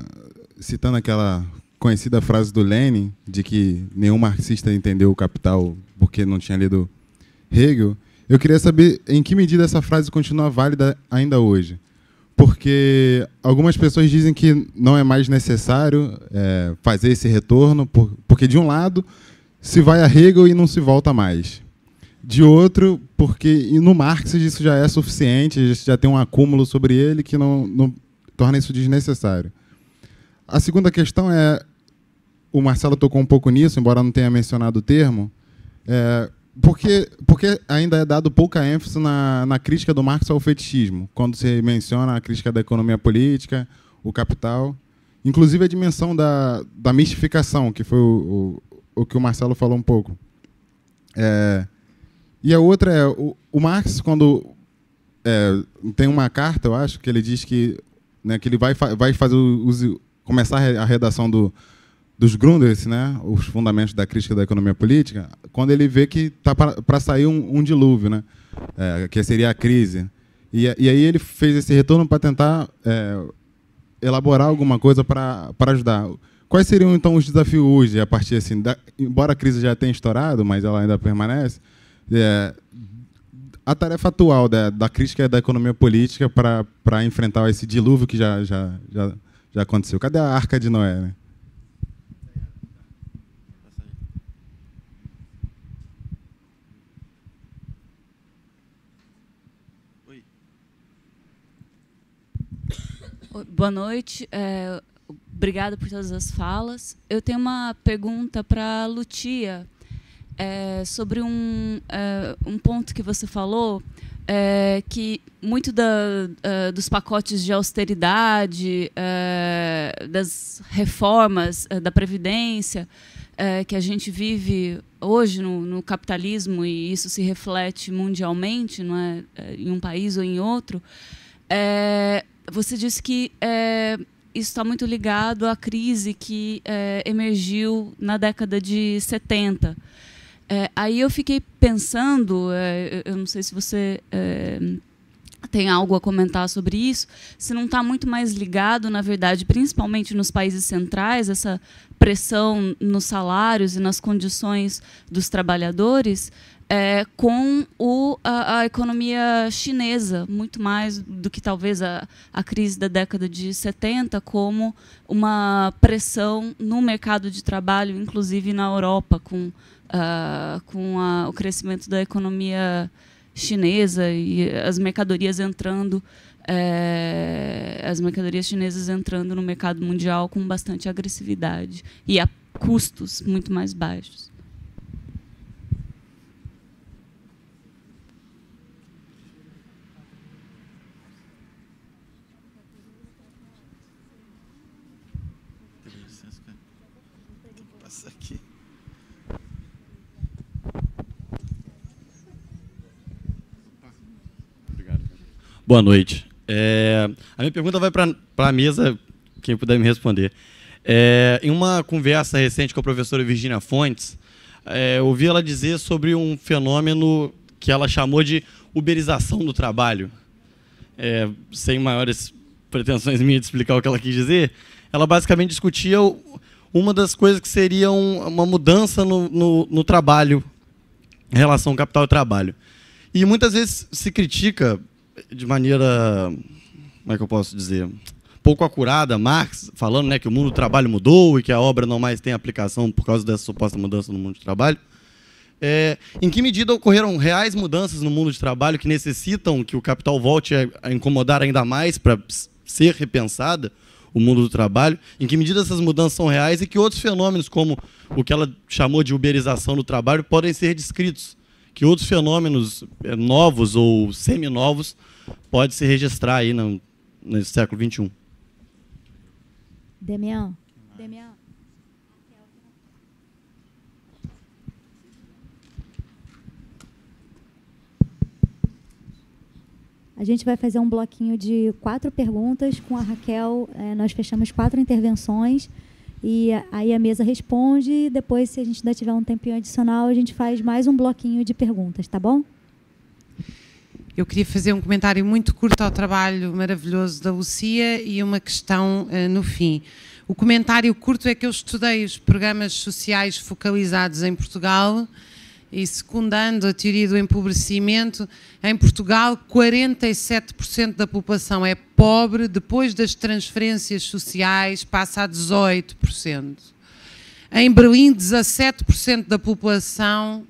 citando aquela conhecida frase do Lenin, de que nenhum marxista entendeu o capital porque não tinha lido Hegel. Eu queria saber em que medida essa frase continua válida ainda hoje porque algumas pessoas dizem que não é mais necessário é, fazer esse retorno, por, porque, de um lado, se vai a Hegel e não se volta mais. De outro, porque no Marx isso já é suficiente, já tem um acúmulo sobre ele que não, não torna isso desnecessário. A segunda questão é: o Marcelo tocou um pouco nisso, embora não tenha mencionado o termo, é, porque, porque ainda é dado pouca ênfase na, na crítica do Marx ao fetichismo, quando se menciona a crítica da economia política, o capital, inclusive a dimensão da, da mistificação, que foi o, o, o que o Marcelo falou um pouco. É, e a outra é, o, o Marx, quando é, tem uma carta, eu acho, que ele diz que, né, que ele vai, vai fazer começar a redação do, dos Grunders, né, os fundamentos da crítica da economia política, quando ele vê que tá para sair um, um, dilúvio, né, é, que seria a crise. E, e, aí ele fez esse retorno para tentar é, elaborar alguma coisa para ajudar. Quais seriam então os desafios hoje, a partir assim, da, embora a crise já tenha estourado, mas ela ainda permanece, é, a tarefa atual da, da crítica da economia política para enfrentar esse dilúvio que já, já, já, já aconteceu? Cadê a arca de Noé? Né? Oi. Boa noite. É, obrigada por todas as falas. Eu tenho uma pergunta para a Lutia é, sobre um, é, um ponto que você falou. É, que muito da, uh, dos pacotes de austeridade, uh, das reformas uh, da Previdência, é, que a gente vive hoje no, no, capitalismo e isso se reflete mundialmente, não é, é, em um país ou em outro. É, você disse que é, isso está muito ligado à crise que é, emergiu na década de 70. É, aí eu fiquei pensando, eu não sei se você tem algo a comentar sobre isso, se não está muito mais ligado, na verdade, principalmente nos países centrais, essa pressão nos salários e nas condições dos trabalhadores, é, com o, a, a, economia chinesa, muito mais do que talvez a, a crise da década de 70, como uma pressão no mercado de trabalho, inclusive na Europa, com, uh, com a, o crescimento da economia chinesa chinesa e as mercadorias entrando, é, as mercadorias chinesas entrando no mercado mundial com bastante agressividade e a custos muito mais baixos. Boa noite. É, a minha pergunta vai para a mesa, quem puder me responder. É, em uma conversa recente com a professora Virginia Fontes, é, eu ouvi ela dizer sobre um fenômeno que ela chamou de uberização do trabalho. É, sem maiores pretensões minhas de explicar o que ela quis dizer, ela basicamente discutia uma das coisas que seria uma mudança no, no, no trabalho, em relação ao capital e trabalho. E muitas vezes se critica de maneira, como é que eu posso dizer, pouco acurada, Marx falando né, que o mundo do trabalho mudou e que a obra não mais tem aplicação por causa dessa suposta mudança no mundo do trabalho. É, em que medida ocorreram reais mudanças no mundo de trabalho que necessitam que o capital volte a incomodar ainda mais para ser repensada o mundo do trabalho? Em que medida essas mudanças são reais e que outros fenômenos, como o que ela chamou de uberização do trabalho, podem ser descritos que outros fenômenos eh, novos ou seminovos pode se registrar aí no, no século XXI. Demian. Demian. A gente vai fazer um bloquinho de quatro perguntas com a Raquel. É, nós fechamos quatro intervenções. E aí a mesa responde. e Depois, se a gente ainda tiver um tempinho adicional, a gente faz mais um bloquinho de perguntas, tá bom? Eu queria fazer um comentário muito curto ao trabalho maravilhoso da Lucia e uma questão uh, no fim. O comentário curto é que eu estudei os programas sociais focalizados em Portugal e secundando a teoria do empobrecimento, em Portugal 47% da população é pobre, depois das transferências sociais passa a 18%. Em Berlim, 17% da população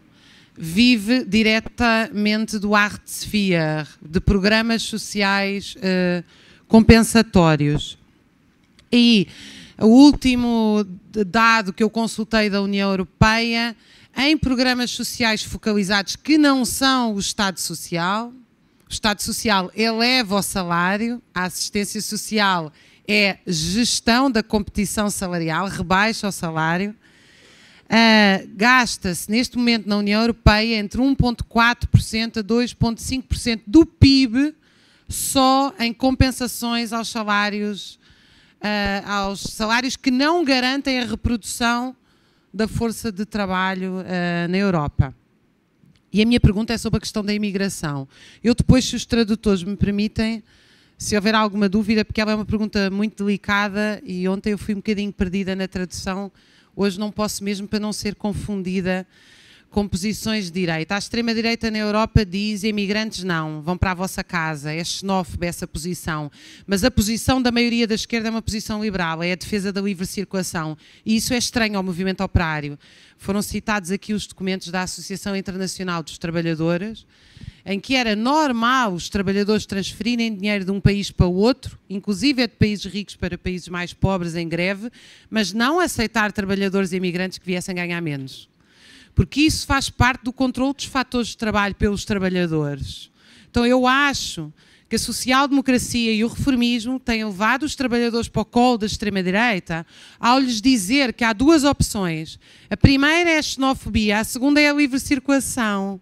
vive diretamente do Hartz-IV, de programas sociais eh, compensatórios. E o último dado que eu consultei da União Europeia em programas sociais focalizados que não são o Estado Social. O Estado Social eleva o salário, a assistência social é gestão da competição salarial, rebaixa o salário. Uh, Gasta-se neste momento na União Europeia entre 1,4% a 2,5% do PIB só em compensações aos salários, uh, aos salários que não garantem a reprodução da força de trabalho uh, na Europa. E a minha pergunta é sobre a questão da imigração. Eu depois, se os tradutores me permitem, se houver alguma dúvida, porque ela é uma pergunta muito delicada e ontem eu fui um bocadinho perdida na tradução, hoje não posso mesmo para não ser confundida composições de direita. A extrema-direita na Europa diz imigrantes não, vão para a vossa casa, é xenófoba essa posição. Mas a posição da maioria da esquerda é uma posição liberal, é a defesa da livre circulação. E isso é estranho ao movimento operário. Foram citados aqui os documentos da Associação Internacional dos Trabalhadores, em que era normal os trabalhadores transferirem dinheiro de um país para o outro, inclusive é de países ricos para países mais pobres em greve, mas não aceitar trabalhadores e imigrantes que viessem ganhar menos porque isso faz parte do controle dos fatores de trabalho pelos trabalhadores. Então eu acho que a social-democracia e o reformismo têm levado os trabalhadores para o colo da extrema-direita ao lhes dizer que há duas opções. A primeira é a xenofobia, a segunda é a livre circulação.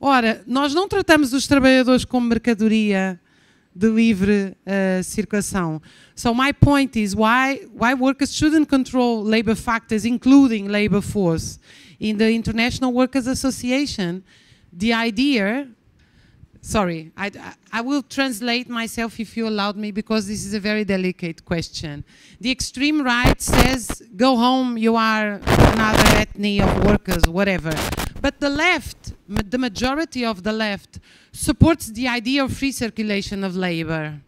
Ora, nós não tratamos os trabalhadores como mercadoria de livre uh, circulação. So my point is why why workers shouldn't control labor factors including labor force. in the International Workers Association, the idea, sorry, I, I will translate myself if you allowed me because this is a very delicate question. The extreme right says, go home, you are another ethnic of workers, whatever. But the left, the majority of the left, supports the idea of free circulation of labor.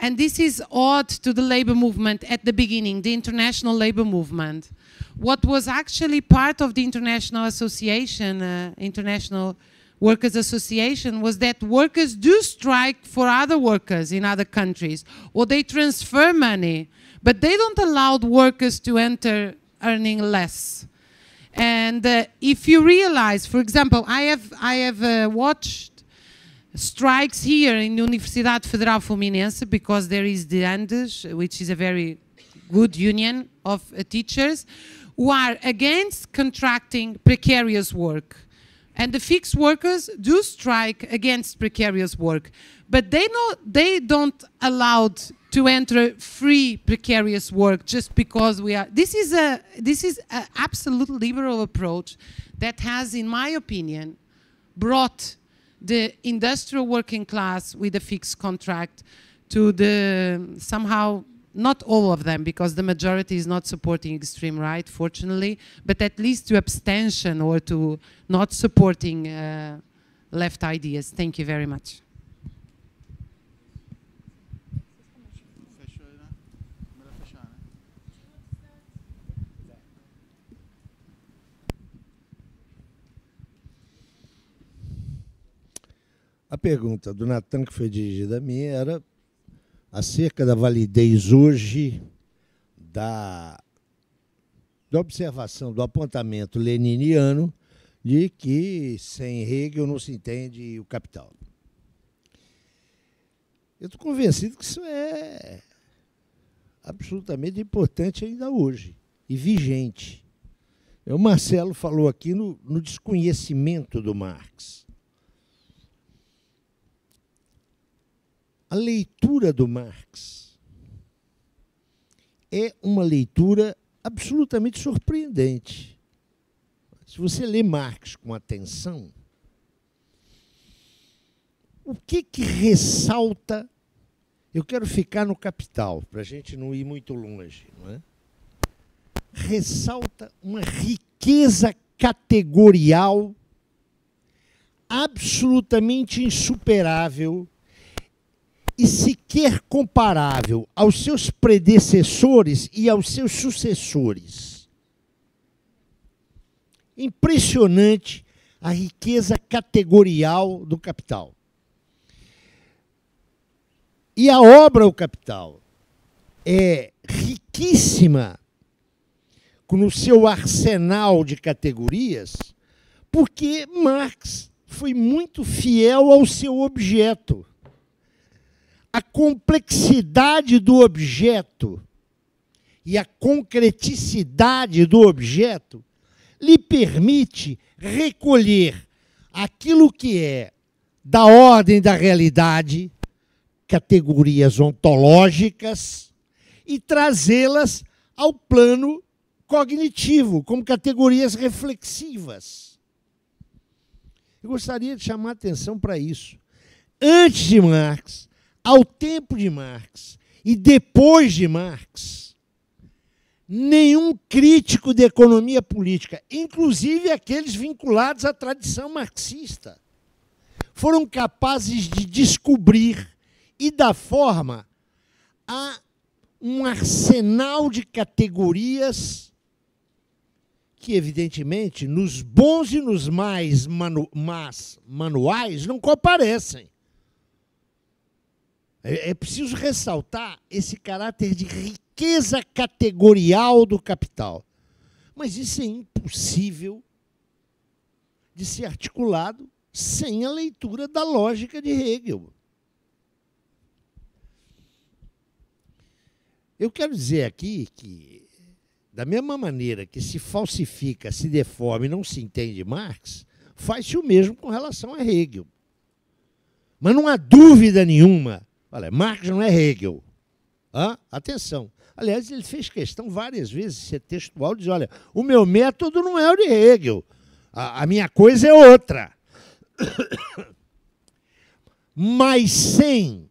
And this is odd to the labor movement at the beginning, the international labor movement what was actually part of the International Association, uh, International Workers Association, was that workers do strike for other workers in other countries, or they transfer money, but they don't allow workers to enter earning less. And uh, if you realize, for example, I have, I have uh, watched strikes here in Universidade Federal Fluminense because there is the Andes, which is a very good union of uh, teachers who are against contracting precarious work. And the fixed workers do strike against precarious work, but they, know, they don't allowed to enter free precarious work just because we are. This is a this is an absolute liberal approach that has, in my opinion, brought the industrial working class with a fixed contract to the somehow not all of them, because the majority is not supporting extreme right, fortunately, but at least to abstention or to not supporting uh, left ideas. Thank you very much. A pergunta do Natan que foi dirigida a mim era acerca da validez hoje da, da observação do apontamento leniniano de que sem Hegel não se entende o capital. Eu estou convencido que isso é absolutamente importante ainda hoje e vigente. É o Marcelo falou aqui no, no desconhecimento do Marx. A leitura do Marx é uma leitura absolutamente surpreendente. Se você lê Marx com atenção, o que, que ressalta? Eu quero ficar no capital, para a gente não ir muito longe. Não é? Ressalta uma riqueza categorial absolutamente insuperável e sequer comparável aos seus predecessores e aos seus sucessores. Impressionante a riqueza categorial do capital. E a obra O Capital é riquíssima no seu arsenal de categorias, porque Marx foi muito fiel ao seu objeto a complexidade do objeto e a concreticidade do objeto lhe permite recolher aquilo que é da ordem da realidade, categorias ontológicas, e trazê-las ao plano cognitivo, como categorias reflexivas. Eu gostaria de chamar a atenção para isso. Antes de Marx, ao tempo de Marx e depois de Marx, nenhum crítico de economia política, inclusive aqueles vinculados à tradição marxista, foram capazes de descobrir e dar forma a um arsenal de categorias que, evidentemente, nos bons e nos mais manu manuais não comparecem. É, é, preciso ressaltar esse caráter de riqueza categorial do capital. Mas isso é impossível de ser articulado sem a leitura da lógica de Hegel. Eu quero dizer aqui que, da mesma maneira que se falsifica, se deforma e não se entende Marx, faz-se o mesmo com relação a Hegel. Mas não há dúvida nenhuma Olha, Marx não é Hegel. ah, Atenção. Aliás, ele fez questão várias vezes, ser é textual, diz, olha, o meu método não é o de Hegel. a, a minha coisa é outra. Mas sem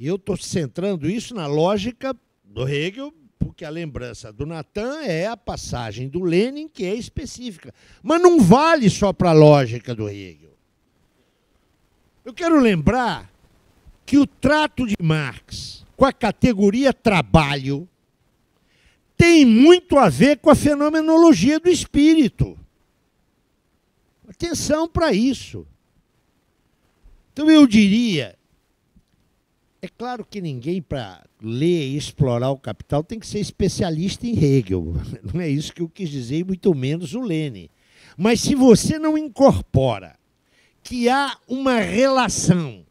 e eu estou centrando isso na lógica do Hegel, porque a lembrança do Natan é a passagem do Lenin, que é específica. Mas não vale só para a lógica do Hegel. Eu quero lembrar que o trato de Marx com a categoria trabalho tem muito a ver com a fenomenologia do espírito. Atenção para isso. Então eu diria, é claro que ninguém para ler e explorar o capital tem que ser especialista em Hegel. Não é isso que eu quis dizer, muito menos o Lene. Mas se você não incorpora que há uma relação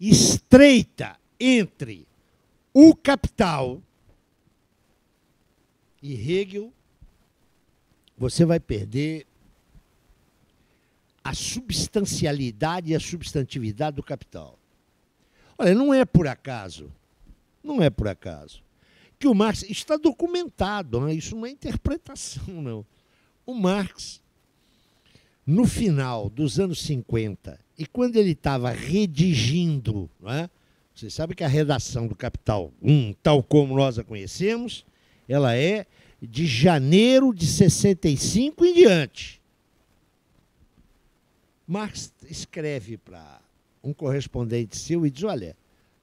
estreita entre o capital e Hegel, você vai perder a substancialidade e a substantividade do capital. Olha, não é por acaso, não é por acaso, que o Marx está documentado, né? isso não é interpretação, não. O Marx, no final dos anos 50 e quando ele estava redigindo, né, você sabe que a redação do Capital 1, tal como nós a conhecemos, ela é de janeiro de 65 em diante. Marx escreve para um correspondente seu e diz: Olha,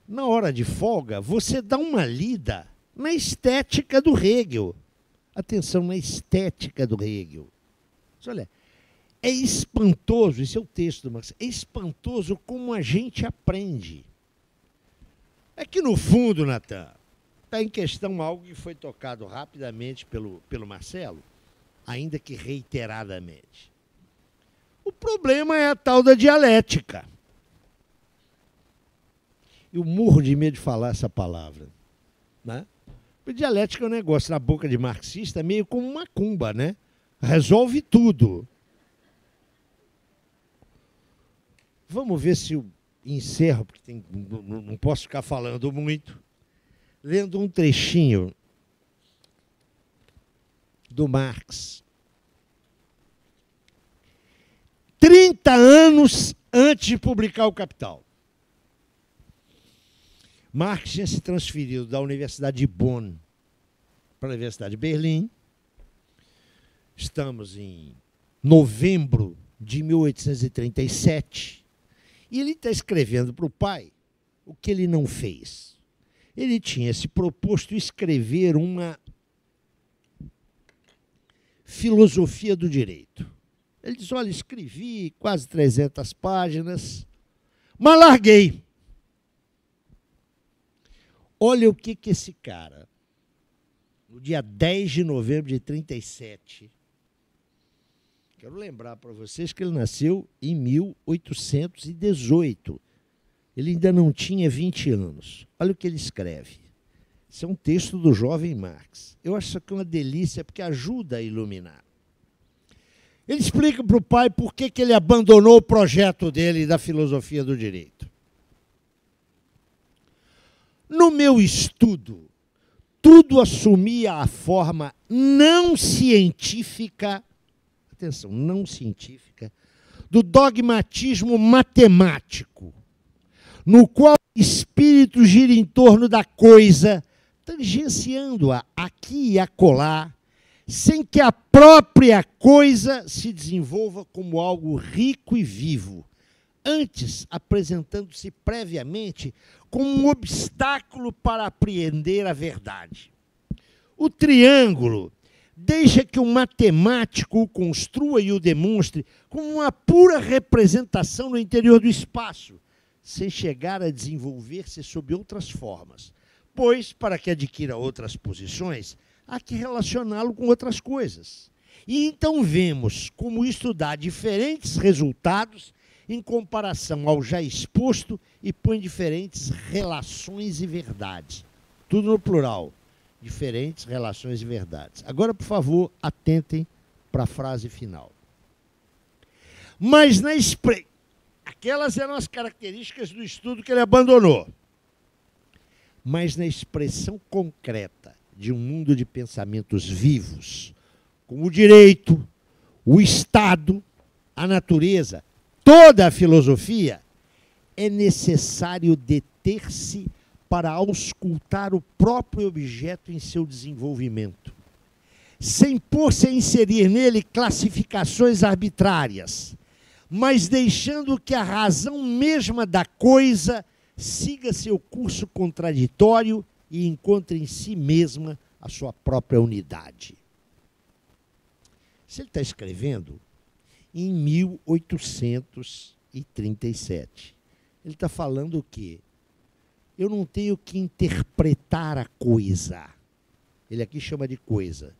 na hora de folga, você dá uma lida na estética do Hegel. Atenção, na estética do Hegel. Diz, Olha, é espantoso, esse é o texto do Marx, é espantoso como a gente aprende. É que, no fundo, Natan, está em questão algo que foi tocado rapidamente pelo, pelo Marcelo, ainda que reiteradamente. O problema é a tal da dialética. Eu morro de medo de falar essa palavra. Né? Porque dialética é um negócio na boca de marxista meio como uma cumba, né? Resolve tudo. Vamos ver se eu encerro, porque tem, não, não posso ficar falando muito, lendo um trechinho do Marx. 30 anos antes de publicar o Capital. Marx tinha se transferido da Universidade de Bonn para a Universidade de Berlim. Estamos em novembro de 1837. E ele está escrevendo para o pai o que ele não fez. Ele tinha se proposto escrever uma filosofia do direito. Ele diz: Olha, escrevi quase 300 páginas, mas larguei. Olha o que, que esse cara, no dia 10 de novembro de 1937, Quero lembrar para vocês que ele nasceu em 1818. Ele ainda não tinha 20 anos. Olha o que ele escreve. Isso é um texto do jovem Marx. Eu acho isso aqui uma delícia, porque ajuda a iluminar. Ele explica para o pai por que, que ele abandonou o projeto dele da filosofia do direito. No meu estudo, tudo assumia a forma não científica atenção, não científica, do dogmatismo matemático, no qual o espírito gira em torno da coisa, tangenciando-a aqui e acolá, sem que a própria coisa se desenvolva como algo rico e vivo, antes apresentando-se previamente como um obstáculo para apreender a verdade. O triângulo Deixa que o matemático o construa e o demonstre como uma pura representação no interior do espaço, sem chegar a desenvolver-se sob outras formas. Pois, para que adquira outras posições, há que relacioná-lo com outras coisas. E então vemos como isto dá diferentes resultados em comparação ao já exposto e põe diferentes relações e verdades. Tudo no plural diferentes relações e verdades. Agora, por favor, atentem para a frase final. Mas na expre... aquelas eram as características do estudo que ele abandonou. Mas na expressão concreta de um mundo de pensamentos vivos, com o direito, o Estado, a natureza, toda a filosofia, é necessário deter-se para auscultar o próprio objeto em seu desenvolvimento, sem pôr-se a inserir nele classificações arbitrárias, mas deixando que a razão mesma da coisa siga seu curso contraditório e encontre em si mesma a sua própria unidade. Se ele está escrevendo em 1837, ele está falando o quê? Eu não tenho que interpretar a coisa. Ele aqui chama de coisa.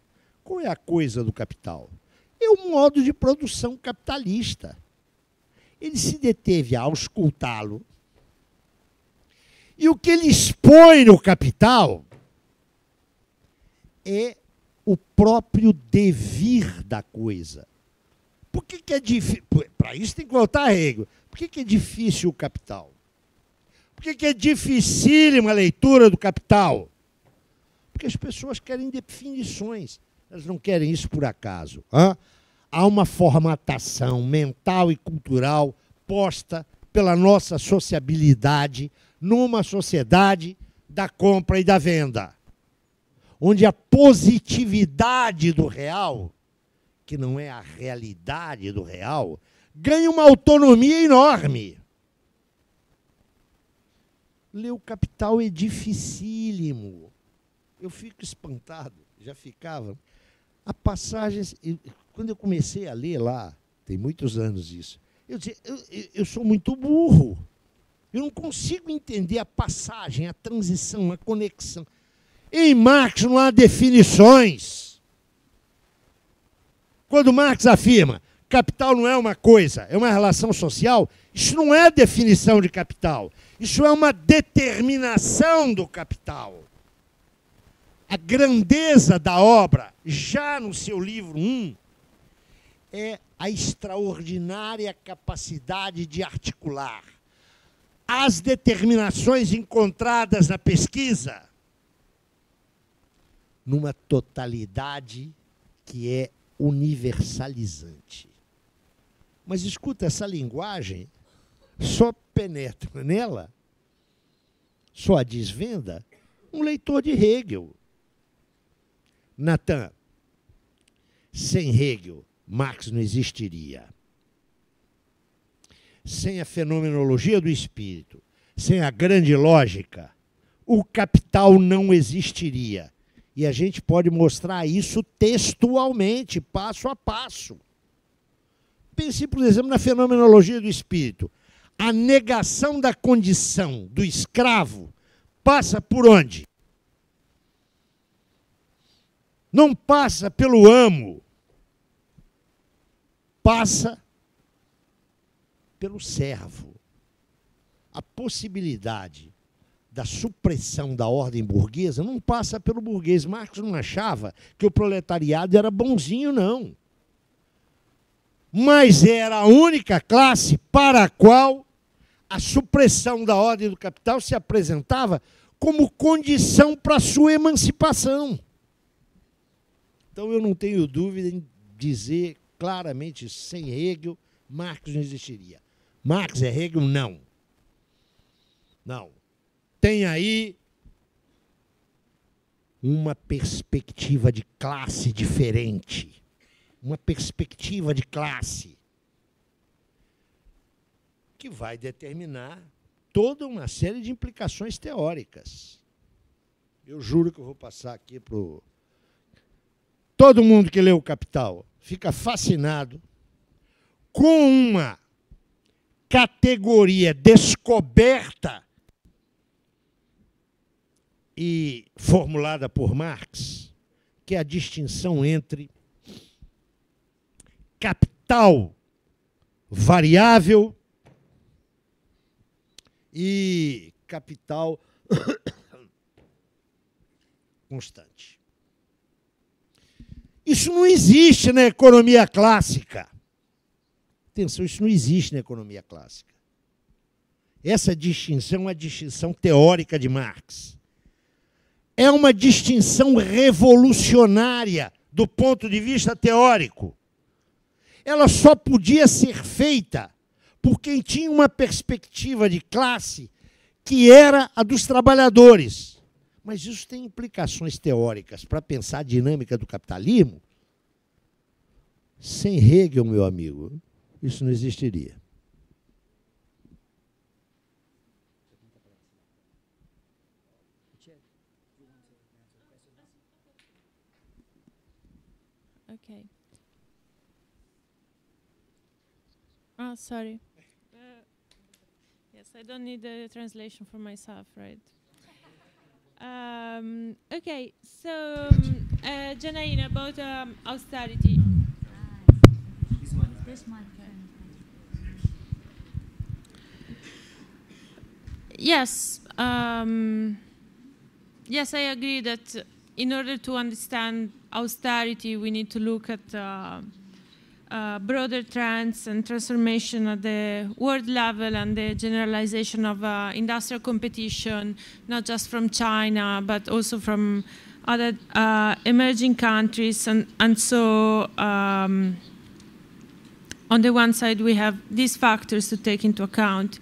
Qual é a coisa do capital? É o modo de produção capitalista. Ele se deteve a auscultá-lo. E o que ele expõe no capital é o próprio devir da coisa. Por que, que é difícil? Para isso tem que voltar a regra. Por que, que é difícil o capital? que, que é dificílima a leitura do Capital? Porque as pessoas querem definições, elas não querem isso por acaso. Há uma formatação mental e cultural posta pela nossa sociabilidade numa sociedade da compra e da venda, onde a positividade do real, que não é a realidade do real, ganha uma autonomia enorme. Ler o Capital é dificílimo. Eu fico espantado, já ficava. A passagem, quando eu comecei a ler lá, tem muitos anos isso, eu dizia, eu, eu sou muito burro. Eu não consigo entender a passagem, a transição, a conexão. Em Marx não há definições. Quando Marx afirma capital não é uma coisa, é uma relação social, isso não é definição de capital. Isso é uma determinação do capital. A grandeza da obra, já no seu livro 1, é a extraordinária capacidade de articular as determinações encontradas na pesquisa numa totalidade que é universalizante. Mas escuta, essa linguagem só penetra nela, só a desvenda, um leitor de Hegel. Natan, sem Hegel, Marx não existiria. Sem a fenomenologia do espírito, sem a grande lógica, o capital não existiria. E a gente pode mostrar isso textualmente, passo a passo. Pense, por exemplo, na fenomenologia do espírito a negação da condição do escravo passa por onde? Não passa pelo amo, passa pelo servo. A possibilidade da supressão da ordem burguesa não passa pelo burguês. Marx não achava que o proletariado era bonzinho, não. Mas era a única classe para a qual a supressão da ordem do capital se apresentava como condição para sua emancipação. Então eu não tenho dúvida em dizer claramente sem Hegel, Marx não existiria. Marx é Hegel? Não. Não. Tem aí uma perspectiva de classe diferente. Uma perspectiva de classe que vai determinar toda uma série de implicações teóricas. Eu juro que eu vou passar aqui para Todo mundo que lê o Capital fica fascinado com uma categoria descoberta e formulada por Marx, que é a distinção entre capital variável e capital constante. Isso não existe na economia clássica. Atenção, isso não existe na economia clássica. Essa distinção é uma distinção teórica de Marx. É uma distinção revolucionária do ponto de vista teórico. Ela só podia ser feita por quem tinha uma perspectiva de classe que era a dos trabalhadores. Mas isso tem implicações teóricas para pensar a dinâmica do capitalismo. Sem Hegel, meu amigo, isso não existiria. Okay. Ah, sorry. Yes, I don't need a translation for myself, right? Um, okay, so um, uh, Janine, about um, austerity. This one. Yes, um, yes, I agree that in order to understand austerity, we need to look at. Uh, uh, broader trends and transformation at the world level and the generalization of uh, industrial competition, not just from China, but also from other uh, emerging countries. And, and so um, on the one side, we have these factors to take into account.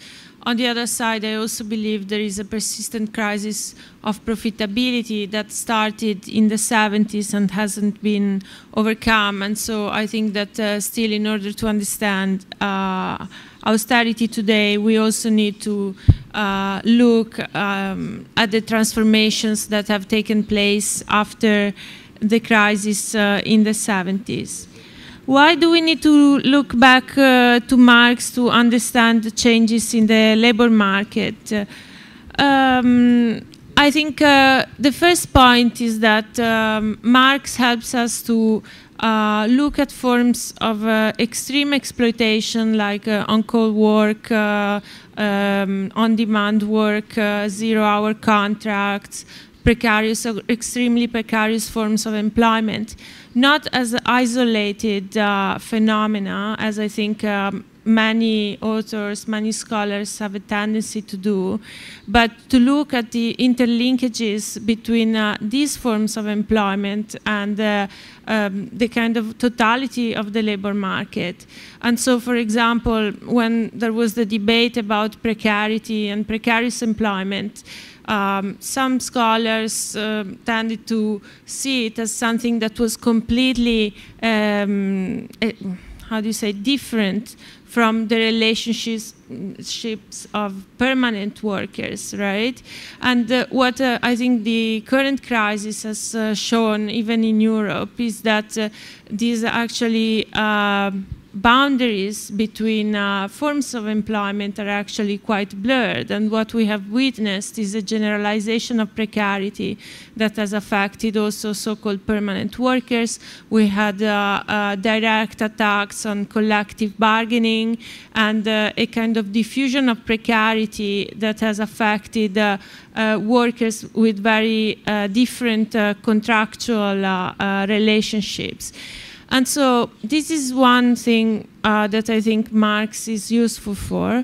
On the other side, I also believe there is a persistent crisis of profitability that started in the 70s and hasn't been overcome. And so I think that uh, still, in order to understand uh, austerity today, we also need to uh, look um, at the transformations that have taken place after the crisis uh, in the 70s. Why do we need to look back uh, to Marx to understand the changes in the labor market? Um, I think uh, the first point is that um, Marx helps us to uh, look at forms of uh, extreme exploitation like uh, on-call work, uh, um, on-demand work, uh, zero-hour contracts, precarious or extremely precarious forms of employment, not as isolated uh, phenomena as I think um, many authors, many scholars have a tendency to do, but to look at the interlinkages between uh, these forms of employment and uh, um, the kind of totality of the labor market. And so, for example, when there was the debate about precarity and precarious employment, um, some scholars uh, tended to see it as something that was completely, um, eh, how do you say, different from the relationships of permanent workers, right? And uh, what uh, I think the current crisis has uh, shown, even in Europe, is that uh, these are actually um, boundaries between uh, forms of employment are actually quite blurred. And what we have witnessed is a generalization of precarity that has affected also so-called permanent workers. We had uh, uh, direct attacks on collective bargaining and uh, a kind of diffusion of precarity that has affected uh, uh, workers with very different contractual relationships. And so this is one thing uh, that I think Marx is useful for.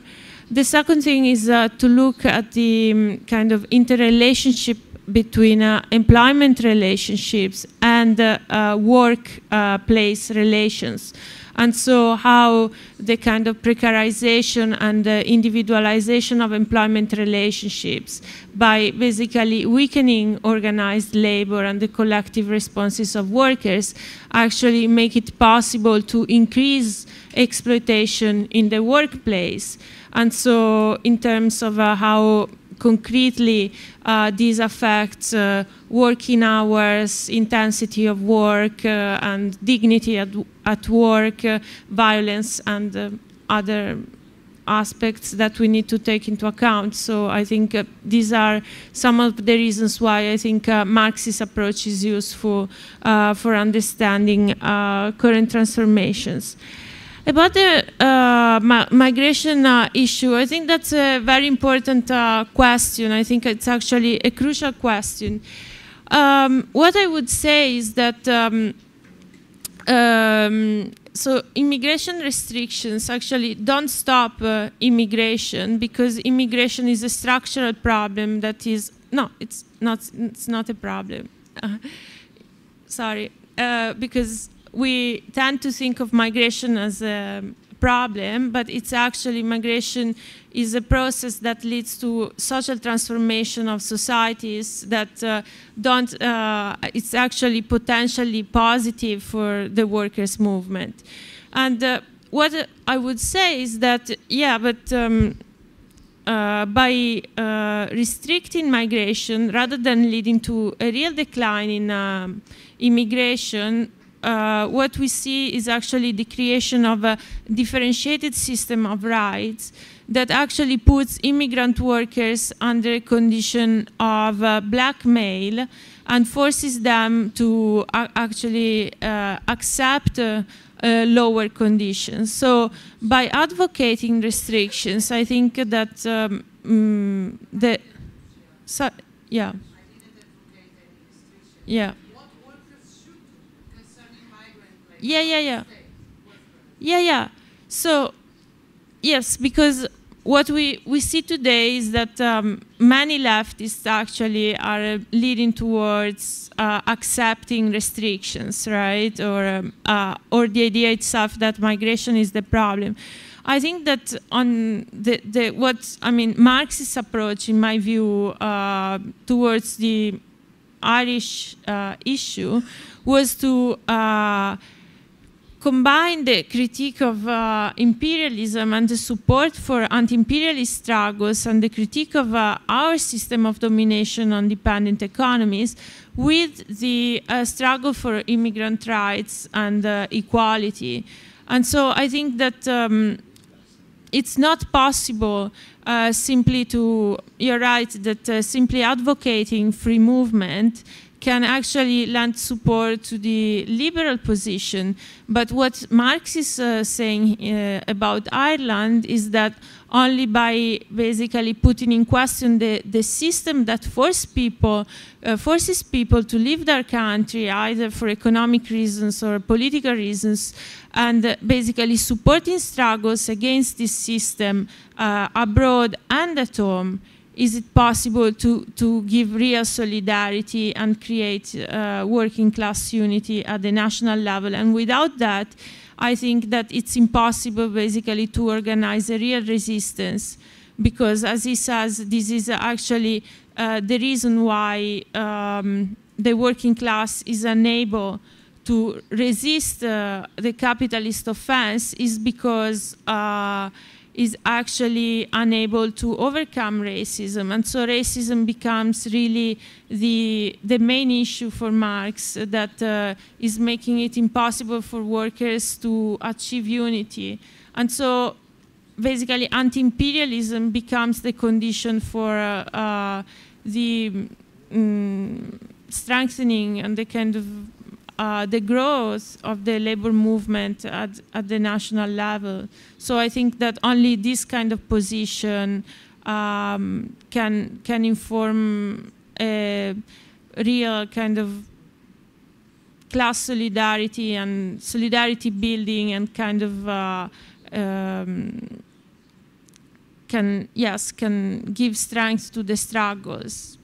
The second thing is uh, to look at the um, kind of interrelationship between uh, employment relationships and uh, uh, workplace uh, relations and so how the kind of precarization and the individualization of employment relationships by basically weakening organized labor and the collective responses of workers actually make it possible to increase exploitation in the workplace. And so in terms of uh, how concretely uh, these affect uh, working hours, intensity of work, uh, and dignity at, at work, violence, and um, other aspects that we need to take into account. So I think uh, these are some of the reasons why I think uh, Marxist approach is useful uh, for understanding current transformations. About the uh, migration uh, issue, I think that's a very important uh, question. I think it's actually a crucial question. Um, what I would say is that um, um, so immigration restrictions actually don't stop uh, immigration because immigration is a structural problem that is no, it's not. It's not a problem. sorry, uh, because we tend to think of migration as a problem, but it's actually migration is a process that leads to social transformation of societies that uh, don't, uh, it's actually potentially positive for the workers' movement. And uh, what I would say is that, yeah, but um, uh, by uh, restricting migration rather than leading to a real decline in um, immigration, uh, what we see is actually the creation of a differentiated system of rights that actually puts immigrant workers under a condition of uh, blackmail and forces them to uh, actually uh, accept uh, uh, lower conditions. So by advocating restrictions, I think that um, mm, the... So, yeah. Yeah. Yeah, yeah, yeah. Yeah, yeah. So, yes, because what we, we see today is that um, many leftists actually are uh, leading towards uh, accepting restrictions, right? Or, um, uh, or the idea itself that migration is the problem. I think that on the, the what, I mean, Marxist approach, in my view, uh, towards the Irish uh, issue was to uh, combined the critique of uh, imperialism and the support for anti-imperialist struggles and the critique of uh, our system of domination on dependent economies with the uh, struggle for immigrant rights and uh, equality. And so I think that um, it's not possible uh, simply to, you're right, that uh, simply advocating free movement can actually lend support to the liberal position. But what Marx is uh, saying uh, about Ireland is that only by basically putting in question the, the system that force people, uh, forces people to leave their country either for economic reasons or political reasons, and basically supporting struggles against this system uh, abroad and at home is it possible to, to give real solidarity and create uh, working class unity at the national level? And without that, I think that it's impossible basically to organize a real resistance because as he says, this is actually uh, the reason why um, the working class is unable to resist uh, the capitalist offense is because uh, is actually unable to overcome racism. And so racism becomes really the, the main issue for Marx that uh, is making it impossible for workers to achieve unity. And so basically anti-imperialism becomes the condition for uh, uh, the um, strengthening and the kind of uh, the growth of the labor movement at, at the national level. So I think that only this kind of position um, can can inform a real kind of class solidarity and solidarity building and kind of uh, um, can yes can give strength to the struggles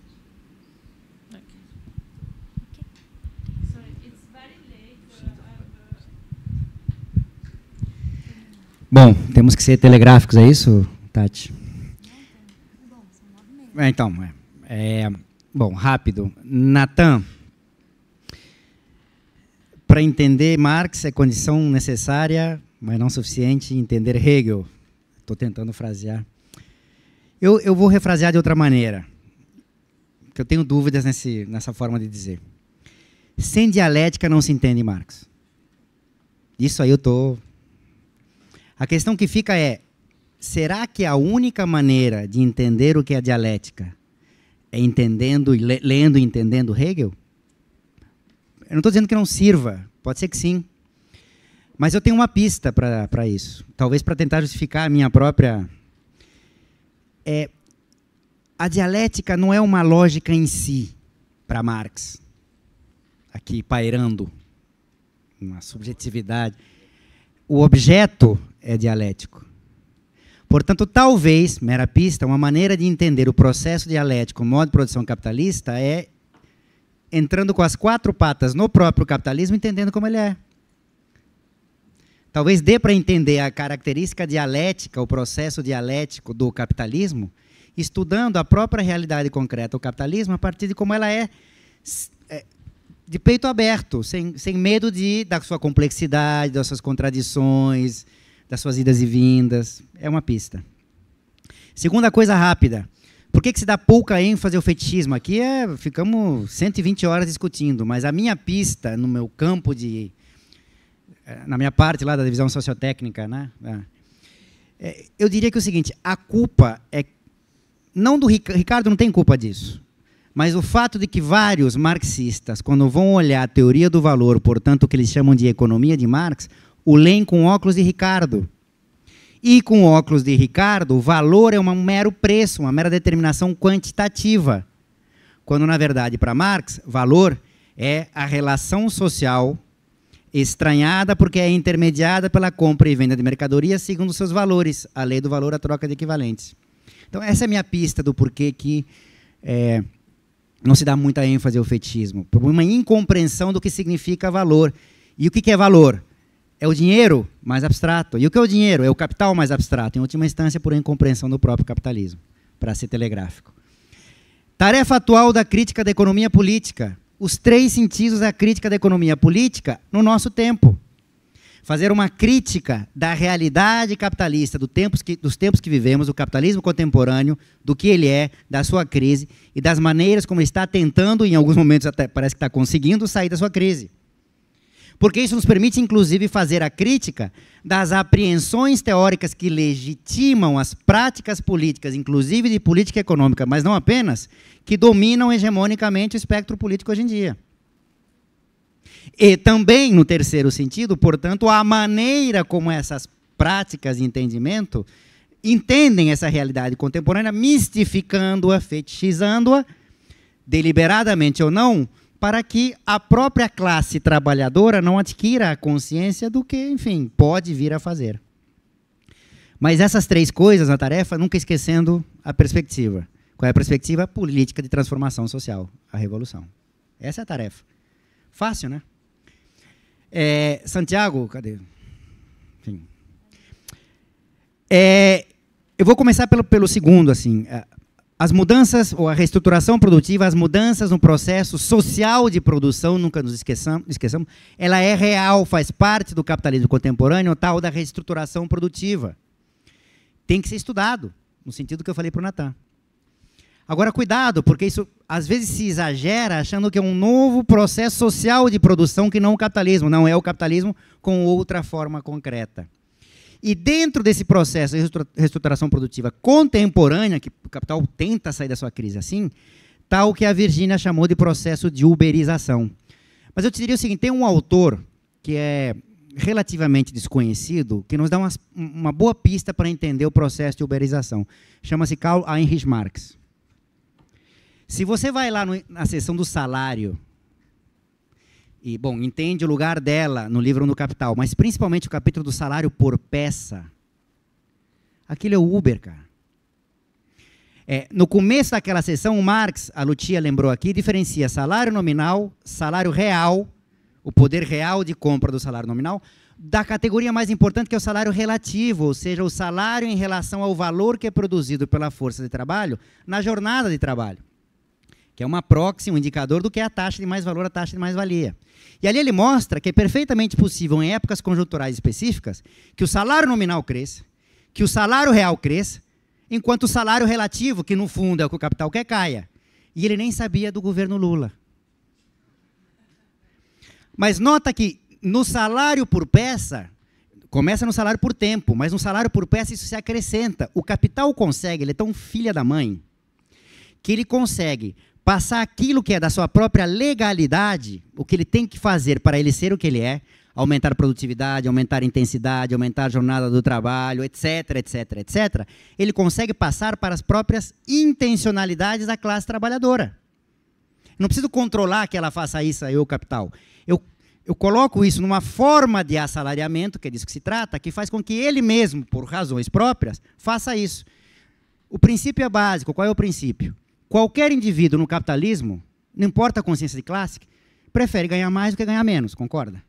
Bom, temos que ser telegráficos, é isso, Tati? É, então, é, é bom, rápido. Natan, para entender Marx é condição necessária, mas não suficiente, entender Hegel. Estou tentando frasear. Eu, eu vou refrasear de outra maneira, que eu tenho dúvidas nesse, nessa forma de dizer. Sem dialética não se entende Marx. Isso aí eu estou a questão que fica é: será que a única maneira de entender o que é dialética é entendendo, lendo e entendendo Hegel? Eu não estou dizendo que não sirva, pode ser que sim. Mas eu tenho uma pista para isso, talvez para tentar justificar a minha própria. É, a dialética não é uma lógica em si para Marx, aqui pairando uma subjetividade. O objeto é dialético. Portanto, talvez, mera pista, uma maneira de entender o processo dialético, o modo de produção capitalista, é entrando com as quatro patas no próprio capitalismo, entendendo como ele é. Talvez dê para entender a característica dialética, o processo dialético do capitalismo, estudando a própria realidade concreta, do capitalismo, a partir de como ela é, é de peito aberto, sem, sem medo de, da sua complexidade, das suas contradições, das suas idas e vindas. É uma pista. Segunda coisa rápida. Por que, que se dá pouca ênfase ao fetichismo? Aqui é, ficamos 120 horas discutindo, mas a minha pista no meu campo de. Eh, na minha parte lá da divisão sociotécnica, né? Ah. É, eu diria que é o seguinte: a culpa é. Não do Ricardo não tem culpa disso. Mas o fato de que vários marxistas, quando vão olhar a teoria do valor, portanto, o que eles chamam de economia de Marx, o len com óculos de Ricardo. E com óculos de Ricardo, o valor é um mero preço, uma mera determinação quantitativa. Quando, na verdade, para Marx, valor é a relação social estranhada porque é intermediada pela compra e venda de mercadorias segundo seus valores, a lei do valor à troca de equivalentes. Então, essa é a minha pista do porquê que é, não se dá muita ênfase ao fetismo, por uma incompreensão do que significa valor. E o que é valor? é o dinheiro mais abstrato. E o que é o dinheiro? É o capital mais abstrato, em última instância, por incompreensão do próprio capitalismo, para ser telegráfico. Tarefa atual da crítica da economia política. Os três sentidos da crítica da economia política no nosso tempo. Fazer uma crítica da realidade capitalista, do tempos que, dos tempos que vivemos, do capitalismo contemporâneo, do que ele é, da sua crise e das maneiras como ele está tentando, em alguns momentos até parece que está conseguindo, sair da sua crise porque isso nos permite, inclusive, fazer a crítica das apreensões teóricas que legitimam as práticas políticas, inclusive de política econômica, mas não apenas, que dominam hegemonicamente o espectro político hoje em dia. E também, no terceiro sentido, portanto, a maneira como essas práticas de entendimento entendem essa realidade contemporânea, mistificando-a, fetichizando-a, deliberadamente ou não, para que a própria classe trabalhadora não adquira a consciência do que, enfim, pode vir a fazer. Mas essas três coisas na tarefa, nunca esquecendo a perspectiva. Qual é a perspectiva? A política de transformação social, a revolução. Essa é a tarefa. Fácil, né? É, Santiago, cadê? Enfim. É, eu vou começar pelo, pelo segundo, assim. As mudanças, ou a reestruturação produtiva, as mudanças no processo social de produção, nunca nos esqueçamos, esqueçamos, ela é real, faz parte do capitalismo contemporâneo, tal da reestruturação produtiva. Tem que ser estudado, no sentido que eu falei para o Natan. Agora, cuidado, porque isso às vezes se exagera achando que é um novo processo social de produção que não o capitalismo. Não é o capitalismo com outra forma concreta. E dentro desse processo de reestruturação produtiva contemporânea, que o capital tenta sair da sua crise assim, está o que a Virgínia chamou de processo de uberização. Mas eu te diria o seguinte: tem um autor que é relativamente desconhecido, que nos dá uma, uma boa pista para entender o processo de uberização. Chama-se Karl Heinrich Marx. Se você vai lá no, na seção do salário e, bom, entende o lugar dela no livro No Capital, mas principalmente o capítulo do salário por peça. Aquilo é o Uber, cara. É, no começo daquela sessão, o Marx, a Lutia lembrou aqui, diferencia salário nominal, salário real, o poder real de compra do salário nominal, da categoria mais importante, que é o salário relativo, ou seja, o salário em relação ao valor que é produzido pela força de trabalho na jornada de trabalho que é uma proxy, um indicador do que é a taxa de mais valor, a taxa de mais valia. E ali ele mostra que é perfeitamente possível, em épocas conjunturais específicas, que o salário nominal cresça, que o salário real cresça, enquanto o salário relativo, que no fundo é o que o capital quer, caia. E ele nem sabia do governo Lula. Mas nota que no salário por peça, começa no salário por tempo, mas no salário por peça isso se acrescenta. O capital consegue, ele é tão filha da mãe, que ele consegue passar aquilo que é da sua própria legalidade, o que ele tem que fazer para ele ser o que ele é, aumentar a produtividade, aumentar a intensidade, aumentar a jornada do trabalho, etc, etc, etc, ele consegue passar para as próprias intencionalidades da classe trabalhadora. Não preciso controlar que ela faça isso aí, o capital. Eu, eu coloco isso numa forma de assalariamento, que é disso que se trata, que faz com que ele mesmo, por razões próprias, faça isso. O princípio é básico. Qual é o princípio? Qualquer indivíduo no capitalismo, não importa a consciência de classe, prefere ganhar mais do que ganhar menos, concorda?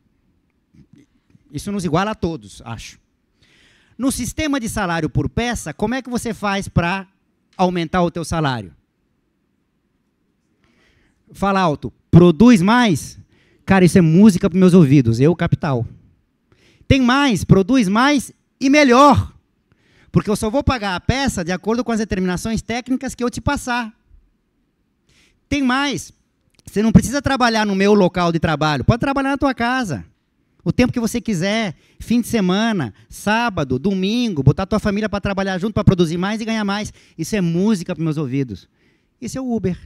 Isso nos iguala a todos, acho. No sistema de salário por peça, como é que você faz para aumentar o teu salário? Fala alto, produz mais? Cara, isso é música para meus ouvidos, eu capital. Tem mais, produz mais e melhor. Porque eu só vou pagar a peça de acordo com as determinações técnicas que eu te passar. Tem mais. Você não precisa trabalhar no meu local de trabalho, pode trabalhar na tua casa. O tempo que você quiser, fim de semana, sábado, domingo, botar tua família para trabalhar junto para produzir mais e ganhar mais. Isso é música para meus ouvidos. Isso é o Uber.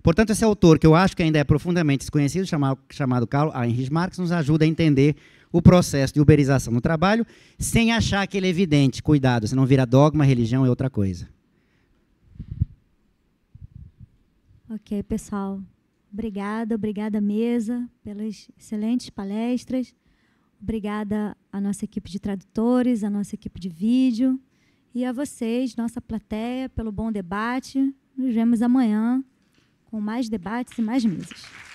Portanto, esse autor, que eu acho que ainda é profundamente desconhecido, chamado, chamado Karl Heinrich Marx, nos ajuda a entender o processo de uberização no trabalho, sem achar que ele é evidente. Cuidado, senão vira dogma, religião e outra coisa. Ok, pessoal. Obrigada, obrigada mesa pelas excelentes palestras. Obrigada à nossa equipe de tradutores, à nossa equipe de vídeo e a vocês, nossa plateia, pelo bom debate. Nos vemos amanhã com mais debates e mais mesas.